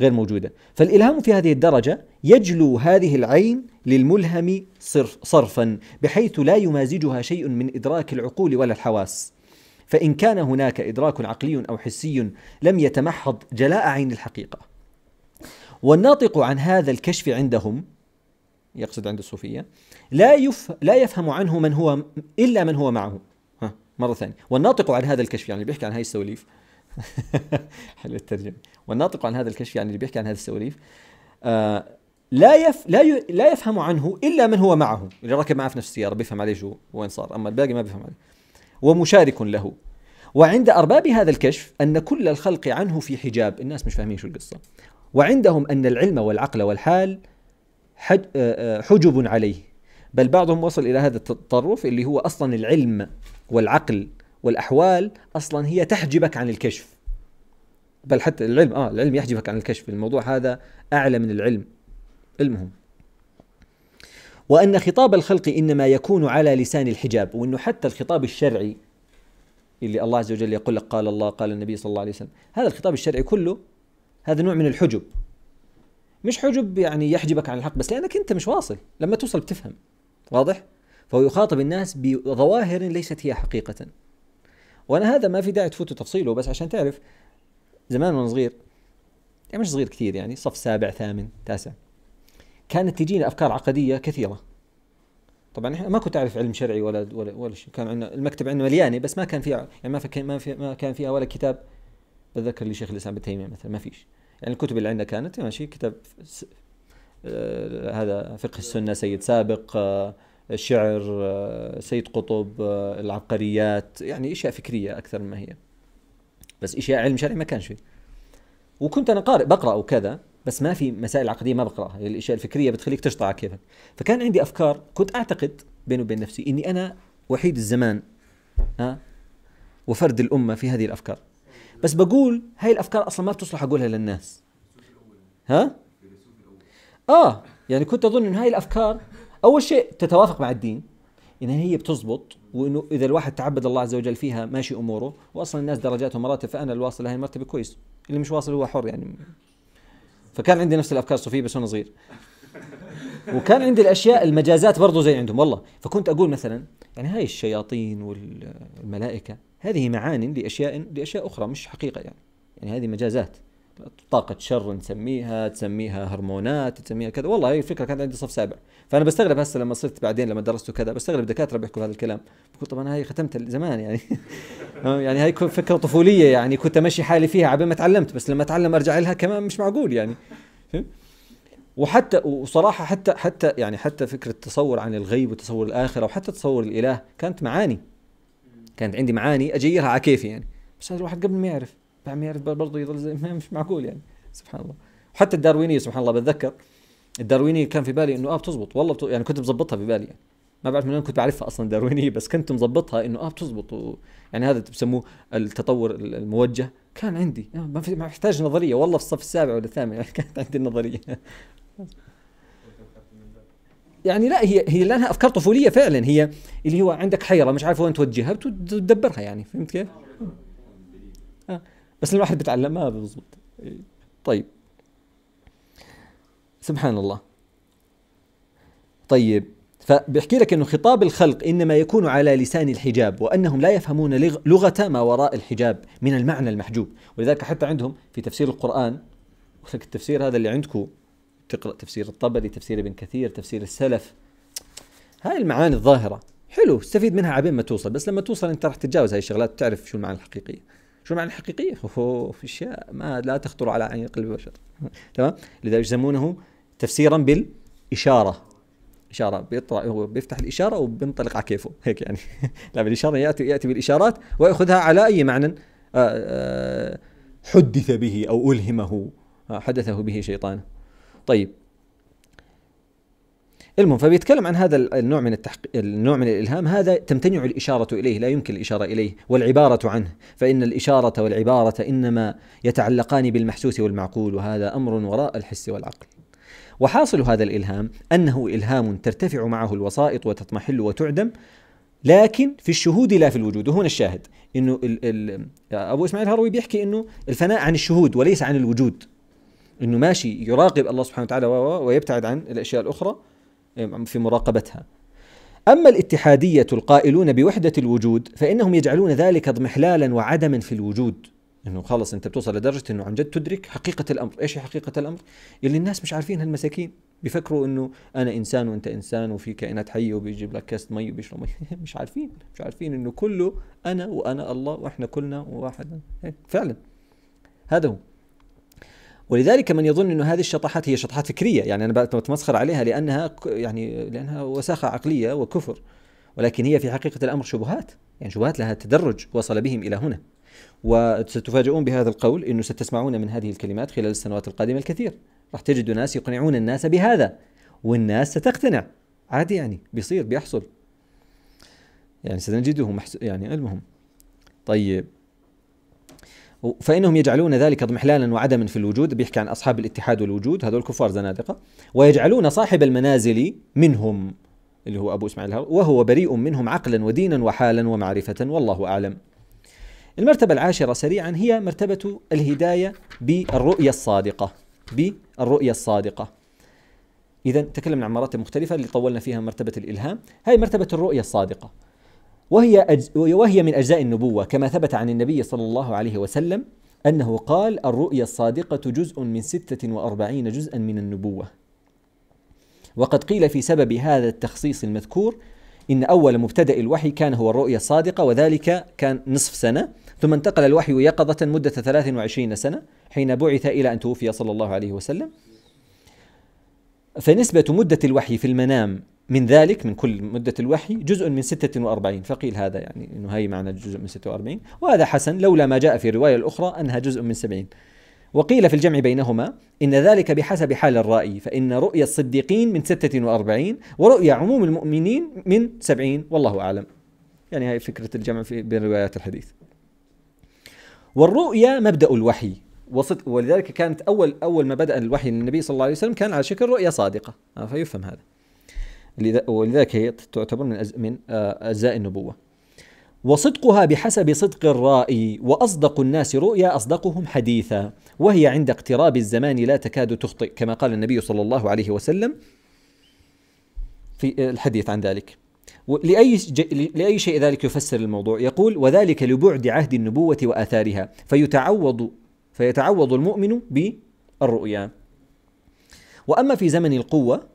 غير موجودة فالإلهام في هذه الدرجة يجلو هذه العين للملهم صرف صرفا بحيث لا يمازجها شيء من إدراك العقول ولا الحواس فإن كان هناك إدراك عقلي أو حسي لم يتمحض جلاء عين الحقيقة والناطق عن هذا الكشف عندهم يقصد عند الصوفية لا, يف لا يفهم عنه من هو إلا من هو معه ها مرة ثانية والناطق عن هذا الكشف يعني بيحكي عن هاي السواليف حلو الترجمه والناطق عن هذا الكشف يعني اللي بيحكي عن هذه السواليف آه لا يف لا ي... لا يفهم عنه الا من هو معه اللي راكب معه في نفس السياره بيفهم عليه شو وين صار اما الباقي ما بيفهم عليه ومشارك له وعند ارباب هذا الكشف ان كل الخلق عنه في حجاب الناس مش فاهمين شو القصه وعندهم ان العلم والعقل والحال حج... آه، آه، حجب عليه بل بعضهم وصل الى هذا التطرف اللي هو اصلا العلم والعقل والاحوال اصلا هي تحجبك عن الكشف بل حتى العلم اه العلم يحجبك عن الكشف الموضوع هذا اعلى من العلم المهم وان خطاب الخلق انما يكون على لسان الحجاب وانه حتى الخطاب الشرعي اللي الله عز وجل يقول لك قال الله قال النبي صلى الله عليه وسلم هذا الخطاب الشرعي كله هذا نوع من الحجب مش حجب يعني يحجبك عن الحق بس لانك انت مش واصل لما توصل بتفهم واضح فهو يخاطب الناس بظواهر ليست هي حقيقه وانا هذا ما في داعي تفوتوا تفصيله بس عشان تعرف زمان وانا صغير يعني مش صغير كثير يعني صف سابع ثامن تاسع كانت تجيني افكار عقديه كثيره طبعا احنا ما كنت اعرف علم شرعي ولا ولا ولا شيء كان عندنا المكتب عندنا مليانه بس ما كان فيها يعني ما في ما, في ما كان فيها ولا كتاب بتذكر لشيخ الاسلام ابن تيميه مثلا ما فيش يعني الكتب اللي عندنا كانت ماشي كتاب س... آه هذا فقه السنه سيد سابق آه شعر آه، سيد قطب آه، العبقريات يعني اشياء فكريه اكثر مما هي بس اشياء علم شرعي ما كانش فيه وكنت انا قارئ بقرا وكذا بس ما في مسائل عقديه ما بقراها هي الاشياء الفكريه بتخليك تشطع على كيفك فكان عندي افكار كنت اعتقد بيني وبين نفسي اني انا وحيد الزمان ها وفرد الامه في هذه الافكار بس بقول هاي الافكار اصلا ما بتصلح اقولها للناس ها اه يعني كنت اظن ان هاي الافكار اول شيء تتوافق مع الدين ان هي بتزبط وانه اذا الواحد تعبد الله عز وجل فيها ماشي اموره واصلا الناس درجاتهم مراتب فانا الواصل لهي المرتبه كويس اللي مش واصل هو حر يعني فكان عندي نفس الافكار الصوفيه بس وانا صغير وكان عندي الاشياء المجازات برضه زي عندهم والله فكنت اقول مثلا يعني هاي الشياطين والملائكه هذه معان لاشياء لاشياء اخرى مش حقيقه يعني يعني هذه مجازات طاقة شر نسميها تسميها هرمونات تسميها كذا والله هي الفكرة كانت عندي صف سابع فأنا بستغرب هسه لما صرت بعدين لما درست وكذا بستغرب الدكاترة بيحكوا هذا الكلام بقول طبعا هاي ختمت زمان يعني آه، يعني هاي فكرة طفولية يعني كنت أمشي حالي فيها عبين ما تعلمت بس لما أتعلم أرجع لها كمان مش معقول يعني وحتى وصراحة حتى حتى يعني حتى فكرة التصور عن الغيب وتصور الآخرة وحتى تصور الإله كانت معاني كانت عندي معاني أجيرها على كيفي يعني بس الواحد قبل ما يعرف بعمير برضه يظل زي مش معقول يعني سبحان الله وحتى الداروينيه سبحان الله بتذكر الداروينيه كان في بالي انه اه بتزبط والله بتزبط يعني كنت مظبطها في بالي يعني. ما بعرف من وين كنت بعرفها اصلا داروينيه بس كنت مظبطها انه اه بتزبط و... يعني هذا بسموه التطور الموجه كان عندي آه، ما في ما محتاج نظريه والله في الصف السابع ولا الثامن يعني كانت عندي النظريه يعني لا هي هي لانها افكار طفوليه فعلا هي اللي هو عندك حيره مش عارف وين توجهها بتدبرها يعني فهمت كيف؟ آه. بس الواحد بتعلمها بالضبط طيب سبحان الله طيب فبيحكي لك انه خطاب الخلق انما يكون على لسان الحجاب وانهم لا يفهمون لغه ما وراء الحجاب من المعنى المحجوب ولذلك حتى عندهم في تفسير القران التفسير هذا اللي عندكم تقرا تفسير الطبري تفسير ابن كثير تفسير السلف هاي المعاني الظاهره حلو استفيد منها عبين ما توصل بس لما توصل انت راح تتجاوز هاي الشغلات تعرف شو المعاني الحقيقيه شو المعنى الحقيقية؟ هو في أشياء ما لا تخطر على عين قلب البشر تمام؟ لذا يسمونه تفسيرا بالإشارة إشارة بيطلع هو بيفتح الإشارة وبينطلق على كيفه هيك يعني لا بالإشارة يأتي يأتي بالإشارات ويأخذها على أي معنى آه، آه، حدث به أو ألهمه آه، حدثه به شيطانه طيب المهم فبيتكلم عن هذا النوع من التحقيق النوع من الالهام هذا تمتنع الاشاره اليه لا يمكن الاشاره اليه والعباره عنه فان الاشاره والعباره انما يتعلقان بالمحسوس والمعقول وهذا امر وراء الحس والعقل وحاصل هذا الالهام انه الهام ترتفع معه الوسائط وتطمحل وتعدم لكن في الشهود لا في الوجود وهنا الشاهد انه ال ال ابو اسماعيل الهروي بيحكي انه الفناء عن الشهود وليس عن الوجود انه ماشي يراقب الله سبحانه وتعالى ويبتعد عن الاشياء الاخرى إيه، في مراقبتها أما الاتحادية القائلون بوحدة الوجود فإنهم يجعلون ذلك اضمحلالا وعدما في الوجود انه خلص انت بتوصل لدرجه انه عن جد تدرك حقيقه الامر، ايش هي حقيقه الامر؟ اللي الناس مش عارفين هالمساكين بيفكروا انه انا انسان وانت انسان وفي كائنات حيه وبيجيب لك كاسه مي وبيشرب مي، مش عارفين مش عارفين انه كله انا وانا الله واحنا كلنا واحد إيه، فعلا هذا هو ولذلك من يظن انه هذه الشطحات هي شطحات فكريه يعني انا بتمسخر عليها لانها يعني لانها وساخه عقليه وكفر ولكن هي في حقيقه الامر شبهات يعني شبهات لها تدرج وصل بهم الى هنا وستفاجؤون بهذا القول انه ستسمعون من هذه الكلمات خلال السنوات القادمه الكثير راح تجدوا ناس يقنعون الناس بهذا والناس ستقتنع عادي يعني بيصير بيحصل يعني سنجدهم يعني علمهم طيب فإنهم يجعلون ذلك اضمحلالا وعدما في الوجود بيحكي عن أصحاب الاتحاد والوجود هذول كفار زنادقة ويجعلون صاحب المنازل منهم اللي هو أبو إسماعيل وهو بريء منهم عقلا ودينا وحالا ومعرفة والله أعلم المرتبة العاشرة سريعا هي مرتبة الهداية بالرؤية الصادقة بالرؤية الصادقة إذا تكلمنا عن مراتب مختلفة اللي طولنا فيها مرتبة الإلهام هاي مرتبة الرؤية الصادقة وهي أجز وهي من اجزاء النبوه كما ثبت عن النبي صلى الله عليه وسلم انه قال الرؤيا الصادقه جزء من 46 جزءا من النبوه. وقد قيل في سبب هذا التخصيص المذكور إن أول مبتدأ الوحي كان هو الرؤيا الصادقة وذلك كان نصف سنة ثم انتقل الوحي يقظة مدة 23 سنة حين بعث إلى أن توفي صلى الله عليه وسلم فنسبة مدة الوحي في المنام من ذلك من كل مدة الوحي جزء من 46 فقيل هذا يعني أنه هي معنى جزء من 46 وهذا حسن لولا ما جاء في الرواية الأخرى أنها جزء من 70 وقيل في الجمع بينهما إن ذلك بحسب حال الرائي فإن رؤيا الصديقين من 46 ورؤيا عموم المؤمنين من 70 والله أعلم يعني هي فكرة الجمع في بين روايات الحديث والرؤيا مبدأ الوحي ولذلك كانت أول أول ما بدأ الوحي للنبي صلى الله عليه وسلم كان على شكل رؤيا صادقة آه، فيفهم هذا ولذلك هي تعتبر من من آه، أجزاء النبوة وصدقها بحسب صدق الرائي وأصدق الناس رؤيا أصدقهم حديثا وهي عند اقتراب الزمان لا تكاد تخطئ كما قال النبي صلى الله عليه وسلم في آه، الحديث عن ذلك لأي, لأي شيء ذلك يفسر الموضوع يقول وذلك لبعد عهد النبوة وآثارها فيتعوض فيتعوض المؤمن بالرؤيا وأما في زمن القوة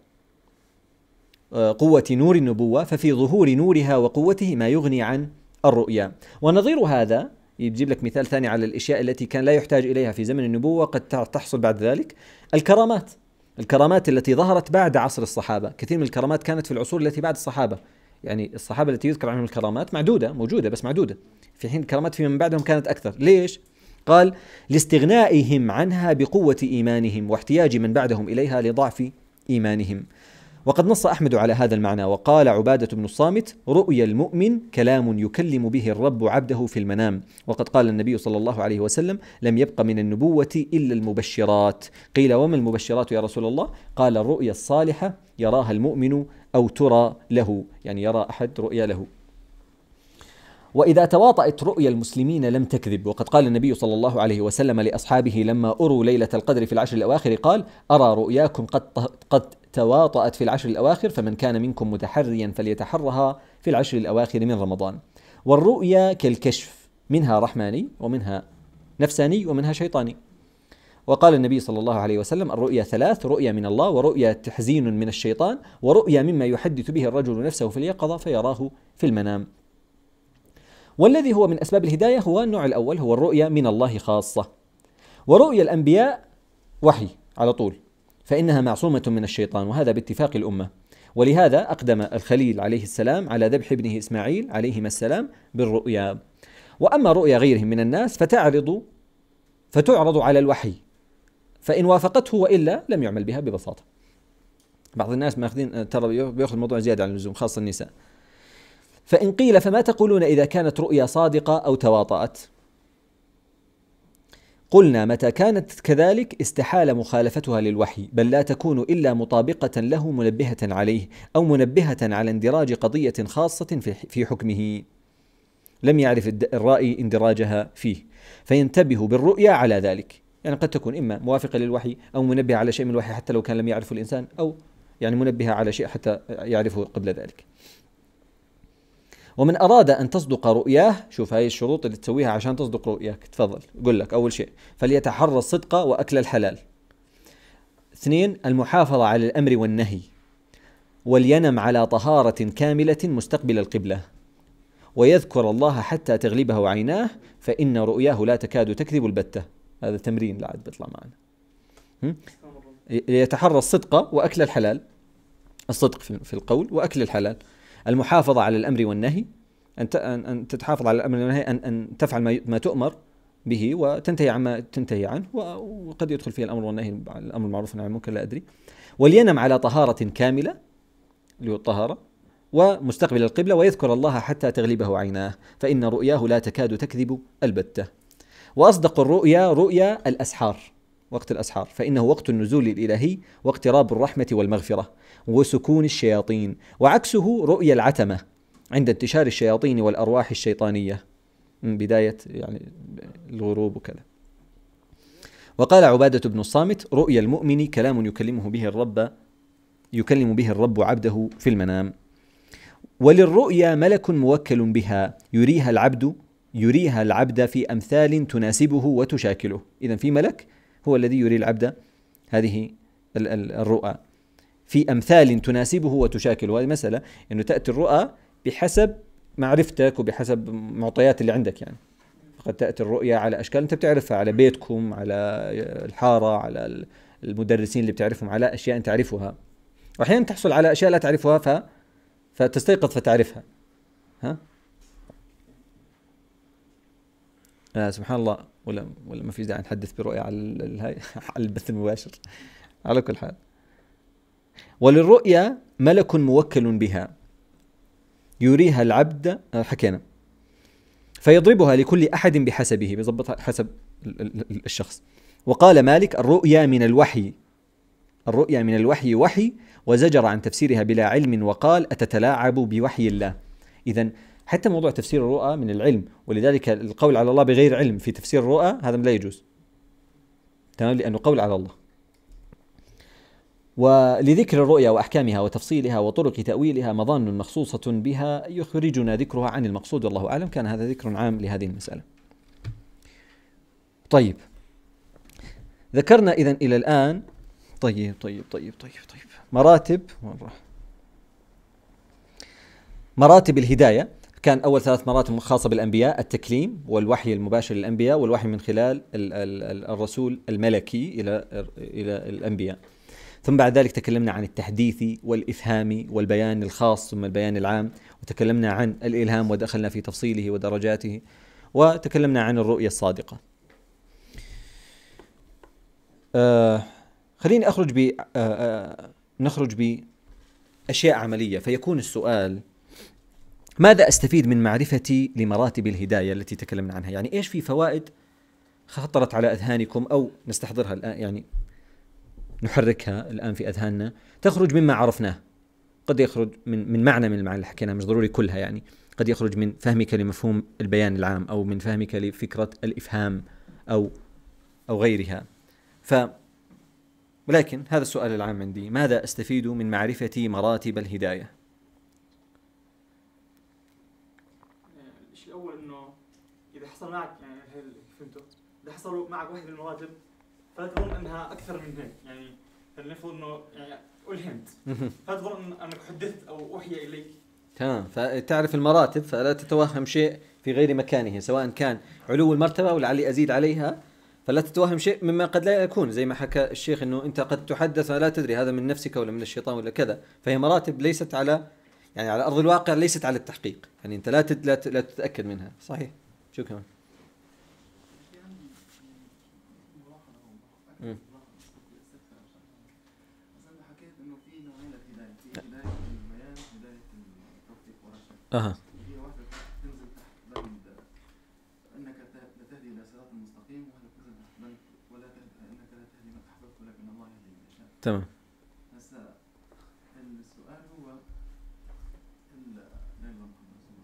قوة نور النبوة ففي ظهور نورها وقوته ما يغني عن الرؤيا ونظير هذا يجيب لك مثال ثاني على الاشياء التي كان لا يحتاج اليها في زمن النبوه قد تحصل بعد ذلك الكرامات الكرامات التي ظهرت بعد عصر الصحابه كثير من الكرامات كانت في العصور التي بعد الصحابه يعني الصحابه التي يذكر عنهم الكرامات معدوده موجوده بس معدوده في حين الكرامات في من بعدهم كانت اكثر ليش قال لاستغنائهم عنها بقوه ايمانهم واحتياج من بعدهم اليها لضعف ايمانهم وقد نص أحمد على هذا المعنى وقال عبادة بن الصامت رؤيا المؤمن كلام يكلم به الرب عبده في المنام وقد قال النبي صلى الله عليه وسلم لم يبق من النبوة إلا المبشرات قيل وما المبشرات يا رسول الله قال الرؤيا الصالحة يراها المؤمن أو ترى له يعني يرى أحد رؤيا له وإذا تواطأت رؤيا المسلمين لم تكذب وقد قال النبي صلى الله عليه وسلم لأصحابه لما أروا ليلة القدر في العشر الأواخر قال أرى رؤياكم قد, قد تواطأت في العشر الأواخر فمن كان منكم متحريا فليتحرها في العشر الأواخر من رمضان والرؤيا كالكشف منها رحماني ومنها نفساني ومنها شيطاني وقال النبي صلى الله عليه وسلم الرؤيا ثلاث رؤيا من الله ورؤيا تحزين من الشيطان ورؤيا مما يحدث به الرجل نفسه في اليقظة فيراه في المنام والذي هو من أسباب الهداية هو النوع الأول هو الرؤيا من الله خاصة ورؤيا الأنبياء وحي على طول فإنها معصومة من الشيطان وهذا باتفاق الأمة ولهذا أقدم الخليل عليه السلام على ذبح ابنه إسماعيل عليهما السلام بالرؤيا وأما رؤيا غيرهم من الناس فتعرض فتعرض على الوحي فإن وافقته وإلا لم يعمل بها ببساطة بعض الناس ماخذين ترى بياخذ الموضوع زيادة عن اللزوم خاصة النساء فإن قيل فما تقولون إذا كانت رؤيا صادقة أو تواطأت قلنا متى كانت كذلك استحال مخالفتها للوحي بل لا تكون الا مطابقه له منبهه عليه او منبهه على اندراج قضيه خاصه في حكمه لم يعرف الرأي اندراجها فيه فينتبه بالرؤيا على ذلك يعني قد تكون إما موافقة للوحي أو منبهة على شيء من الوحي حتى لو كان لم يعرفه الإنسان أو يعني منبهة على شيء حتى يعرفه قبل ذلك ومن أراد أن تصدق رؤياه شوف هاي الشروط اللي تسويها عشان تصدق رؤياك تفضل قل لك أول شيء فليتحرى الصدق وأكل الحلال اثنين المحافظة على الأمر والنهي ولينم على طهارة كاملة مستقبل القبلة ويذكر الله حتى تغلبه عيناه فإن رؤياه لا تكاد تكذب البتة هذا تمرين لا عاد بيطلع معنا ليتحرى الصدق وأكل الحلال الصدق في القول وأكل الحلال المحافظة على الأمر والنهي أن تتحافظ على الأمر والنهي أن, أن تفعل ما تؤمر به وتنتهي عما تنتهي عنه وقد يدخل فيه الأمر والنهي الأمر المعروف عن المنكر لا أدري ولينم على طهارة كاملة اللي هو الطهارة ومستقبل القبلة ويذكر الله حتى تغلبه عيناه فإن رؤياه لا تكاد تكذب البتة وأصدق الرؤيا رؤيا الأسحار وقت الأسحار فإنه وقت النزول الإلهي واقتراب الرحمة والمغفرة وسكون الشياطين وعكسه رؤيا العتمة عند انتشار الشياطين والأرواح الشيطانية من بداية يعني الغروب وكذا وقال عبادة بن الصامت رؤيا المؤمن كلام يكلمه به الرب يكلم به الرب عبده في المنام وللرؤيا ملك موكل بها يريها العبد يريها العبد في أمثال تناسبه وتشاكله إذا في ملك هو الذي يري العبد هذه الرؤى في أمثال تناسبه وتشاكله هذه مسألة أنه تأتي الرؤى بحسب معرفتك وبحسب المعطيات اللي عندك يعني فقد تأتي الرؤية على أشكال أنت بتعرفها على بيتكم على الحارة على المدرسين اللي بتعرفهم على أشياء أنت تعرفها وأحيانا تحصل على أشياء لا تعرفها ف... فتستيقظ فتعرفها ها آه سبحان الله ولا ولا ما في داعي نحدث برؤية على الهاي على البث المباشر على كل حال وللرؤيا ملك موكل بها يريها العبد آه، حكينا فيضربها لكل أحد بحسبه بيضبطها حسب الشخص وقال مالك الرؤيا من الوحي الرؤيا من الوحي وحي وزجر عن تفسيرها بلا علم وقال أتتلاعب بوحي الله إذا حتى موضوع تفسير الرؤى من العلم ولذلك القول على الله بغير علم في تفسير الرؤى هذا لا يجوز تمام لأنه قول على الله ولذكر الرؤيا واحكامها وتفصيلها وطرق تاويلها مظان مخصوصه بها يخرجنا ذكرها عن المقصود والله اعلم كان هذا ذكر عام لهذه المساله. طيب ذكرنا اذا الى الان طيب طيب طيب طيب طيب مراتب مراتب الهدايه كان اول ثلاث مراتب خاصه بالانبياء التكليم والوحي المباشر للانبياء والوحي من خلال الرسول الملكي الى الى الانبياء. ثم بعد ذلك تكلمنا عن التحديثي والإفهامي والبيان الخاص ثم البيان العام وتكلمنا عن الإلهام ودخلنا في تفصيله ودرجاته وتكلمنا عن الرؤية الصادقة آه خليني أخرج ب آه آه نخرج بأشياء عملية فيكون السؤال ماذا أستفيد من معرفتي لمراتب الهداية التي تكلمنا عنها يعني إيش في فوائد خطرت على أذهانكم أو نستحضرها الآن يعني نحركها الان في اذهاننا تخرج مما عرفناه قد يخرج من من معنى من المعاني اللي حكيناها مش ضروري كلها يعني قد يخرج من فهمك لمفهوم البيان العام او من فهمك لفكره الافهام او او غيرها ف ولكن هذا السؤال العام عندي ماذا استفيد من معرفتي مراتب الهدايه الشيء الاول انه اذا حصل معك يعني اللي فهمته اذا حصل معك واحد من المراتب فتظن انها اكثر من هيك يعني فلنفرض انه يعني الهمت فتظن انك حدثت او اوحي اليك تمام فتعرف المراتب فلا تتوهم شيء في غير مكانه سواء كان علو المرتبه ولعلي ازيد عليها فلا تتوهم شيء مما قد لا يكون زي ما حكى الشيخ انه انت قد تحدث ولا تدري هذا من نفسك ولا من الشيطان ولا كذا فهي مراتب ليست على يعني على ارض الواقع ليست على التحقيق يعني انت لا لا تتاكد منها صحيح شكرا اها تمام هسه السؤال هو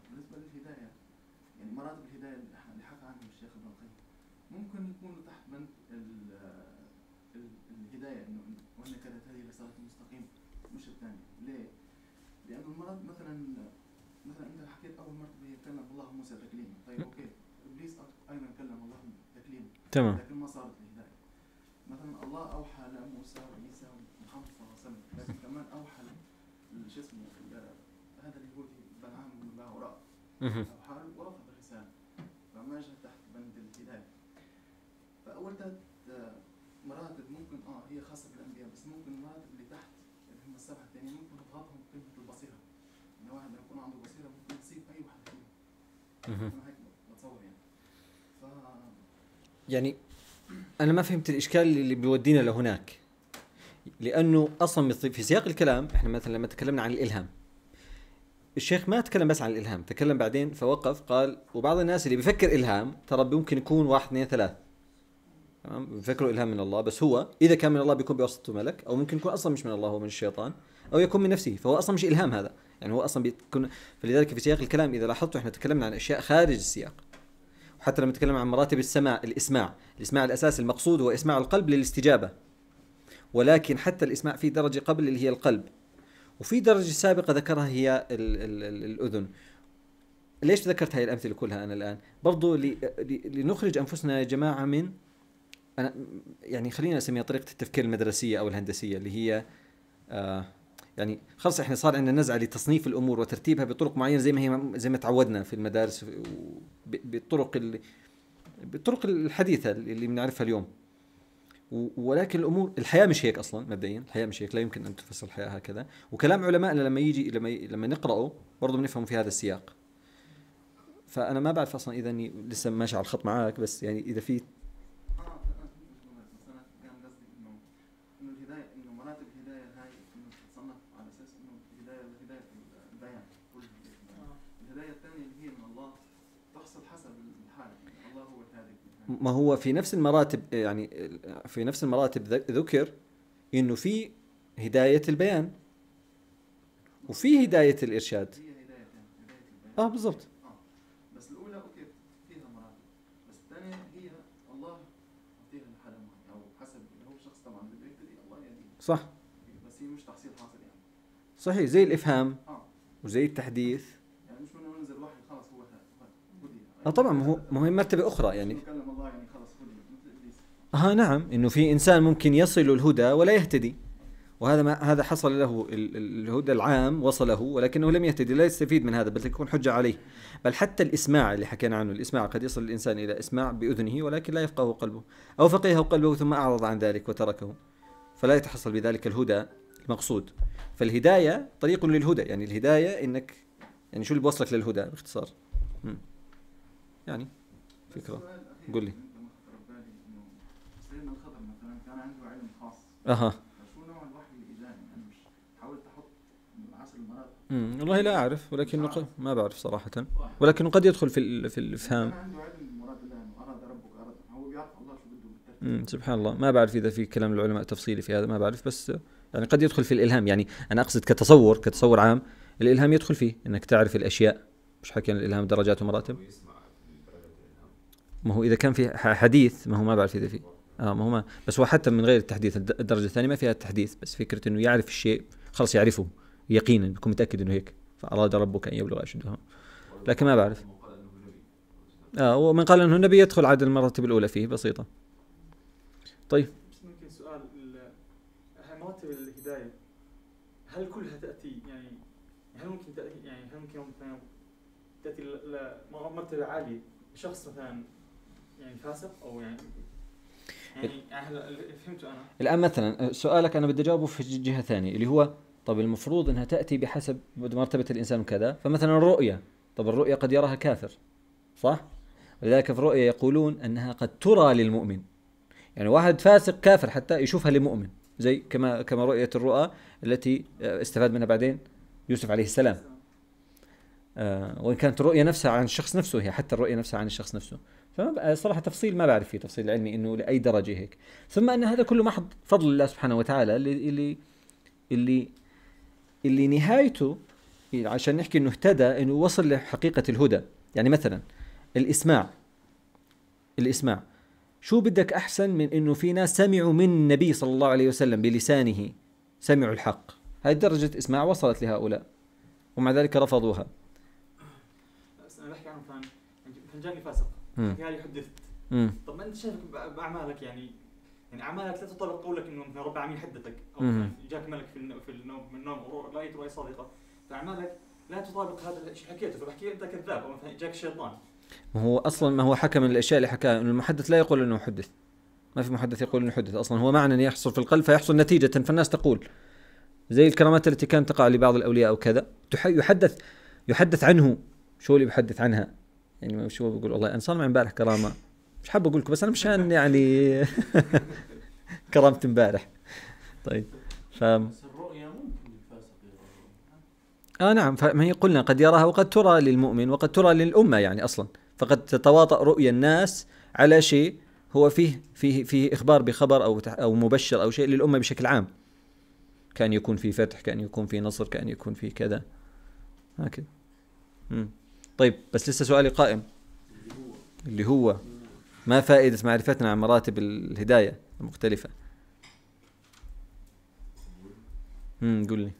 بالنسبه للهدايه يعني مراتب الهدايه اللي حكى عنها الشيخ ابن القيم ممكن يكونوا تحت بند الهدايه انه وانك لا تهدي الى صراط المستقيم مش الثانيه ليه؟ لان المراد مثلا مثلا انت حكيت اول مره يتكلم الله موسى تكليما طيب اوكي ابليس ايضا كلم الله تكليما تمام لكن ما صارت الهدايه مثلا الله اوحى لموسى وعيسى ومحمد صلى الله عليه وسلم لكن كمان اوحى شو اسمه هذا اليهودي بلعام من وراء يعني انا ما فهمت الاشكال اللي بيودينا لهناك لانه اصلا في سياق الكلام احنا مثلا لما تكلمنا عن الالهام الشيخ ما تكلم بس عن الالهام تكلم بعدين فوقف قال وبعض الناس اللي بيفكر الهام ترى ممكن يكون واحد اثنين ثلاث تمام بيفكروا الهام من الله بس هو اذا كان من الله بيكون بواسطته ملك او ممكن يكون اصلا مش من الله هو من الشيطان او يكون من نفسه فهو اصلا مش الهام هذا يعني هو اصلا بيكون فلذلك في سياق الكلام اذا لاحظتوا احنا تكلمنا عن اشياء خارج السياق وحتى لما نتكلم عن مراتب السماع الاسماع الاسماع الاساسي المقصود هو اسماع القلب للاستجابه ولكن حتى الاسماع في درجه قبل اللي هي القلب وفي درجه سابقه ذكرها هي ال ال الـ الاذن ليش ذكرت هاي الامثله كلها انا الان برضو لنخرج انفسنا يا جماعه من أنا يعني خلينا نسميها طريقه التفكير المدرسيه او الهندسيه اللي هي آه يعني خلص احنا صار عندنا نزعه لتصنيف الامور وترتيبها بطرق معينه زي ما هي زي ما تعودنا في المدارس بالطرق اللي بالطرق الحديثه اللي بنعرفها اليوم ولكن الامور الحياه مش هيك اصلا مبدئيا الحياه مش هيك لا يمكن ان تفسر الحياه هكذا وكلام علمائنا لما يجي لما ي... لما نقراه برضه بنفهم في هذا السياق فانا ما بعرف اصلا اذا لسه ماشي على الخط معك بس يعني اذا في ما هو في نفس المراتب يعني في نفس المراتب ذكر انه في هدايه البيان وفي هدايه الارشاد اه بالضبط آه، بس الاولى اوكي فيها مراتب بس الثانيه هي الله او يعني حسب هو طبعا بده الله يهديه صح بس هي مش تحصيل حاصل يعني صحيح زي الافهام آه. وزي التحديث اه طبعا ما هو ما هي مرتبه اخرى يعني اه نعم انه في انسان ممكن يصل الهدى ولا يهتدي وهذا ما هذا حصل له الهدى العام وصله ولكنه لم يهتدي لا يستفيد من هذا بل تكون حجه عليه بل حتى الاسماع اللي حكينا عنه الاسماع قد يصل الانسان الى اسماع باذنه ولكن لا يفقهه قلبه او فقهه قلبه ثم اعرض عن ذلك وتركه فلا يتحصل بذلك الهدى المقصود فالهدايه طريق للهدى يعني الهدايه انك يعني شو اللي بوصلك للهدى باختصار م. يعني فكره قول لي يعني سيدنا الخضر مثلا كان عنده علم خاص اها شو نوع الوحي يعني مش حاولت احط عسل والله لا اعرف ولكن نق... ما بعرف صراحه ولكنه قد يدخل في ال... في الافهام كان عنده علم مراد اراد ربك اراد هو بيعرف الله شو بده سبحان الله ما بعرف اذا في كلام العلماء تفصيلي في هذا ما بعرف بس يعني قد يدخل في الالهام يعني انا اقصد كتصور كتصور عام الالهام يدخل فيه انك تعرف الاشياء مش حكينا الالهام درجات ومراتب ويسمع ما هو اذا كان في حديث ما هو ما بعرف اذا في اه ما هو ما بس هو حتى من غير التحديث الدرجه الثانيه ما فيها التحديث بس فكره انه يعرف الشيء خلاص يعرفه يقينا بكون متاكد انه هيك فاراد ربك ان يبلغ اشده لكن ما بعرف اه ومن قال انه نبي يدخل عاد المراتب الاولى فيه بسيطه طيب ممكن سؤال مراتب الهدايه هل كلها تاتي يعني هل ممكن تاتي يعني هل ممكن مثلا تاتي لمرتبه عاليه شخص مثلا يعني فاسق او يعني يعني فهمت انا الان مثلا سؤالك انا بدي اجاوبه في جهه ثانيه اللي هو طب المفروض انها تاتي بحسب مرتبه الانسان كذا فمثلا الرؤيه طب الرؤيه قد يراها كافر صح ولذلك في الرؤيه يقولون انها قد ترى للمؤمن يعني واحد فاسق كافر حتى يشوفها لمؤمن زي كما كما رؤيه الرؤى التي آه، استفاد منها بعدين يوسف عليه السلام آه وان كانت الرؤيه نفسها عن الشخص نفسه هي حتى الرؤيه نفسها عن الشخص نفسه صراحه تفصيل ما بعرف فيه تفصيل علمي انه لاي درجه هيك ثم ان هذا كله محض فضل الله سبحانه وتعالى اللي اللي اللي, اللي نهايته إيه، عشان نحكي انه اهتدى انه وصل لحقيقه الهدى يعني مثلا الاسماع الاسماع شو بدك احسن من انه في ناس سمعوا من النبي صلى الله عليه وسلم بلسانه سمعوا الحق هذه درجه اسماع وصلت لهؤلاء ومع ذلك رفضوها بس انا بحكي عن فان فنجاني فاسق قال يعني حدثت طب ما انت شايف باعمالك يعني يعني اعمالك لا تطابق قولك انه مثلا رب العالمين حدثك او جاك ملك في في النوم من النوم لا يدري صادقه فاعمالك لا تطابق هذا الشيء حكيته فبحكي انت كذاب او مثلا جاك شيطان ما هو اصلا ما هو حكى من الاشياء اللي حكاها انه المحدث لا يقول انه حدث ما في محدث يقول انه حدث اصلا هو معنى يحصل في القلب فيحصل نتيجه فالناس تقول زي الكرامات التي كانت تقع لبعض الاولياء او كذا يحدث يحدث عنه شو اللي بحدث عنها يعني شو بقول والله انا صار معي امبارح كرامه مش حاب اقول لكم بس انا مشان يعني كرامه امبارح طيب ف آه نعم فما هي قلنا قد يراها وقد ترى للمؤمن وقد ترى للأمة يعني أصلا فقد تتواطأ رؤيا الناس على شيء هو فيه فيه فيه إخبار بخبر أو أو مبشر أو شيء للأمة بشكل عام كان يكون في فتح كان يكون في نصر كان يكون في كذا هكذا طيب بس لسه سؤالي قائم اللي هو ما فائدة معرفتنا عن مراتب الهداية المختلفة؟ امم قول لي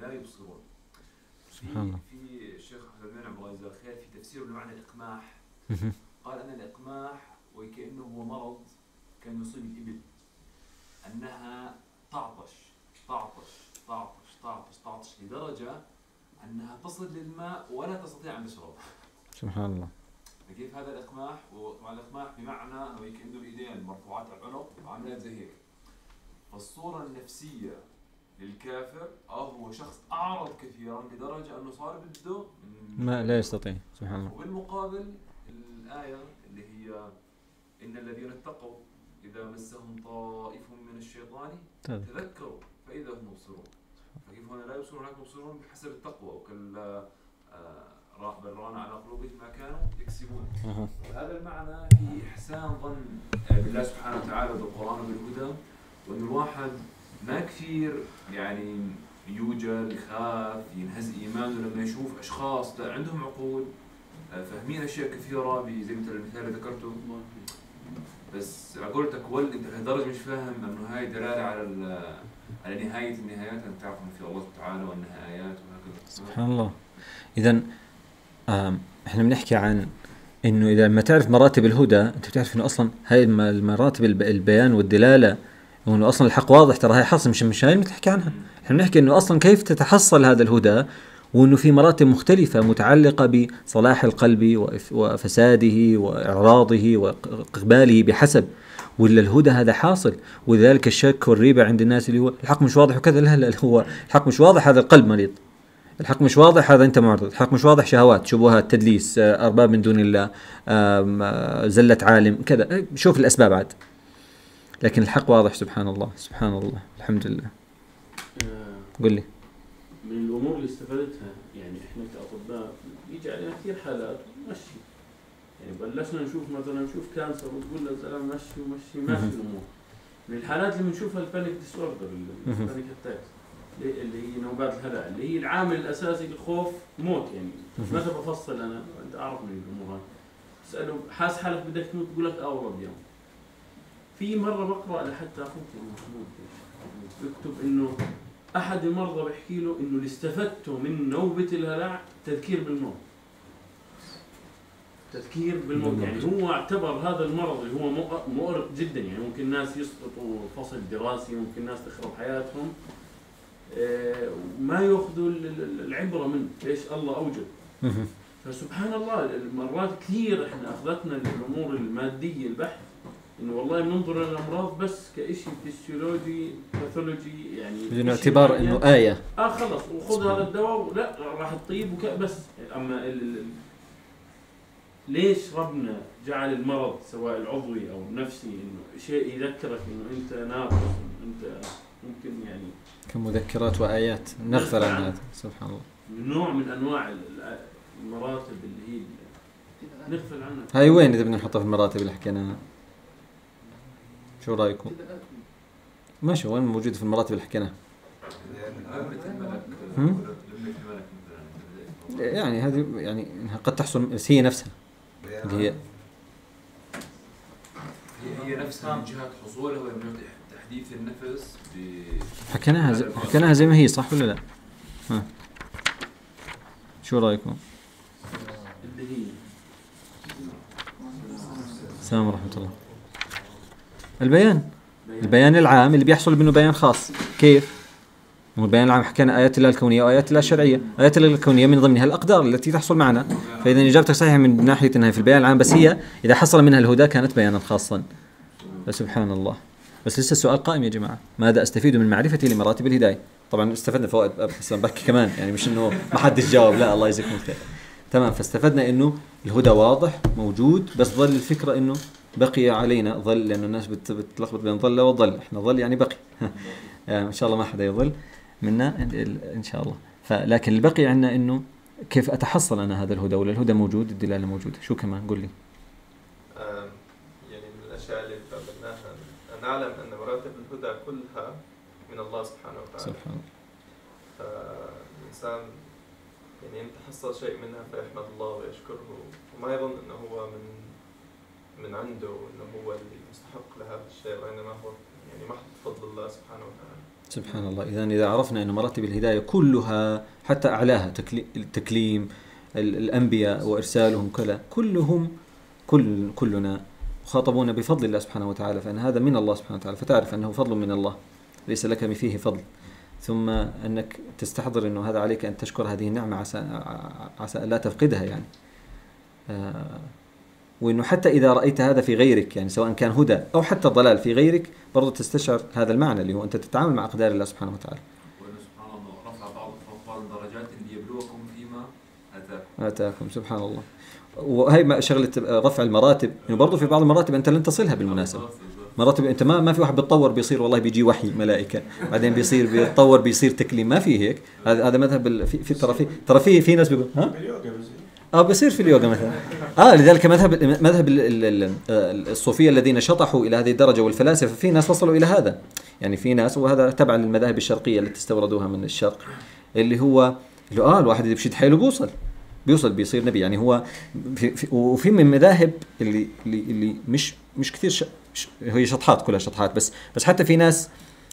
لا يبصرون سبحان الله في الشيخ عبد الله يجزاه خير في تفسيره لمعنى الاقماح قال ان الاقماح وكانه هو مرض كان يصيب الابل انها تعطش تعطش تعطش تعطش تعطش لدرجه انها تصل للماء ولا تستطيع ان تشرب سبحان الله كيف هذا الاقماح وطبعا الاقماح بمعنى انه كانه الايدين مرفوعات على العنق عاملات زي هيك فالصوره النفسيه للكافر أو هو شخص أعرض كثيرا لدرجة أنه صار بده ما لا يستطيع سبحان الله وبالمقابل الآية اللي هي إن الذين اتقوا إذا مسهم طائف من الشيطان طيب. تذكروا فإذا هم مبصرون فكيف هنا لا يبصرون هناك مبصرون بحسب التقوى وكلا آه، بل ران على قلوبهم ما كانوا يكسبون هذا المعنى في إحسان ظن بالله سبحانه وتعالى بالقرآن وبالهدى وأن الواحد ما كثير يعني يوجل يخاف ينهز ايمانه لما يشوف اشخاص لا عندهم عقول آه، فاهمين اشياء كثيره زي مثل المثال اللي ذكرته بس على قولتك ولد انت لهالدرجه مش فاهم انه هاي دلاله على على نهايه النهايات ان تعرف انه في الله تعالى والنهايات وهكذا سبحان الله اذا احنا بنحكي عن انه اذا ما تعرف مراتب الهدى انت بتعرف انه اصلا هاي المراتب البيان والدلاله وانه اصلا الحق واضح ترى هاي حصر مش مش هاي اللي بتحكي عنها احنا بنحكي انه اصلا كيف تتحصل هذا الهدى وانه في مراتب مختلفة متعلقة بصلاح القلب وفساده واعراضه واقباله بحسب ولا الهدى هذا حاصل ولذلك الشك والريبة عند الناس اللي هو الحق مش واضح وكذا لا لا هو الحق مش واضح هذا القلب مريض الحق مش واضح هذا انت معرض الحق مش واضح شهوات شبهات تدليس آه، ارباب من دون الله آه، زلة عالم كذا شوف الاسباب عاد لكن الحق واضح سبحان الله سبحان الله الحمد لله آه، قل لي من الامور اللي استفدتها يعني احنا كاطباء يجي علينا كثير حالات مشي يعني بلشنا نشوف مثلا نشوف كانسر وتقول له زلمه مشي ومشي ماشي الامور من الحالات اللي بنشوفها البانيك ديس اوردر البانيك اللي هي نوبات الهلع اللي هي العامل الاساسي للخوف موت يعني متى بفصل انا انت اعرف من الامور هاي تساله حاس حالك بدك تموت تقول لك اه والله اليوم في مره بقرا لحتى اخوك المحبوب يكتب انه احد المرضى بحكي له انه اللي استفدته من نوبه الهلع تذكير بالموت تذكير بالموت يعني هو اعتبر هذا المرض اللي هو مؤرق جدا يعني ممكن ناس يسقطوا فصل دراسي ممكن ناس تخرب حياتهم آه، ما ياخذوا العبره منه ليش الله اوجد فسبحان الله مرات كثير احنا اخذتنا الامور الماديه البحث انه والله بننظر للامراض بس كشيء فيسيولوجي باثولوجي يعني بدون اعتبار انه يعني. ايه اه خلص وخذ هذا الدواء لا راح تطيب بس اما ال ال ليش ربنا جعل المرض سواء العضوي او النفسي انه شيء يذكرك انه انت ناقص انت ممكن يعني كمذكرات وايات نغفل عن نعم. هذا سبحان الله نوع من انواع المراتب اللي هي نغفل عنها هاي وين اذا بدنا نحطها في المراتب اللي حكيناها؟ شو رايكم؟ ماشي وين موجود في المراتب اللي حكيناها؟ يعني هذه يعني انها قد تحصل بس هي نفسها اللي هي هي نفسها من جهه حصولها ومن تحديث النفس حكيناها زي حكيناها زي ما هي صح ولا لا؟ ها شو رايكم؟ اللي هي السلام ورحمه الله البيان البيان العام اللي بيحصل منه بيان خاص كيف البيان العام حكينا آيات الله الكونية وآيات الله الشرعية آيات الله الكونية من ضمنها الأقدار التي تحصل معنا فإذا إجابتك صحيحة من ناحية أنها في البيان العام بس هي إذا حصل منها الهدى كانت بيانا خاصا فسبحان الله بس لسه السؤال قائم يا جماعة ماذا أستفيد من معرفتي لمراتب الهداية طبعا استفدنا فوائد أبو حسن بكي كمان يعني مش أنه ما حدش جاوب لا الله يجزيكم الخير تمام فاستفدنا أنه الهدى واضح موجود بس ظل الفكرة أنه بقي علينا ظل لأن الناس بتلخبط بين ظل وظل احنا ظل يعني بقي آه، ان شاء الله ما حدا يظل منا ان شاء الله فلكن البقي عندنا انه كيف اتحصل انا هذا الهدى ولا الهدى موجود الدلاله موجوده شو كمان قل لي يعني من الاشياء اللي تقبلناها ان نعلم ان مراتب الهدى كلها من الله سبحانه وتعالى سبحان الله فالانسان يعني ان تحصل شيء منها فيحمد الله ويشكره وما يظن انه هو من من عنده انه هو اللي يستحق لهذا الشيء وانما هو يعني محض فضل الله سبحانه وتعالى. سبحان الله إذا إذا عرفنا أن مراتب الهداية كلها حتى أعلاها التكليم الأنبياء وإرسالهم كلا كلهم كل كلنا مخاطبون بفضل الله سبحانه وتعالى فأن هذا من الله سبحانه وتعالى فتعرف أنه فضل من الله ليس لك فيه فضل ثم أنك تستحضر أنه هذا عليك أن تشكر هذه النعمة عسى, عسى لا تفقدها يعني آه، وانه حتى اذا رايت هذا في غيرك يعني سواء كان هدى او حتى ضلال في غيرك برضه تستشعر هذا المعنى اللي هو انت تتعامل مع اقدار الله سبحانه وتعالى. سبحان الله رفع درجات ليبلوكم فيما اتاكم. اتاكم سبحان الله. وهي شغله آه، رفع المراتب انه برضه في بعض المراتب انت لن تصلها بالمناسبه. مراتب انت ما ما في واحد بيتطور بيصير والله بيجي وحي ملائكه بعدين بيصير بيتطور بيصير تكليم ما في هيك هذا هذا مذهب في ترى في ترى في في ناس بيقول ها؟ اه بصير في اليوغا مثلا اه لذلك مذهب مذهب الصوفيه الذين شطحوا الى هذه الدرجه والفلاسفه في ناس وصلوا الى هذا يعني في ناس وهذا تبع للمذاهب الشرقيه التي استوردوها من الشرق اللي هو اللي اه الواحد اذا بشد حيله بيوصل بيوصل بيصير نبي يعني هو في في وفي من مذاهب اللي اللي, اللي مش مش كثير ش... هي شطحات كلها شطحات بس بس حتى في ناس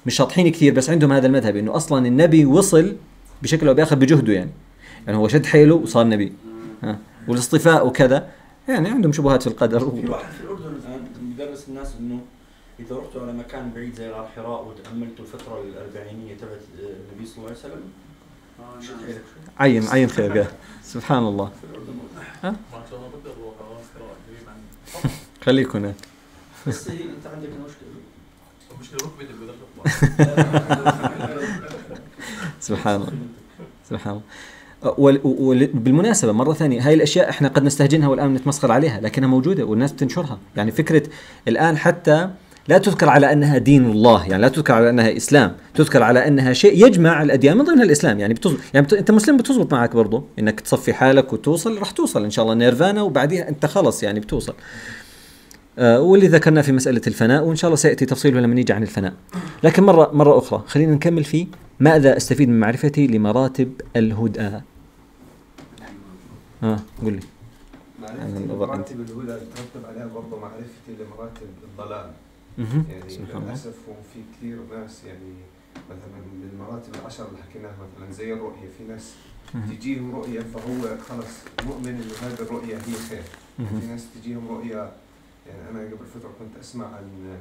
مش شاطحين كثير بس عندهم هذا المذهب انه اصلا النبي وصل بشكل او باخر بجهده يعني يعني هو شد حيله وصار نبي والاصطفاء وكذا يعني عندهم شبهات في القدر في واحد في الاردن الان يدرس الناس انه اذا رحتوا على مكان بعيد زي الحراء وتاملتوا الفتره الاربعينيه تبعت آه، النبي صلى الله عليه وسلم آه، عين عين خير سبحان الله خليك هناك بس انت عندك مشكله المشكله سبحان الله سبحان الله وبالمناسبه مره ثانيه هاي الاشياء احنا قد نستهجنها والان نتمسخر عليها لكنها موجوده والناس بتنشرها يعني فكره الان حتى لا تذكر على انها دين الله يعني لا تذكر على انها اسلام تذكر على انها شيء يجمع الاديان من ضمنها الاسلام يعني بتزبط يعني بت... انت مسلم بتزبط معك برضه انك تصفي حالك وتوصل راح توصل ان شاء الله نيرفانا وبعديها انت خلص يعني بتوصل آه واللي ذكرناه في مساله الفناء وان شاء الله سياتي تفصيله لما نيجي عن الفناء لكن مره مره اخرى خلينا نكمل في ماذا استفيد من معرفتي لمراتب الهدى ها قول لي معرفتي بالمراتب الهدى ترتب عليها برضه معرفتي لمراتب الضلال يعني للأسف وفي كثير ناس يعني مثلا من المراتب العشر اللي حكيناها مثلا زي الرؤية في ناس تجيهم رؤية فهو خلص مؤمن إنه هذه الرؤية هي خير في ناس تجيهم رؤية يعني أنا قبل فترة كنت أسمع عن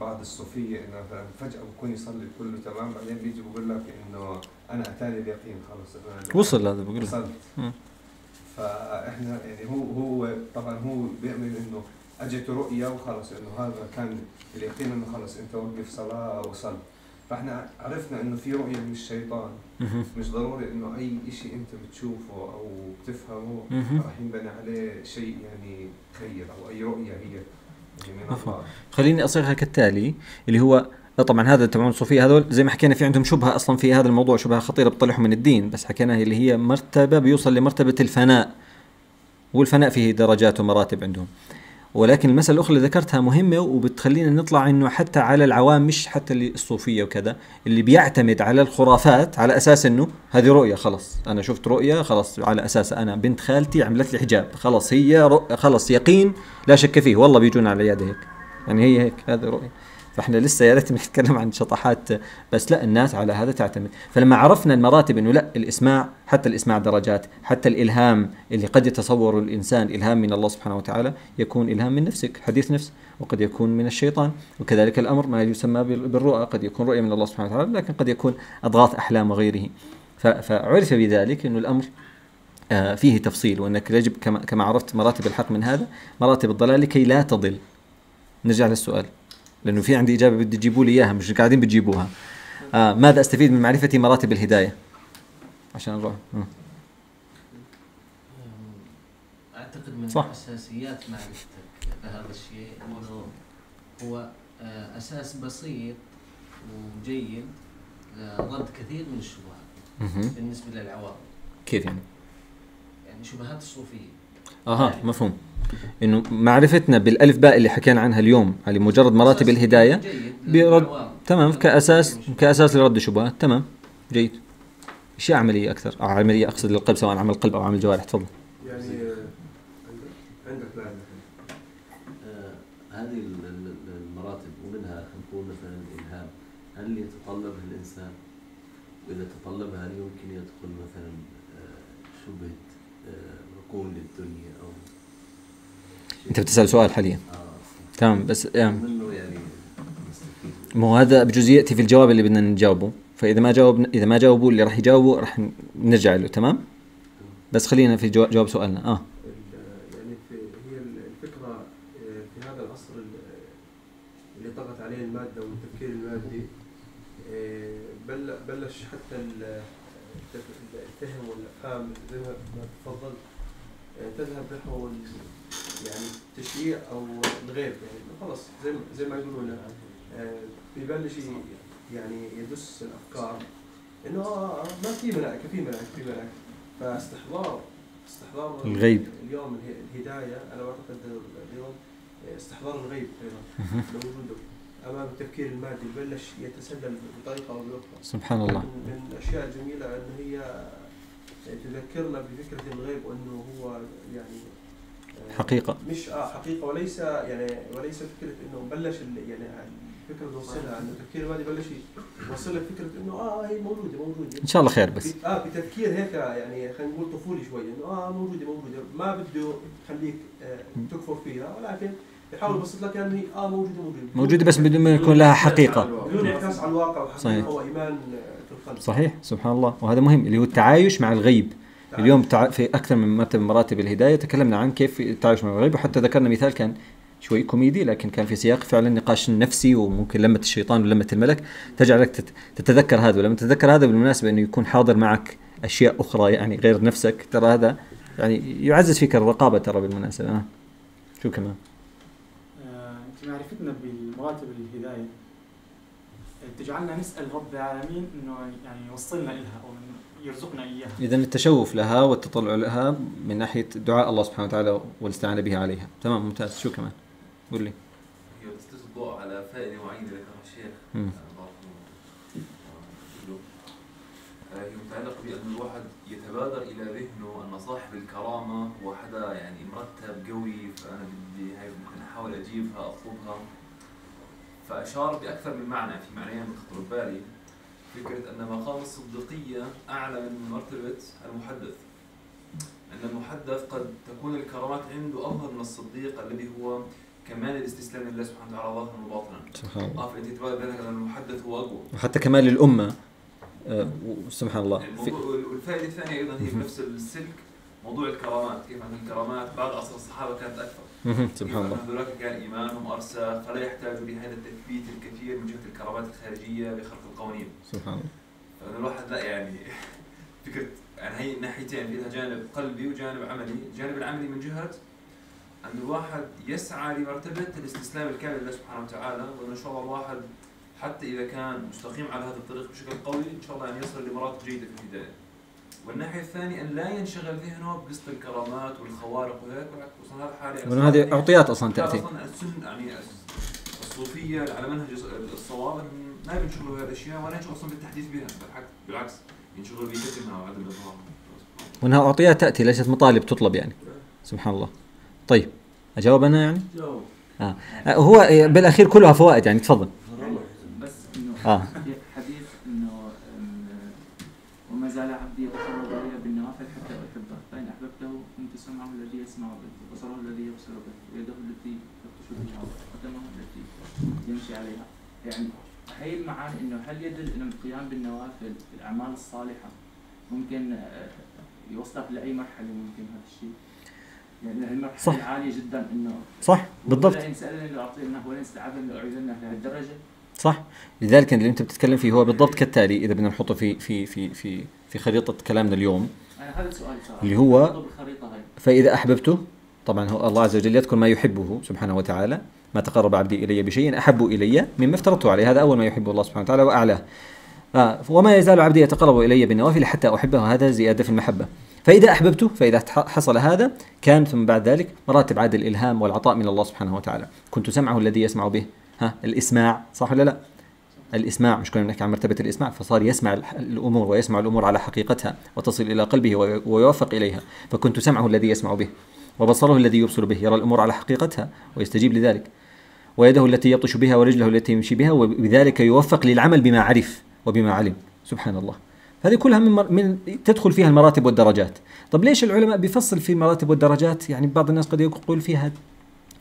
بعض الصوفيه انه مثلا فجاه بكون يصلي كله تمام بعدين بيجي بقول لك انه انا اتاني اليقين خلص انا وصل هذا بقول وصلت فاحنا يعني هو هو طبعا هو بيؤمن انه اجت رؤيه وخلص انه هذا كان اليقين انه خلص انت وقف صلاه وصل فاحنا عرفنا انه في رؤيه من الشيطان مش ضروري انه اي شيء انت بتشوفه او بتفهمه راح ينبنى عليه شيء يعني خير او اي رؤيه هي يعني خليني اصيغها كالتالي اللي هو طبعا هذا تبعون الصوفيه هذول زي ما حكينا في عندهم شبهه اصلا في هذا الموضوع شبهه خطيره بتطلعهم من الدين بس حكينا اللي هي مرتبه بيوصل لمرتبه الفناء والفناء فيه درجات ومراتب عندهم ولكن المسألة الأخرى اللي ذكرتها مهمة وبتخلينا نطلع إنه حتى على العوام مش حتى اللي الصوفية وكذا اللي بيعتمد على الخرافات على أساس إنه هذه رؤية خلص أنا شفت رؤية خلص على أساس أنا بنت خالتي عملت لي حجاب خلص هي رؤ... خلص يقين لا شك فيه والله بيجون على العيادة هيك يعني هي هيك هذه رؤية فاحنا لسه يا ريت بنتكلم عن شطحات بس لا الناس على هذا تعتمد فلما عرفنا المراتب انه لا الاسماع حتى الاسماع درجات حتى الالهام اللي قد يتصوره الانسان الهام من الله سبحانه وتعالى يكون الهام من نفسك حديث نفس وقد يكون من الشيطان وكذلك الامر ما يسمى بالرؤى قد يكون رؤيه من الله سبحانه وتعالى لكن قد يكون اضغاث احلام وغيره فعرف بذلك انه الامر آه، فيه تفصيل وانك يجب كما عرفت مراتب الحق من هذا مراتب الضلال لكي لا تضل نرجع للسؤال لانه في عندي اجابه بدي تجيبوا لي اياها مش قاعدين بتجيبوها آه ماذا استفيد من معرفتي مراتب الهدايه عشان نروح آه. اعتقد من صح. اساسيات معرفتك بهذا الشيء انه هو آه، اساس بسيط وجيد لرد كثير من الشبهات بالنسبه للعوام كيف يعني؟ يعني شبهات الصوفيه اها يعني مفهوم انه معرفتنا بالالف باء اللي حكينا عنها اليوم على مجرد مراتب الهدايه بيرد تمام كاساس كاساس لرد الشبهات تمام جيد اشياء عمليه اكثر او عمليه اقصد للقلب سواء عمل قلب او عمل جوارح تفضل يعني آه، عندك لعبة آه، هذه المراتب ومنها نقول مثلا الالهام هل يتطلبها الانسان؟ واذا تطلبها هل يمكن يدخل مثلا آه، شبهه ركون للدنيا انت بتسال سؤال حاليا تمام بس مو هذا بجزئيتي في الجواب اللي بدنا نجاوبه فاذا ما جاوبنا اذا ما جاوبوا اللي راح يجاوبوا راح نرجع له تمام بس خلينا في جواب, جواب سؤالنا اه يعني في هي الفكره آه، في هذا العصر اللي طغت عليه الماده والتفكير المادي آه، بلش حتى الفهم والافهام زي ما تفضلت آه، تذهب نحو يعني تشييع او الغيب يعني خلص زي زي ما يقولوا آه، ببلش يعني يدس الافكار انه آه، آه، ما في ملائكه في ملائكه في ملائكه فاستحضار استحضار الغيب اليوم الهدايه انا بعتقد اليوم استحضار الغيب ايضا لوجوده امام التفكير المادي بلش يتسلل بطريقه او باخرى سبحان الله من الاشياء الجميله انه هي تذكرنا بفكره الغيب وانه هو يعني حقيقة مش اه حقيقة وليس يعني وليس فكرة انه بلش يعني الفكرة توصلها يعني انه تفكير المادي بلش لك فكرة انه اه هي موجودة موجودة ان شاء الله خير بس اه بتفكير هيك يعني خلينا نقول طفولي شوي انه اه موجودة موجودة ما بده يخليك آه تكفر فيها ولكن يحاول يبسط لك يعني اه موجودة موجودة موجودة بس بدون ما يكون لها حقيقة بدون انعكاس على الواقع وحقيقة صحيح. هو ايمان في القلب صحيح سبحان الله وهذا مهم اللي هو التعايش مع الغيب اليوم في اكثر من مرتب من مراتب الهدايه تكلمنا عن كيف التعايش مع الغيب وحتى ذكرنا مثال كان شوي كوميدي لكن كان في سياق فعلا نقاش نفسي وممكن لمة الشيطان ولمة الملك تجعلك تتذكر هذا ولما تتذكر هذا بالمناسبة انه يكون حاضر معك اشياء اخرى يعني غير نفسك ترى هذا يعني يعزز فيك الرقابة ترى بالمناسبة شو كمان؟ آه، معرفتنا بالمراتب الهداية تجعلنا نسأل رب العالمين انه يعني يوصلنا او يرزقنا إياها إذا التشوف لها والتطلع لها من ناحية دعاء الله سبحانه وتعالى والاستعانة به عليها تمام ممتاز شو كمان قول لي هي الضوء على فائدة معينة ذكرها الشيخ آه، آه، هي متعلقة بأن الواحد يتبادر إلى ذهنه أن صاحب الكرامة هو حدا يعني مرتب قوي فأنا بدي هاي ممكن أحاول أجيبها أطلبها فأشار بأكثر من معنى في معنيين خطروا ببالي فكرة أن مقام الصديقية أعلى من مرتبة المحدث أن المحدث قد تكون الكرامات عنده أظهر من الصديق الذي هو كمال الاستسلام لله سبحانه وتعالى ظاهرا وباطنا سبحان آه، الله فأنت تتبادل ذلك أن المحدث هو أقوى وحتى كمال الأمة آه، سبحان الله يعني والفائدة الثانية أيضا هي نفس السلك موضوع الكرامات كيف أن الكرامات بعد عصر الصحابة كانت أكثر سبحان الله هذولاك كان إيمانهم أرسى فلا يحتاجوا لهذا التثبيت الكثير من جهة الكرامات الخارجية بخلق القوانين سبحان الله فانا الواحد لا يعني فكره يعني هي الناحيتين فيها جانب قلبي وجانب عملي، الجانب العملي من جهه أن الواحد يسعى لمرتبة الاستسلام الكامل لله سبحانه وتعالى وأن إن شاء الله الواحد حتى إذا كان مستقيم على هذا الطريق بشكل قوي إن شاء الله أن يصل لمراتب جيدة في البداية. والناحية الثانية أن لا ينشغل ذهنه بقصة الكرامات والخوارق وهيك وصل هذا حالي هذه أعطيات أصلا تأتي أصلا السن يعني الصوفية على منهج الصواب أن ما بينشغلوا بهذه الاشياء ولا ينشغلوا اصلا بالتحديث بها بالعكس ينشغل بكتمها وعدم الاظهار وانها اعطيها تاتي ليست مطالب تطلب يعني سبحان الله طيب اجاوب انا يعني؟ جاوب آه. آه، هو آه، بالاخير كلها فوائد يعني تفضل بس انه آه. حديث انه وما زال عبدي يتقرب الي بالنوافل حتى احبه فان احببته كنت سمعه الذي يسمع به وبصره الذي يبصر به ويده التي تبطش بها وقدمه التي يمشي عليها يعني تخيل المعاني انه هل يدل انه القيام بالنوافل بالاعمال الصالحه ممكن آه، يوصلك لاي مرحله ممكن هذا الشيء يعني المرحله عاليه جدا انه صح بالضبط ولا سالني لاعطينه ولئن استعاذني لاعيذنه لهالدرجه صح لذلك اللي انت بتتكلم فيه هو بالضبط كالتالي اذا بدنا نحطه في في في في في خريطه كلامنا اليوم انا هذا اللي هو فاذا احببته طبعا هو الله عز وجل يذكر ما يحبه سبحانه وتعالى ما تقرب عبدي إلي بشيء أحب إلي مما افترضته عليه هذا أول ما يحب الله سبحانه وتعالى وأعلاه آه وما يزال عبدي يتقرب إلي بالنوافل حتى أحبه هذا زيادة في المحبة فإذا أحببته فإذا حصل هذا كان ثم بعد ذلك مراتب عاد الإلهام والعطاء من الله سبحانه وتعالى كنت سمعه الذي يسمع به ها الإسماع صح ولا لا الإسماع مش كنا نحكي عن مرتبة الإسماع فصار يسمع الأمور ويسمع الأمور على حقيقتها وتصل إلى قلبه ويوفق إليها فكنت سمعه الذي يسمع به وبصره الذي يبصر به يرى الأمور على حقيقتها ويستجيب لذلك ويده التي يبطش بها ورجله التي يمشي بها وبذلك يوفق للعمل بما عرف وبما علم سبحان الله هذه كلها من, مر... من تدخل فيها المراتب والدرجات طب ليش العلماء بيفصل في المراتب والدرجات يعني بعض الناس قد يقول فيها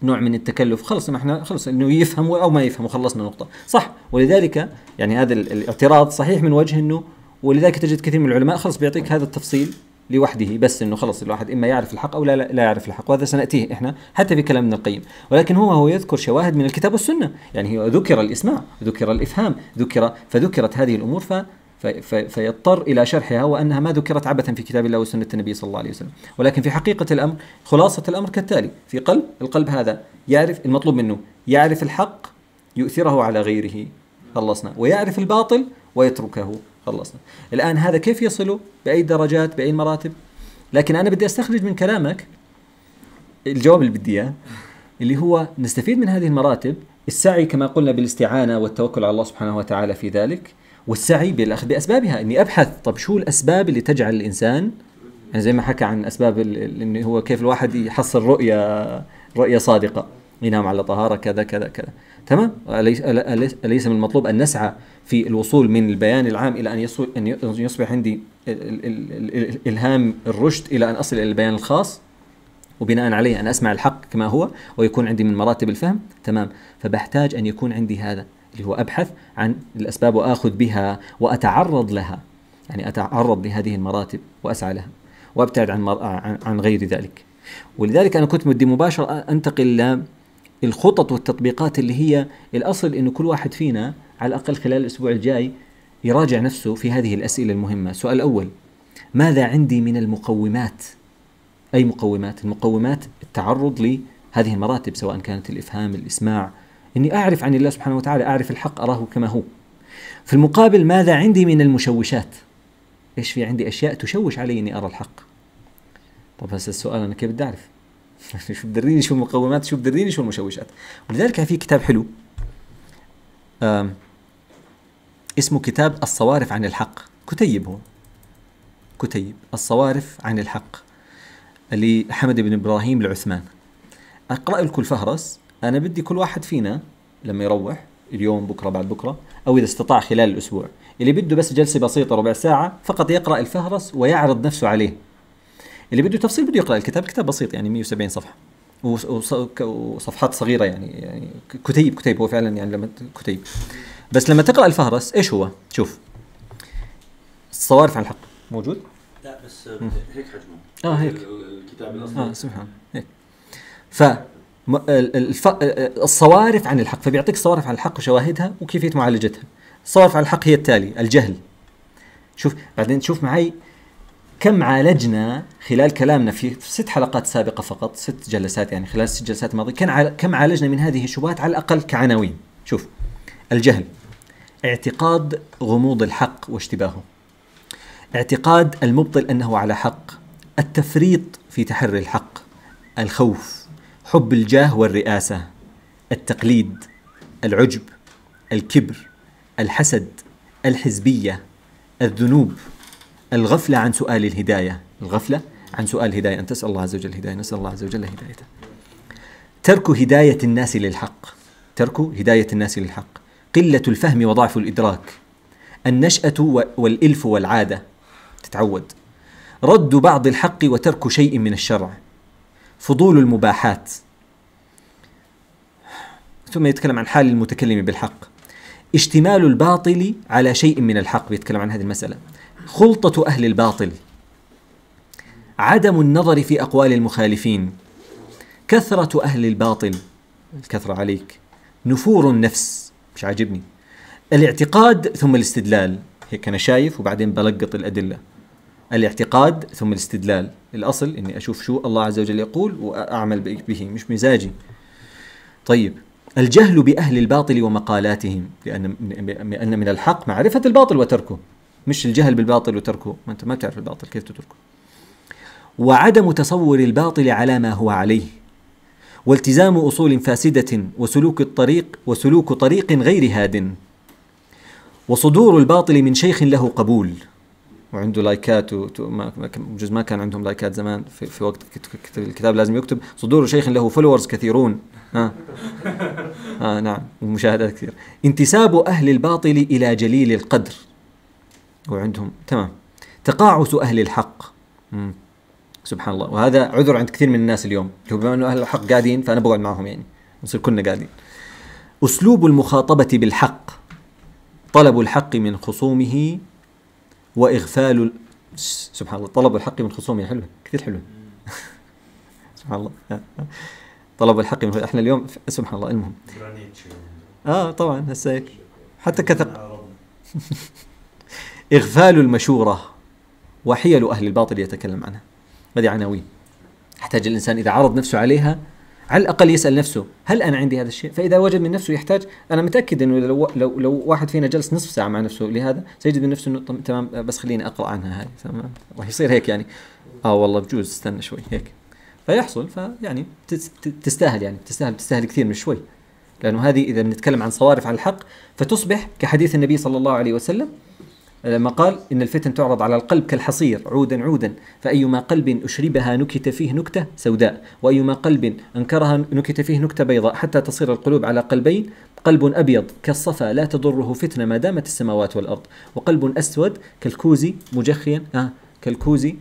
نوع من التكلف خلص ما احنا خلص انه يفهم او ما يفهم وخلصنا نقطه صح ولذلك يعني هذا الاعتراض صحيح من وجه انه ولذلك تجد كثير من العلماء خلص بيعطيك هذا التفصيل لوحده بس انه خلص الواحد اما يعرف الحق او لا لا يعرف الحق وهذا سناتيه احنا حتى في كلام ابن القيم ولكن هو هو يذكر شواهد من الكتاب والسنه يعني ذكر الاسماع ذكر الافهام ذكر فذكرت هذه الامور ف فيضطر الى شرحها وانها ما ذكرت عبثا في كتاب الله وسنه النبي صلى الله عليه وسلم، ولكن في حقيقه الامر خلاصه الامر كالتالي: في قلب القلب هذا يعرف المطلوب منه يعرف الحق يؤثره على غيره خلصنا ويعرف الباطل ويتركه خلصنا الآن هذا كيف يصله بأي درجات بأي مراتب لكن أنا بدي أستخرج من كلامك الجواب اللي بدي إياه اللي هو نستفيد من هذه المراتب السعي كما قلنا بالاستعانة والتوكل على الله سبحانه وتعالى في ذلك والسعي بالأخذ بأسبابها إني أبحث طب شو الأسباب اللي تجعل الإنسان يعني زي ما حكى عن أسباب اللي هو كيف الواحد يحصل رؤية رؤية صادقة ينام على طهارة كذا كذا كذا تمام أليس, أليس, أليس من المطلوب أن نسعى في الوصول من البيان العام إلى أن, أن يصبح عندي إلهام الرشد إلى أن أصل إلى البيان الخاص وبناء عليه أن أسمع الحق كما هو ويكون عندي من مراتب الفهم تمام فبحتاج أن يكون عندي هذا اللي هو أبحث عن الأسباب وآخذ بها وأتعرض لها يعني أتعرض لهذه المراتب وأسعى لها وأبتعد عن, عن غير ذلك ولذلك أنا كنت بدي مباشرة أنتقل الخطط والتطبيقات اللي هي الاصل انه كل واحد فينا على الاقل خلال الاسبوع الجاي يراجع نفسه في هذه الاسئله المهمه، السؤال الاول ماذا عندي من المقومات؟ اي مقومات؟ المقومات التعرض لهذه المراتب سواء كانت الافهام، الاسماع، اني اعرف عن الله سبحانه وتعالى، اعرف الحق اراه كما هو. في المقابل ماذا عندي من المشوشات؟ ايش في عندي اشياء تشوش علي اني ارى الحق؟ طب هسه السؤال انا كيف بدي اعرف؟ شو بدريني شو المقومات شو بدريني شو المشوشات ولذلك في كتاب حلو اسمه كتاب الصوارف عن الحق كتيب هو كتيب الصوارف عن الحق لحمد بن إبراهيم العثمان أقرأ الكل فهرس أنا بدي كل واحد فينا لما يروح اليوم بكرة بعد بكرة أو إذا استطاع خلال الأسبوع اللي بده بس جلسة بسيطة ربع ساعة فقط يقرأ الفهرس ويعرض نفسه عليه اللي بده تفصيل بده يقرا الكتاب الكتاب بسيط يعني 170 صفحه وصفحات صغيره يعني يعني كتيب كتيب هو فعلا يعني لما كتيب بس لما تقرا الفهرس ايش هو؟ شوف الصوارف عن الحق موجود؟ لا بس هيك حجمه اه هيك الكتاب الاصلي اه سبحان هيك ف الف... الصوارف عن الحق فبيعطيك الصوارف عن الحق وشواهدها وكيفيه معالجتها الصوارف عن الحق هي التالي الجهل شوف بعدين شوف معي كم عالجنا خلال كلامنا في ست حلقات سابقة فقط ست جلسات يعني خلال ست جلسات الماضية كم عالجنا من هذه الشبهات على الأقل كعناوين شوف الجهل اعتقاد غموض الحق واشتباهه اعتقاد المبطل أنه على حق التفريط في تحري الحق الخوف حب الجاه والرئاسة التقليد العجب الكبر الحسد الحزبية الذنوب الغفلة عن سؤال الهداية الغفلة عن سؤال الهداية أن تسأل الله عز وجل الهداية نسأل الله عز وجل هدايته ترك هداية الناس للحق ترك هداية الناس للحق قلة الفهم وضعف الإدراك النشأة والإلف والعادة تتعود رد بعض الحق وترك شيء من الشرع فضول المباحات ثم يتكلم عن حال المتكلم بالحق اشتمال الباطل على شيء من الحق بيتكلم عن هذه المسألة خلطة أهل الباطل عدم النظر في أقوال المخالفين كثرة أهل الباطل الكثرة عليك نفور النفس مش عاجبني الاعتقاد ثم الاستدلال هيك أنا شايف وبعدين بلقط الأدلة الاعتقاد ثم الاستدلال الأصل أني أشوف شو الله عز وجل يقول وأعمل به مش مزاجي طيب الجهل بأهل الباطل ومقالاتهم لأن من الحق معرفة الباطل وتركه مش الجهل بالباطل وتركه ما انت ما بتعرف الباطل كيف تتركه وعدم تصور الباطل على ما هو عليه والتزام اصول فاسده وسلوك الطريق وسلوك طريق غير هاد وصدور الباطل من شيخ له قبول وعنده لايكات بجوز ما كان عندهم لايكات زمان في, في وقت الكتاب لازم يكتب صدور شيخ له فولورز كثيرون ها آه. آه نعم ومشاهدات كثير انتساب اهل الباطل الى جليل القدر وعندهم تمام تقاعس أهل الحق مم. سبحان الله وهذا عذر عند كثير من الناس اليوم بما أنه أهل الحق قاعدين فأنا بقعد معهم يعني نصير كلنا قاعدين أسلوب المخاطبة بالحق طلب الحق من خصومه وإغفال ال... سبحان الله طلب الحق من خصومه حلو كثير حلو سبحان الله طلب الحق من احنا اليوم سبحان الله المهم اه طبعا هسه حتى كثق نعم. إغفال المشورة وحيل أهل الباطل يتكلم عنها هذه عناوين يحتاج الإنسان إذا عرض نفسه عليها على الأقل يسأل نفسه هل أنا عندي هذا الشيء؟ فإذا وجد من نفسه يحتاج أنا متأكد أنه لو, لو, لو واحد فينا جلس نصف ساعة مع نفسه لهذا سيجد من نفسه أنه تمام بس خليني أقرأ عنها هذه تمام راح يصير هيك يعني آه والله بجوز استنى شوي هيك فيحصل فيعني تستاهل يعني تستاهل تستاهل كثير من شوي لأنه هذه إذا بنتكلم عن صوارف على الحق فتصبح كحديث النبي صلى الله عليه وسلم لما قال إن الفتن تعرض على القلب كالحصير عودا عودا فأيما قلب أشربها نكت فيه نكتة سوداء وأيما قلب أنكرها نكت فيه نكتة بيضاء حتى تصير القلوب على قلبين قلب أبيض كالصفا لا تضره فتنة ما دامت السماوات والأرض وقلب أسود كالكوزي مجخيا آه كالكوزي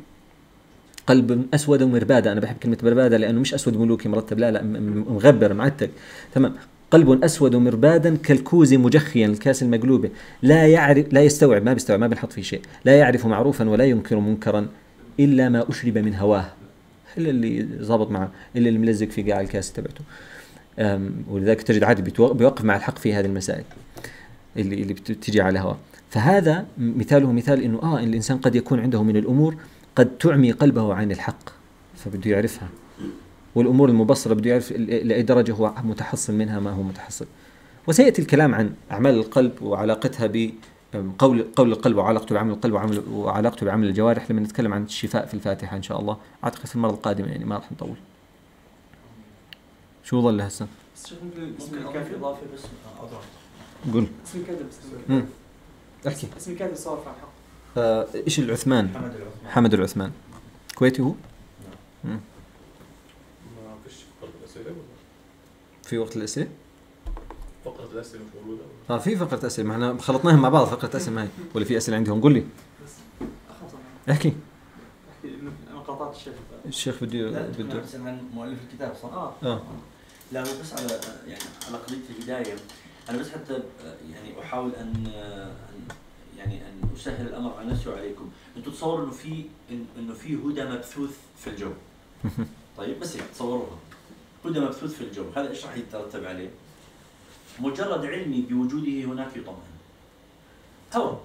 قلب اسود ومرباده انا بحب كلمه مربادة لانه مش اسود ملوكي مرتب لا لا مغبر معتك تمام قلب اسود مربادا كالكوز مجخيا الكاس المقلوبه لا يعرف لا يستوعب ما بيستوعب ما بنحط فيه شيء لا يعرف معروفا ولا ينكر منكرا الا ما اشرب من هواه الا اللي ظابط معه الا اللي ملزق في قاع الكاس تبعته ولذلك تجد عادي بيوقف مع الحق في هذه المسائل اللي اللي بتجي على هواه فهذا مثاله مثال انه اه إن الانسان قد يكون عنده من الامور قد تعمي قلبه عن الحق فبده يعرفها والامور المبصره بده يعرف لاي درجه هو متحصل منها ما هو متحصل. وسياتي الكلام عن اعمال القلب وعلاقتها ب قول قول القلب وعلاقته بعمل القلب وعمل وعلاقته بعمل الجوارح لما نتكلم عن الشفاء في الفاتحه ان شاء الله اعتقد في المره القادمه يعني ما راح نطول شو ظل هسه؟ ممكن كان في اضافه بس قول اسمي كاذب احكي اسم آه، الكاتب صار ايش العثمان حمد العثمان حمد العثمان كويتي هو؟ نعم في وقت الاسئله؟ فقره الاسئله موجوده اه في فقره اسئله ما احنا خلطناها مع بعض فقره اسئله هاي ولا في اسئله عندهم قول لي احكي احكي انا قاطعت الشيخ الشيخ بده بده عن مؤلف الكتاب صح؟ اه, آه. لا هو بس على يعني على قضيه الهدايه انا بس حتى يعني احاول ان يعني ان اسهل الامر على نفسي وعليكم انتم تصوروا انه في انه في هدى مبثوث في الجو طيب بس يعني تصوروها هدى مبثوث في الجو هذا ايش راح يترتب عليه؟ مجرد علمي بوجوده هناك يطمئن هواء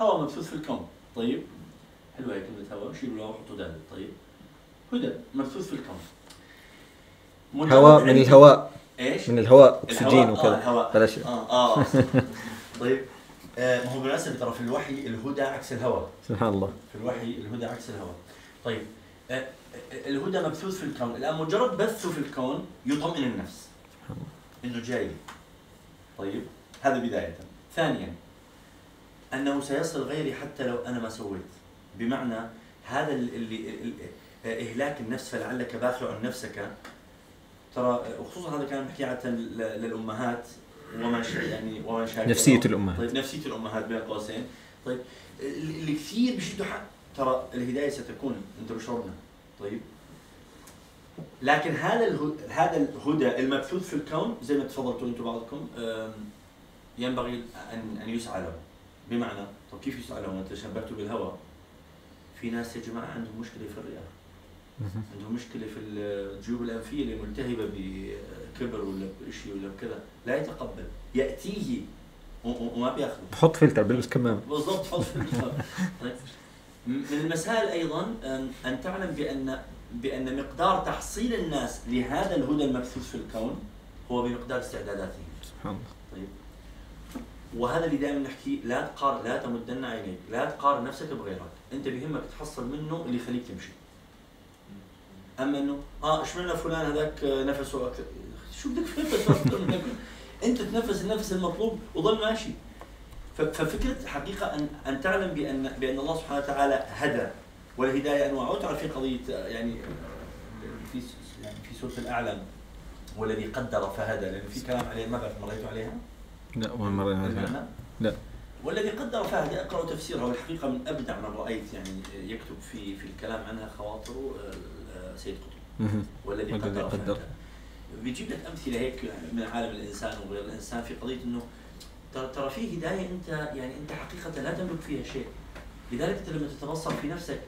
هواء مبثوث في الكون طيب حلوة هي كلمة هواء شيلوا لها وحطوا دال طيب هدى مبثوث في الكون هواء من الهواء ايش؟ من الهواء اكسجين آه، وكذا آه الهواء. اه اه طيب آه ما هو بالمناسبة ترى في الوحي الهدى عكس الهواء سبحان الله في الوحي الهدى عكس الهواء طيب آه الهدى مبثوث في الكون الان مجرد بثه في الكون يطمئن النفس انه جاي طيب هذا بدايه ثانيا انه سيصل غيري حتى لو انا ما سويت بمعنى هذا اللي اهلاك النفس فلعلك باخع نفسك ترى وخصوصا هذا كان بحكي للامهات وما يعني وما نفسيه الامهات طيب نفسيه الامهات بين قوسين طيب اللي كثير بيشدوا حق ترى الهدايه ستكون انت بشعورنا طيب لكن هذا هذا الهدى المبثوث في الكون زي ما تفضلتوا انتم بعضكم ينبغي ان ان يسعى له بمعنى طيب كيف يسعى له انت شبهته بالهواء في ناس يا جماعه عندهم مشكله في الرئه عندهم مشكله في الجيوب الانفيه اللي ملتهبه بكبر ولا بشيء ولا بكذا لا يتقبل ياتيه وما بياخذه بحط فلتر بلبس كمام بالضبط بحط فلتر طيب من المسائل ايضا ان تعلم بان بان مقدار تحصيل الناس لهذا الهدى المبثوث في الكون هو بمقدار استعداداتهم. سبحان الله. طيب وهذا اللي دائما نحكي لا تقارن لا تمدن عينيك، لا تقارن نفسك بغيرك، انت بيهمك تحصل منه اللي يخليك تمشي. اما انه اه اشمعنى فلان هذاك آه، نفسه اكثر شو بدك انت تنفس النفس المطلوب وظل ماشي ففكره حقيقه ان ان تعلم بان بان الله سبحانه وتعالى هدى والهدايه انواع وتعرف في قضيه يعني في يعني في سوره الاعلم والذي قدر فهدى لان في كلام عليه ما بعرف مريت عليها؟ لا ما مرينا عليها؟ لا والذي قدر فهدى اقرا تفسيرها والحقيقه من ابدع من رايت يعني يكتب في في الكلام عنها خواطره سيد قطب والذي قدر, قدر. بيجيب لك امثله هيك من عالم الانسان وغير الانسان في قضيه انه ترى ترى في هدايه انت يعني انت حقيقه لا تملك فيها شيء لذلك انت لما تتبصر في نفسك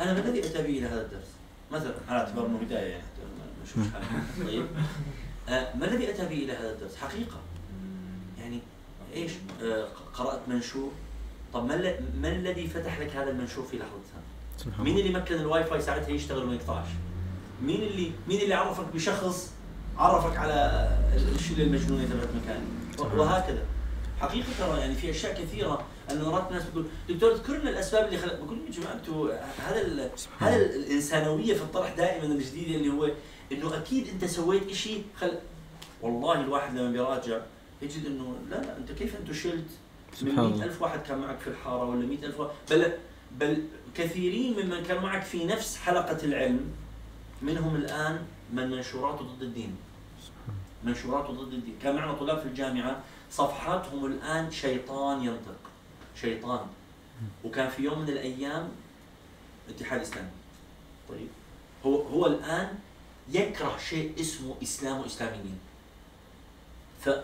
انا ما الذي اتى به الى هذا الدرس؟ مثلا على اعتبار انه هدايه يعني ما نشوفش طيب آه، ما الذي اتى به الى هذا الدرس؟ حقيقه يعني ايش؟ آه، قرات منشور طب ما ما الذي فتح لك هذا المنشور في لحظتها؟ مين اللي مكن الواي فاي ساعتها يشتغل وما يقطعش؟ مين اللي مين اللي عرفك بشخص عرفك على الشله المجنونه تبعت مكاني؟ وهكذا حقيقه ترى يعني في اشياء كثيره انا مرات الناس بتقول دكتور اذكر لنا الاسباب اللي خلت بقول يا جماعه انتم هذا هذا الانسانويه في الطرح دائما الجديده اللي هو انه اكيد انت سويت شيء خل والله الواحد لما بيراجع يجد انه لا لا انت كيف انت شلت من 100000 واحد كان معك في الحاره ولا 100000 واحد بل بل كثيرين ممن كان معك في نفس حلقه العلم منهم الان من منشوراته ضد الدين منشوراته ضد الدين كان معنا طلاب في الجامعه صفحتهم الآن شيطان ينطق شيطان وكان في يوم من الأيام اتحاد إسلامي طيب هو هو الآن يكره شيء اسمه إسلام وإسلاميين فهو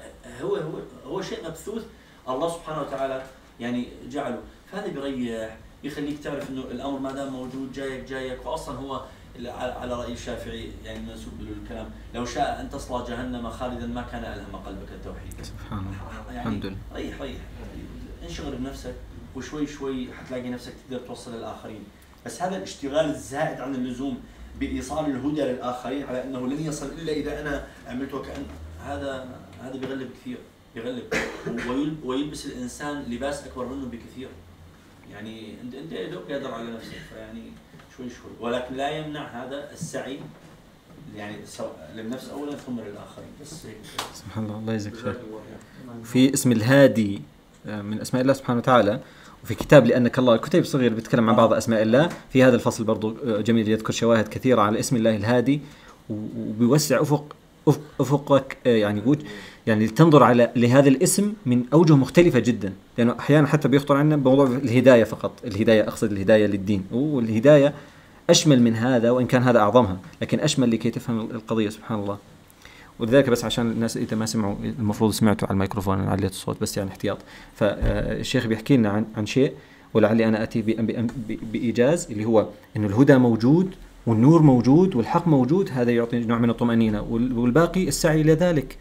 هو هو شيء مبثوث الله سبحانه وتعالى يعني جعله فهذا بيريح يخليك تعرف انه الامر ما دام موجود جايك جايك واصلا هو على راي الشافعي يعني منسوب له الكلام لو شاء ان تصلى جهنم خالدا ما كان الهم قلبك التوحيد سبحان الله يعني الحمد لله ريح ريح انشغل بنفسك وشوي شوي حتلاقي نفسك تقدر توصل للاخرين بس هذا الاشتغال الزائد عن اللزوم بايصال الهدى للاخرين على انه لن يصل الا اذا انا عملت وكان هذا هذا بيغلب كثير بيغلب ويلبس الانسان لباس اكبر منه بكثير يعني انت انت قادر على نفسك فيعني شوي شوي ولكن لا يمنع هذا السعي يعني للنفس اولا ثم للاخرين بس سبحان الله الله يجزاك خير نعم. في اسم الهادي آه، من اسماء الله سبحانه وتعالى وفي كتاب لانك الله كتيب صغير بيتكلم عن آه. بعض اسماء الله في هذا الفصل برضو آه، جميل يذكر شواهد كثيره على اسم الله الهادي وبيوسع افق افقك يعني يعني تنظر على لهذا الاسم من اوجه مختلفه جدا لانه احيانا حتى بيخطر عنا بموضوع الهدايه فقط الهدايه اقصد الهدايه للدين والهدايه اشمل من هذا وان كان هذا اعظمها لكن اشمل لكي تفهم القضيه سبحان الله ولذلك بس عشان الناس اذا ما سمعوا المفروض سمعتوا على الميكروفون انا عليت الصوت بس يعني احتياط فالشيخ آه، بيحكي لنا عن عن شيء ولعلي انا اتي بايجاز اللي هو انه الهدى موجود والنور موجود والحق موجود هذا يعطي نوع من الطمأنينة والباقي السعي إلى ذلك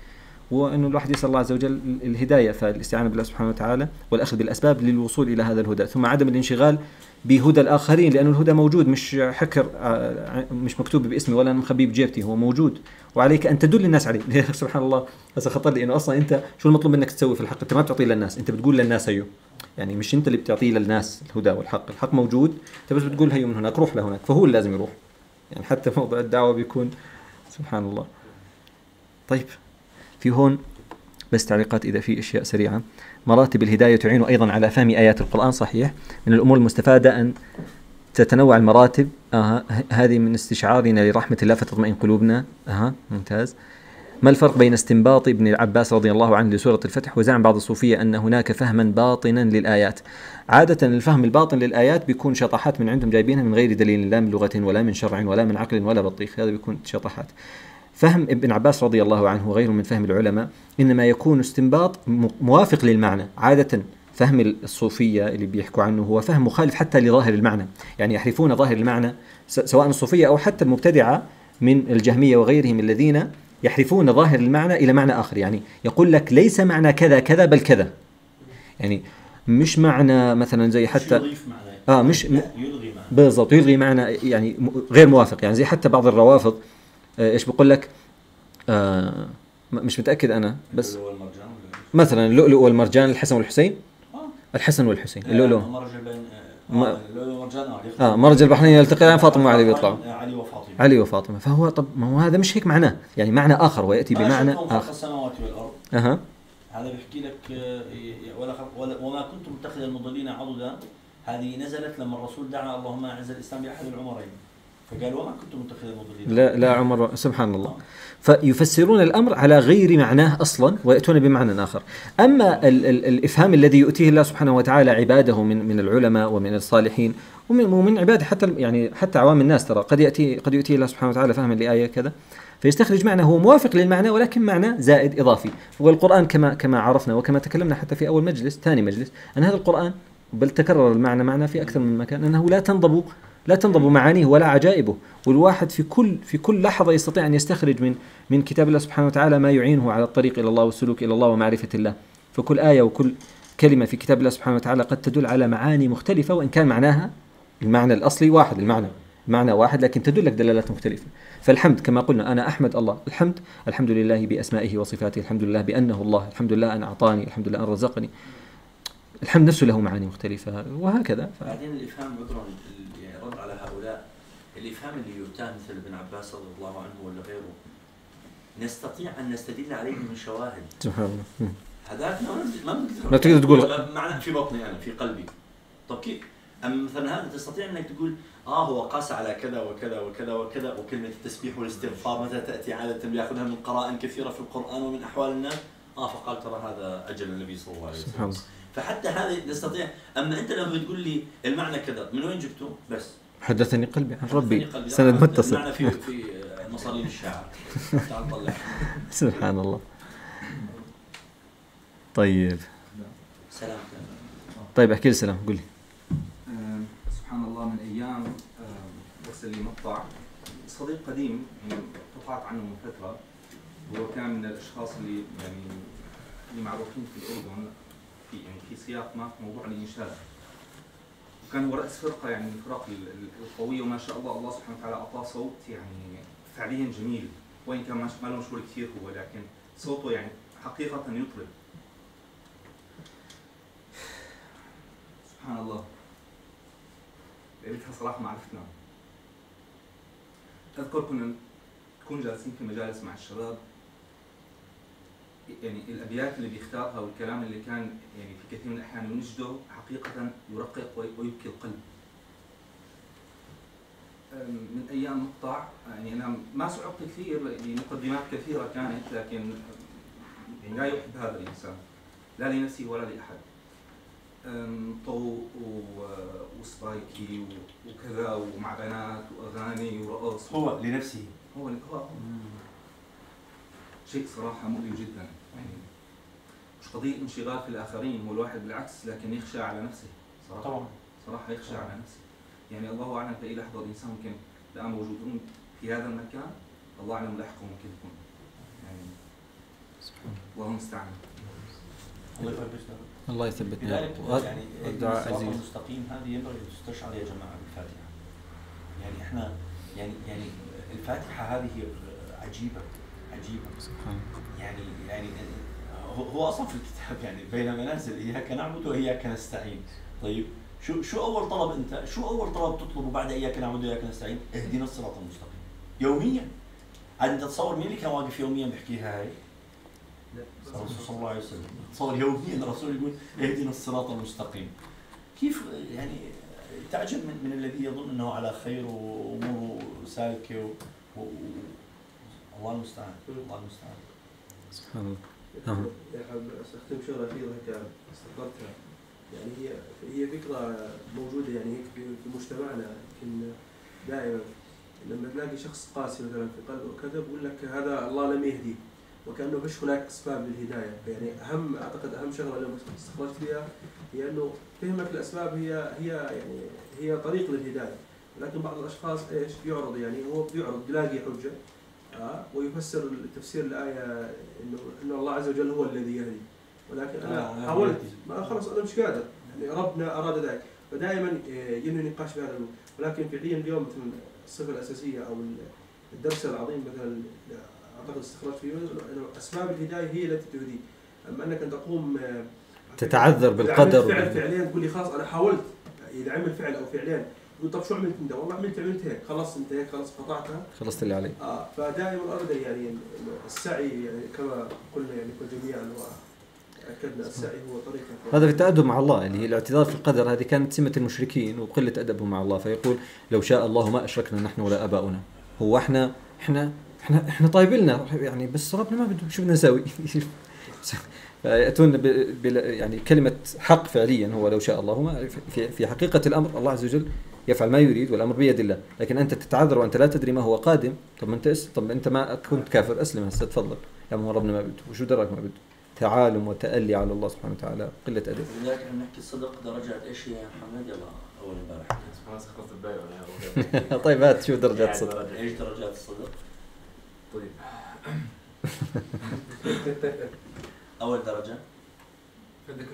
وانه الواحد يسال الله عز وجل الهدايه فالاستعانه بالله سبحانه وتعالى والاخذ بالاسباب للوصول الى هذا الهدى، ثم عدم الانشغال بهدى الاخرين لانه الهدى موجود مش حكر آه، مش مكتوب باسمي ولا مخبيه بجيبتي هو موجود وعليك ان تدل الناس عليه، سبحان الله هذا خطر لي انه اصلا انت شو المطلوب منك تسوي في الحق؟ انت ما بتعطيه للناس، انت بتقول للناس هيو يعني مش انت اللي بتعطيه للناس الهدى والحق، الحق موجود انت بس بتقول هيو من هناك روح لهناك فهو اللي لازم يروح. يعني حتى موضوع الدعوه بيكون سبحان الله. طيب في هون بس تعليقات إذا في أشياء سريعة مراتب الهداية تعين أيضا على فهم آيات القرآن صحيح من الأمور المستفادة أن تتنوع المراتب آه. هذه من استشعارنا لرحمة الله فتطمئن قلوبنا آه. ممتاز ما الفرق بين استنباط ابن العباس رضي الله عنه لسورة الفتح وزعم بعض الصوفية أن هناك فهما باطنا للآيات عادة الفهم الباطن للآيات بيكون شطحات من عندهم جايبينها من غير دليل لا من لغة ولا من شرع ولا من عقل ولا بطيخ هذا بيكون شطحات فهم ابن عباس رضي الله عنه وغيره من فهم العلماء إنما يكون استنباط موافق للمعنى عادة فهم الصوفية اللي بيحكوا عنه هو فهم مخالف حتى لظاهر المعنى يعني يحرفون ظاهر المعنى سواء الصوفية أو حتى المبتدعة من الجهمية وغيرهم الذين يحرفون ظاهر المعنى إلى معنى آخر يعني يقول لك ليس معنى كذا كذا بل كذا يعني مش معنى مثلا زي حتى يضيف معنى اه مش يلغي معنى بالضبط يلغي معنى يعني غير موافق يعني زي حتى بعض الروافض آه، ايش بقول لك آه مش متاكد انا بس مثلا اللؤلؤ والمرجان الحسن والحسين آه. الحسن والحسين إيه، اللؤلؤ مرجل بين اه مرج البحرين يلتقيان فاطمه وعلي آه، بيطلعوا علي وفاطمه علي وفاطمه فهو طب ما هو هذا مش هيك معناه يعني معنى اخر وياتي بمعنى اخر السماوات والارض اها هذا بيحكي لك ولا, ولا وما كنت متخذ المضلين عضدا هذه نزلت لما الرسول دعا اللهم اعز الاسلام باحد العمرين فقالوا وما كنتم متخذين مضلين لا لا عمر سبحان الله فيفسرون الامر على غير معناه اصلا وياتون بمعنى اخر. اما ال ال الافهام الذي يؤتيه الله سبحانه وتعالى عباده من من العلماء ومن الصالحين ومن ومن عباده حتى يعني حتى عوام الناس ترى قد ياتي قد يؤتيه الله سبحانه وتعالى فهما لايه كذا فيستخرج معنى هو موافق للمعنى ولكن معنى زائد اضافي. والقران كما كما عرفنا وكما تكلمنا حتى في اول مجلس ثاني مجلس ان هذا القران بل تكرر المعنى معنا في اكثر من مكان انه لا تنضب لا تنضب معانيه ولا عجائبه والواحد في كل في كل لحظة يستطيع أن يستخرج من من كتاب الله سبحانه وتعالى ما يعينه على الطريق إلى الله والسلوك إلى الله ومعرفة الله فكل آية وكل كلمة في كتاب الله سبحانه وتعالى قد تدل على معاني مختلفة وإن كان معناها المعنى الأصلي واحد المعنى معنى واحد لكن تدل لك دلالات مختلفة فالحمد كما قلنا أنا أحمد الله الحمد الحمد لله بأسمائه وصفاته الحمد لله بأنه الله الحمد لله أن أعطاني الحمد لله أن رزقني الحمد نفسه له معاني مختلفة وهكذا ف... بعدين الإفهام اللي يؤتاه اليوتان مثل ابن عباس رضي الله عنه ولا غيره نستطيع ان نستدل عليه من شواهد سبحان الله هذاك ما ما تقدر تقول معنى في بطني انا في قلبي طب كيف؟ اما مثلا هذا تستطيع انك تقول اه هو قاس على كذا وكذا وكذا وكذا وكلمه التسبيح والاستغفار متى تاتي عاده بياخذها من قرائن كثيره في القران ومن احوال الناس اه فقال ترى هذا اجل النبي صلى الله عليه وسلم سبحان الله فحتى هذه نستطيع اما انت لما تقول لي المعنى كذا من وين جبته؟ بس حدثني قلبي عن ربي سند متصل في في مصارين الشاعر تعال سبحان الله طيب سلام طيب احكي لي سلام قول لي أه، سبحان الله من ايام وصل أه، لي مقطع صديق قديم يعني قطعت عنه من فتره هو كان من الاشخاص اللي يعني اللي معروفين في الاردن في يعني في سياق ما في موضوع الانشاء كان هو رأس فرقة يعني من الفرق القوية وما شاء الله الله سبحانه وتعالى أعطاه صوت يعني فعليا جميل وإن كان ما له مشهور كثير هو لكن صوته يعني حقيقة يطرب سبحان الله لقيتها صراحة ما عرفنا أذكر كنا نكون جالسين في مجالس مع الشباب يعني الابيات اللي بيختارها والكلام اللي كان يعني في كثير من الاحيان ينجده حقيقة يرقق ويبكي القلب من أيام مقطع يعني أنا ما صعبت كثير يعني مقدمات كثيرة كانت لكن يعني لا يحب هذا الإنسان لا لنفسه ولا لأحد طو وسبايكي وكذا ومع بنات واغاني ورقص هو لنفسه هو هو شيء صراحه مؤلم جدا قضيه انشغال في الاخرين والواحد بالعكس لكن يخشى على نفسه صراحه طبعا صراحه يخشى طبعا. على نفسه يعني الله اعلم في اي لحظه الانسان ممكن الان موجودون في هذا المكان الله اعلم لاحقهم ممكن يكون يعني الله المستعان الله يثبتنا الله يثبتنا يعني الدعاء عزيز المستقيم هذه ينبغي تستشعر يا جماعه بالفاتحه يعني احنا يعني يعني الفاتحه هذه عجيبه عجيبه يعني يعني هو اصلا في الكتاب يعني بينما ننزل اياك نعبد واياك نستعين طيب شو شو اول طلب انت شو اول طلب تطلبه بعد اياك نعبد واياك نستعين اهدنا الصراط المستقيم يوميا عاد انت تصور مين اللي كان واقف يوميا بيحكيها هاي؟ الرسول صلى الله عليه وسلم تصور يوميا الرسول يقول اهدنا الصراط المستقيم كيف يعني تعجب من, من الذي يظن انه على خير واموره سالكه و... و... الله المستعان الله المستعان سبحان الله نعم استخدم شغله هيك استقرتها يعني هي هي فكره موجوده يعني هيك في مجتمعنا يمكن دائما لما تلاقي شخص قاسي مثلا في قلبه كذا بقول لك هذا الله لم يهدي وكانه فيش هناك اسباب للهدايه يعني اهم اعتقد اهم شغله لما استخرجت فيها هي انه فهمك الاسباب هي هي يعني هي طريق للهدايه لكن بعض الاشخاص ايش يعرض يعني هو بيعرض بيلاقي حجه ويفسر تفسير الايه انه ان الله عز وجل هو الذي يهدي ولكن انا آه، آه، حاولت ما خلص انا مش قادر يعني ربنا اراد ذلك فدائما يجينا آه، نقاش في هذا الموضوع ولكن فعليا اليوم مثل الصفه الاساسيه او الدرس العظيم مثلا اعتقد استخراج فيه انه اسباب الهدايه هي التي تهدي اما انك ان تقوم تتعذر بالقدر فعل فعليا تقول لي خلاص انا حاولت اذا عمل فعل او فعلين قلت طب شو عملت انت؟ والله عملت عملت هيك خلص انت هيك خلص قطعتها خلصت اللي عليك اه فدائما وابدا يعني السعي يعني كما قلنا يعني جميعا اكدنا السعي هو طريق هذا في التادب مع الله اللي يعني هي الاعتذار في القدر هذه كانت سمه المشركين وقله ادبهم مع الله فيقول لو شاء الله ما اشركنا نحن ولا اباؤنا هو احنا احنا احنا احنا طيب لنا يعني بس ربنا ما بده شو بدنا نسوي ياتون يعني كلمه حق فعليا هو لو شاء الله ما في حقيقه الامر الله عز وجل يفعل ما يريد والامر بيد الله لكن انت تتعذر وانت لا تدري ما هو قادم طب ما انت اس... طب انت ما كنت كافر اسلم هسه تفضل يا من ربنا ما بده وشو دراك ما بده تعالم وتألي على الله سبحانه وتعالى قلة أدب لذلك احنا نحكي الصدق درجة إيش يا محمد يلا أول امبارح طيب هات شو درجات الصدق يعني إيش درجات الصدق؟ طيب أول درجة بدك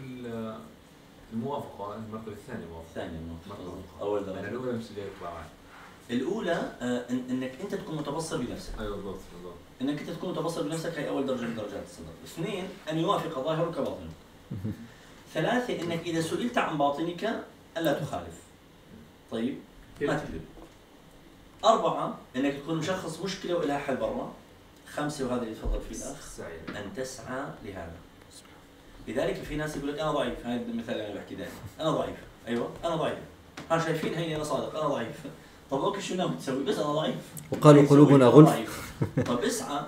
الموافقه المرتبه الثانيه موافقه الثانيه موافقه اول درجه يعني الاولى مش اللي الاولى آه، انك انت تكون متبصر بنفسك ايوه بالضبط بالضبط انك انت تكون متبصر بنفسك هي اول درجه من درجات الصدق اثنين ان يوافق ظاهرك باطنك ثلاثه انك اذا سئلت عن باطنك الا تخالف طيب ما تكذب أربعة أنك تكون مشخص مشكلة ولها حل برا خمسة وهذا اللي تفضل فيه الأخ أن تسعى لهذا لذلك في ناس يقول لك انا ضعيف هاي المثال اللي انا بحكي دائما انا ضعيف ايوه انا ضعيف ها شايفين هيني انا صادق انا ضعيف طب اوكي شو ناوي تسوي بس انا ضعيف وقالوا قلوبنا غلف طب اسعى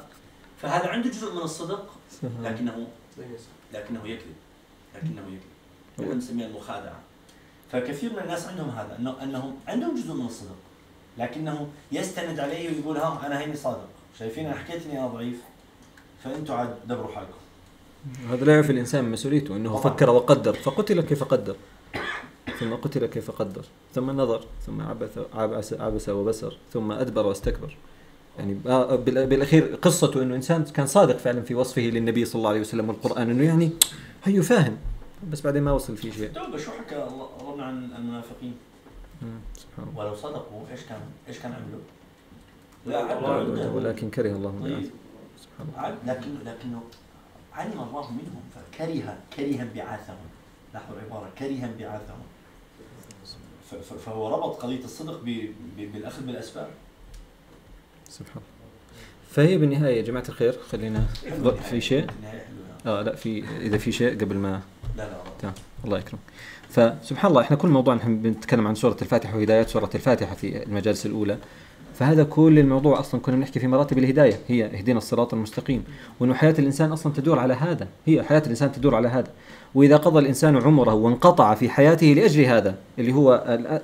فهذا عنده جزء من الصدق لكنه لكنه يكذب لكنه يكذب هو نسميه المخادعه فكثير من الناس عندهم هذا انه انهم عندهم جزء من الصدق لكنه يستند عليه ويقول ها انا هيني صادق شايفين انا حكيت اني انا ضعيف فانتوا عاد دبروا حالكم هذا لا يعفي الانسان من مسؤوليته انه طبعا. آه. فكر وقدر فقتل كيف قدر ثم قتل كيف قدر ثم نظر ثم عبث عبس, عبس وبسر ثم ادبر واستكبر يعني بالاخير قصته انه انسان كان صادق فعلا في وصفه للنبي صلى الله عليه وسلم والقران انه يعني هي فاهم بس بعدين ما وصل فيه شيء توبه طيب، شو حكى ربنا عن المنافقين سبحان الله ولو صدقوا ايش كان ايش كان عملوا؟ لا ولكن كره الله من طيب. سبحان الله لكن لكنه علم الله منهم فكره كرها بعاثهم لاحظوا العبارة كرها بعاثهم فهو ربط قضية الصدق بالأخذ بالأسباب سبحان فهي بالنهاية يا جماعة الخير خلينا إيه، في شيء اه لا في اذا في شيء قبل ما لا لا تمام الله يكرمك فسبحان الله احنا كل موضوع نحن بنتكلم عن سورة الفاتحة وهدايات سورة الفاتحة في المجالس الأولى فهذا كل الموضوع اصلا كنا بنحكي في مراتب الهدايه هي اهدنا الصراط المستقيم وانه حياه الانسان اصلا تدور على هذا هي حياه الانسان تدور على هذا واذا قضى الانسان عمره وانقطع في حياته لاجل هذا اللي هو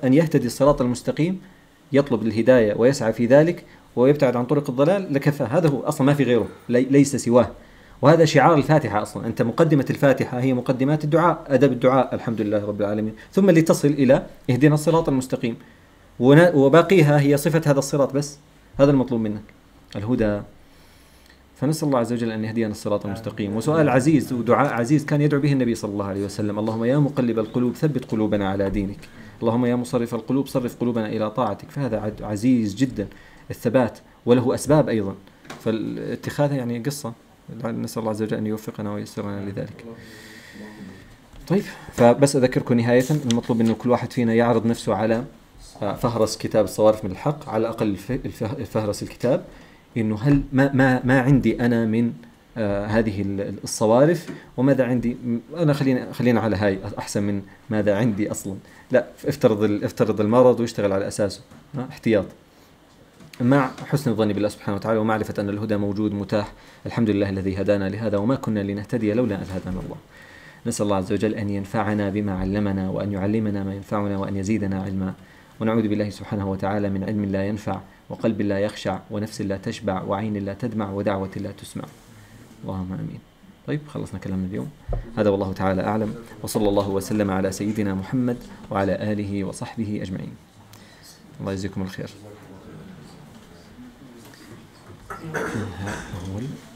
ان يهتدي الصراط المستقيم يطلب الهدايه ويسعى في ذلك ويبتعد عن طرق الضلال لكفى هذا هو اصلا ما في غيره ليس سواه وهذا شعار الفاتحة أصلا أنت مقدمة الفاتحة هي مقدمات الدعاء أدب الدعاء الحمد لله رب العالمين ثم لتصل إلى اهدنا الصراط المستقيم وباقيها هي صفة هذا الصراط بس هذا المطلوب منك الهدى فنسأل الله عز وجل أن يهدينا الصراط المستقيم وسؤال عزيز ودعاء عزيز كان يدعو به النبي صلى الله عليه وسلم اللهم يا مقلب القلوب ثبت قلوبنا على دينك اللهم يا مصرف القلوب صرف قلوبنا إلى طاعتك فهذا عزيز جدا الثبات وله أسباب أيضا فاتخاذها يعني قصة نسأل الله عز وجل أن يوفقنا ويسرنا لذلك طيب فبس أذكركم نهاية المطلوب أن كل واحد فينا يعرض نفسه على آه. فهرس كتاب الصوارف من الحق على الاقل فهرس الكتاب انه هل ما ما ما عندي انا من آه، هذه الصوارف وماذا عندي انا خلينا خلينا على هاي احسن من ماذا عندي اصلا لا افترض افترض المرض واشتغل على اساسه آه، احتياط مع حسن الظن بالله سبحانه وتعالى ومعرفة أن الهدى موجود متاح الحمد لله الذي هدانا لهذا وما كنا لنهتدي لولا أن هدانا الله نسأل الله عز وجل أن ينفعنا بما علمنا وأن يعلمنا ما ينفعنا وأن يزيدنا علما ونعوذ بالله سبحانه وتعالى من علم لا ينفع وقلب لا يخشع ونفس لا تشبع وعين لا تدمع ودعوة لا تسمع اللهم آمين طيب خلصنا كلامنا اليوم هذا والله تعالى أعلم وصلى الله وسلم على سيدنا محمد وعلى آله وصحبه أجمعين الله يجزيكم الخير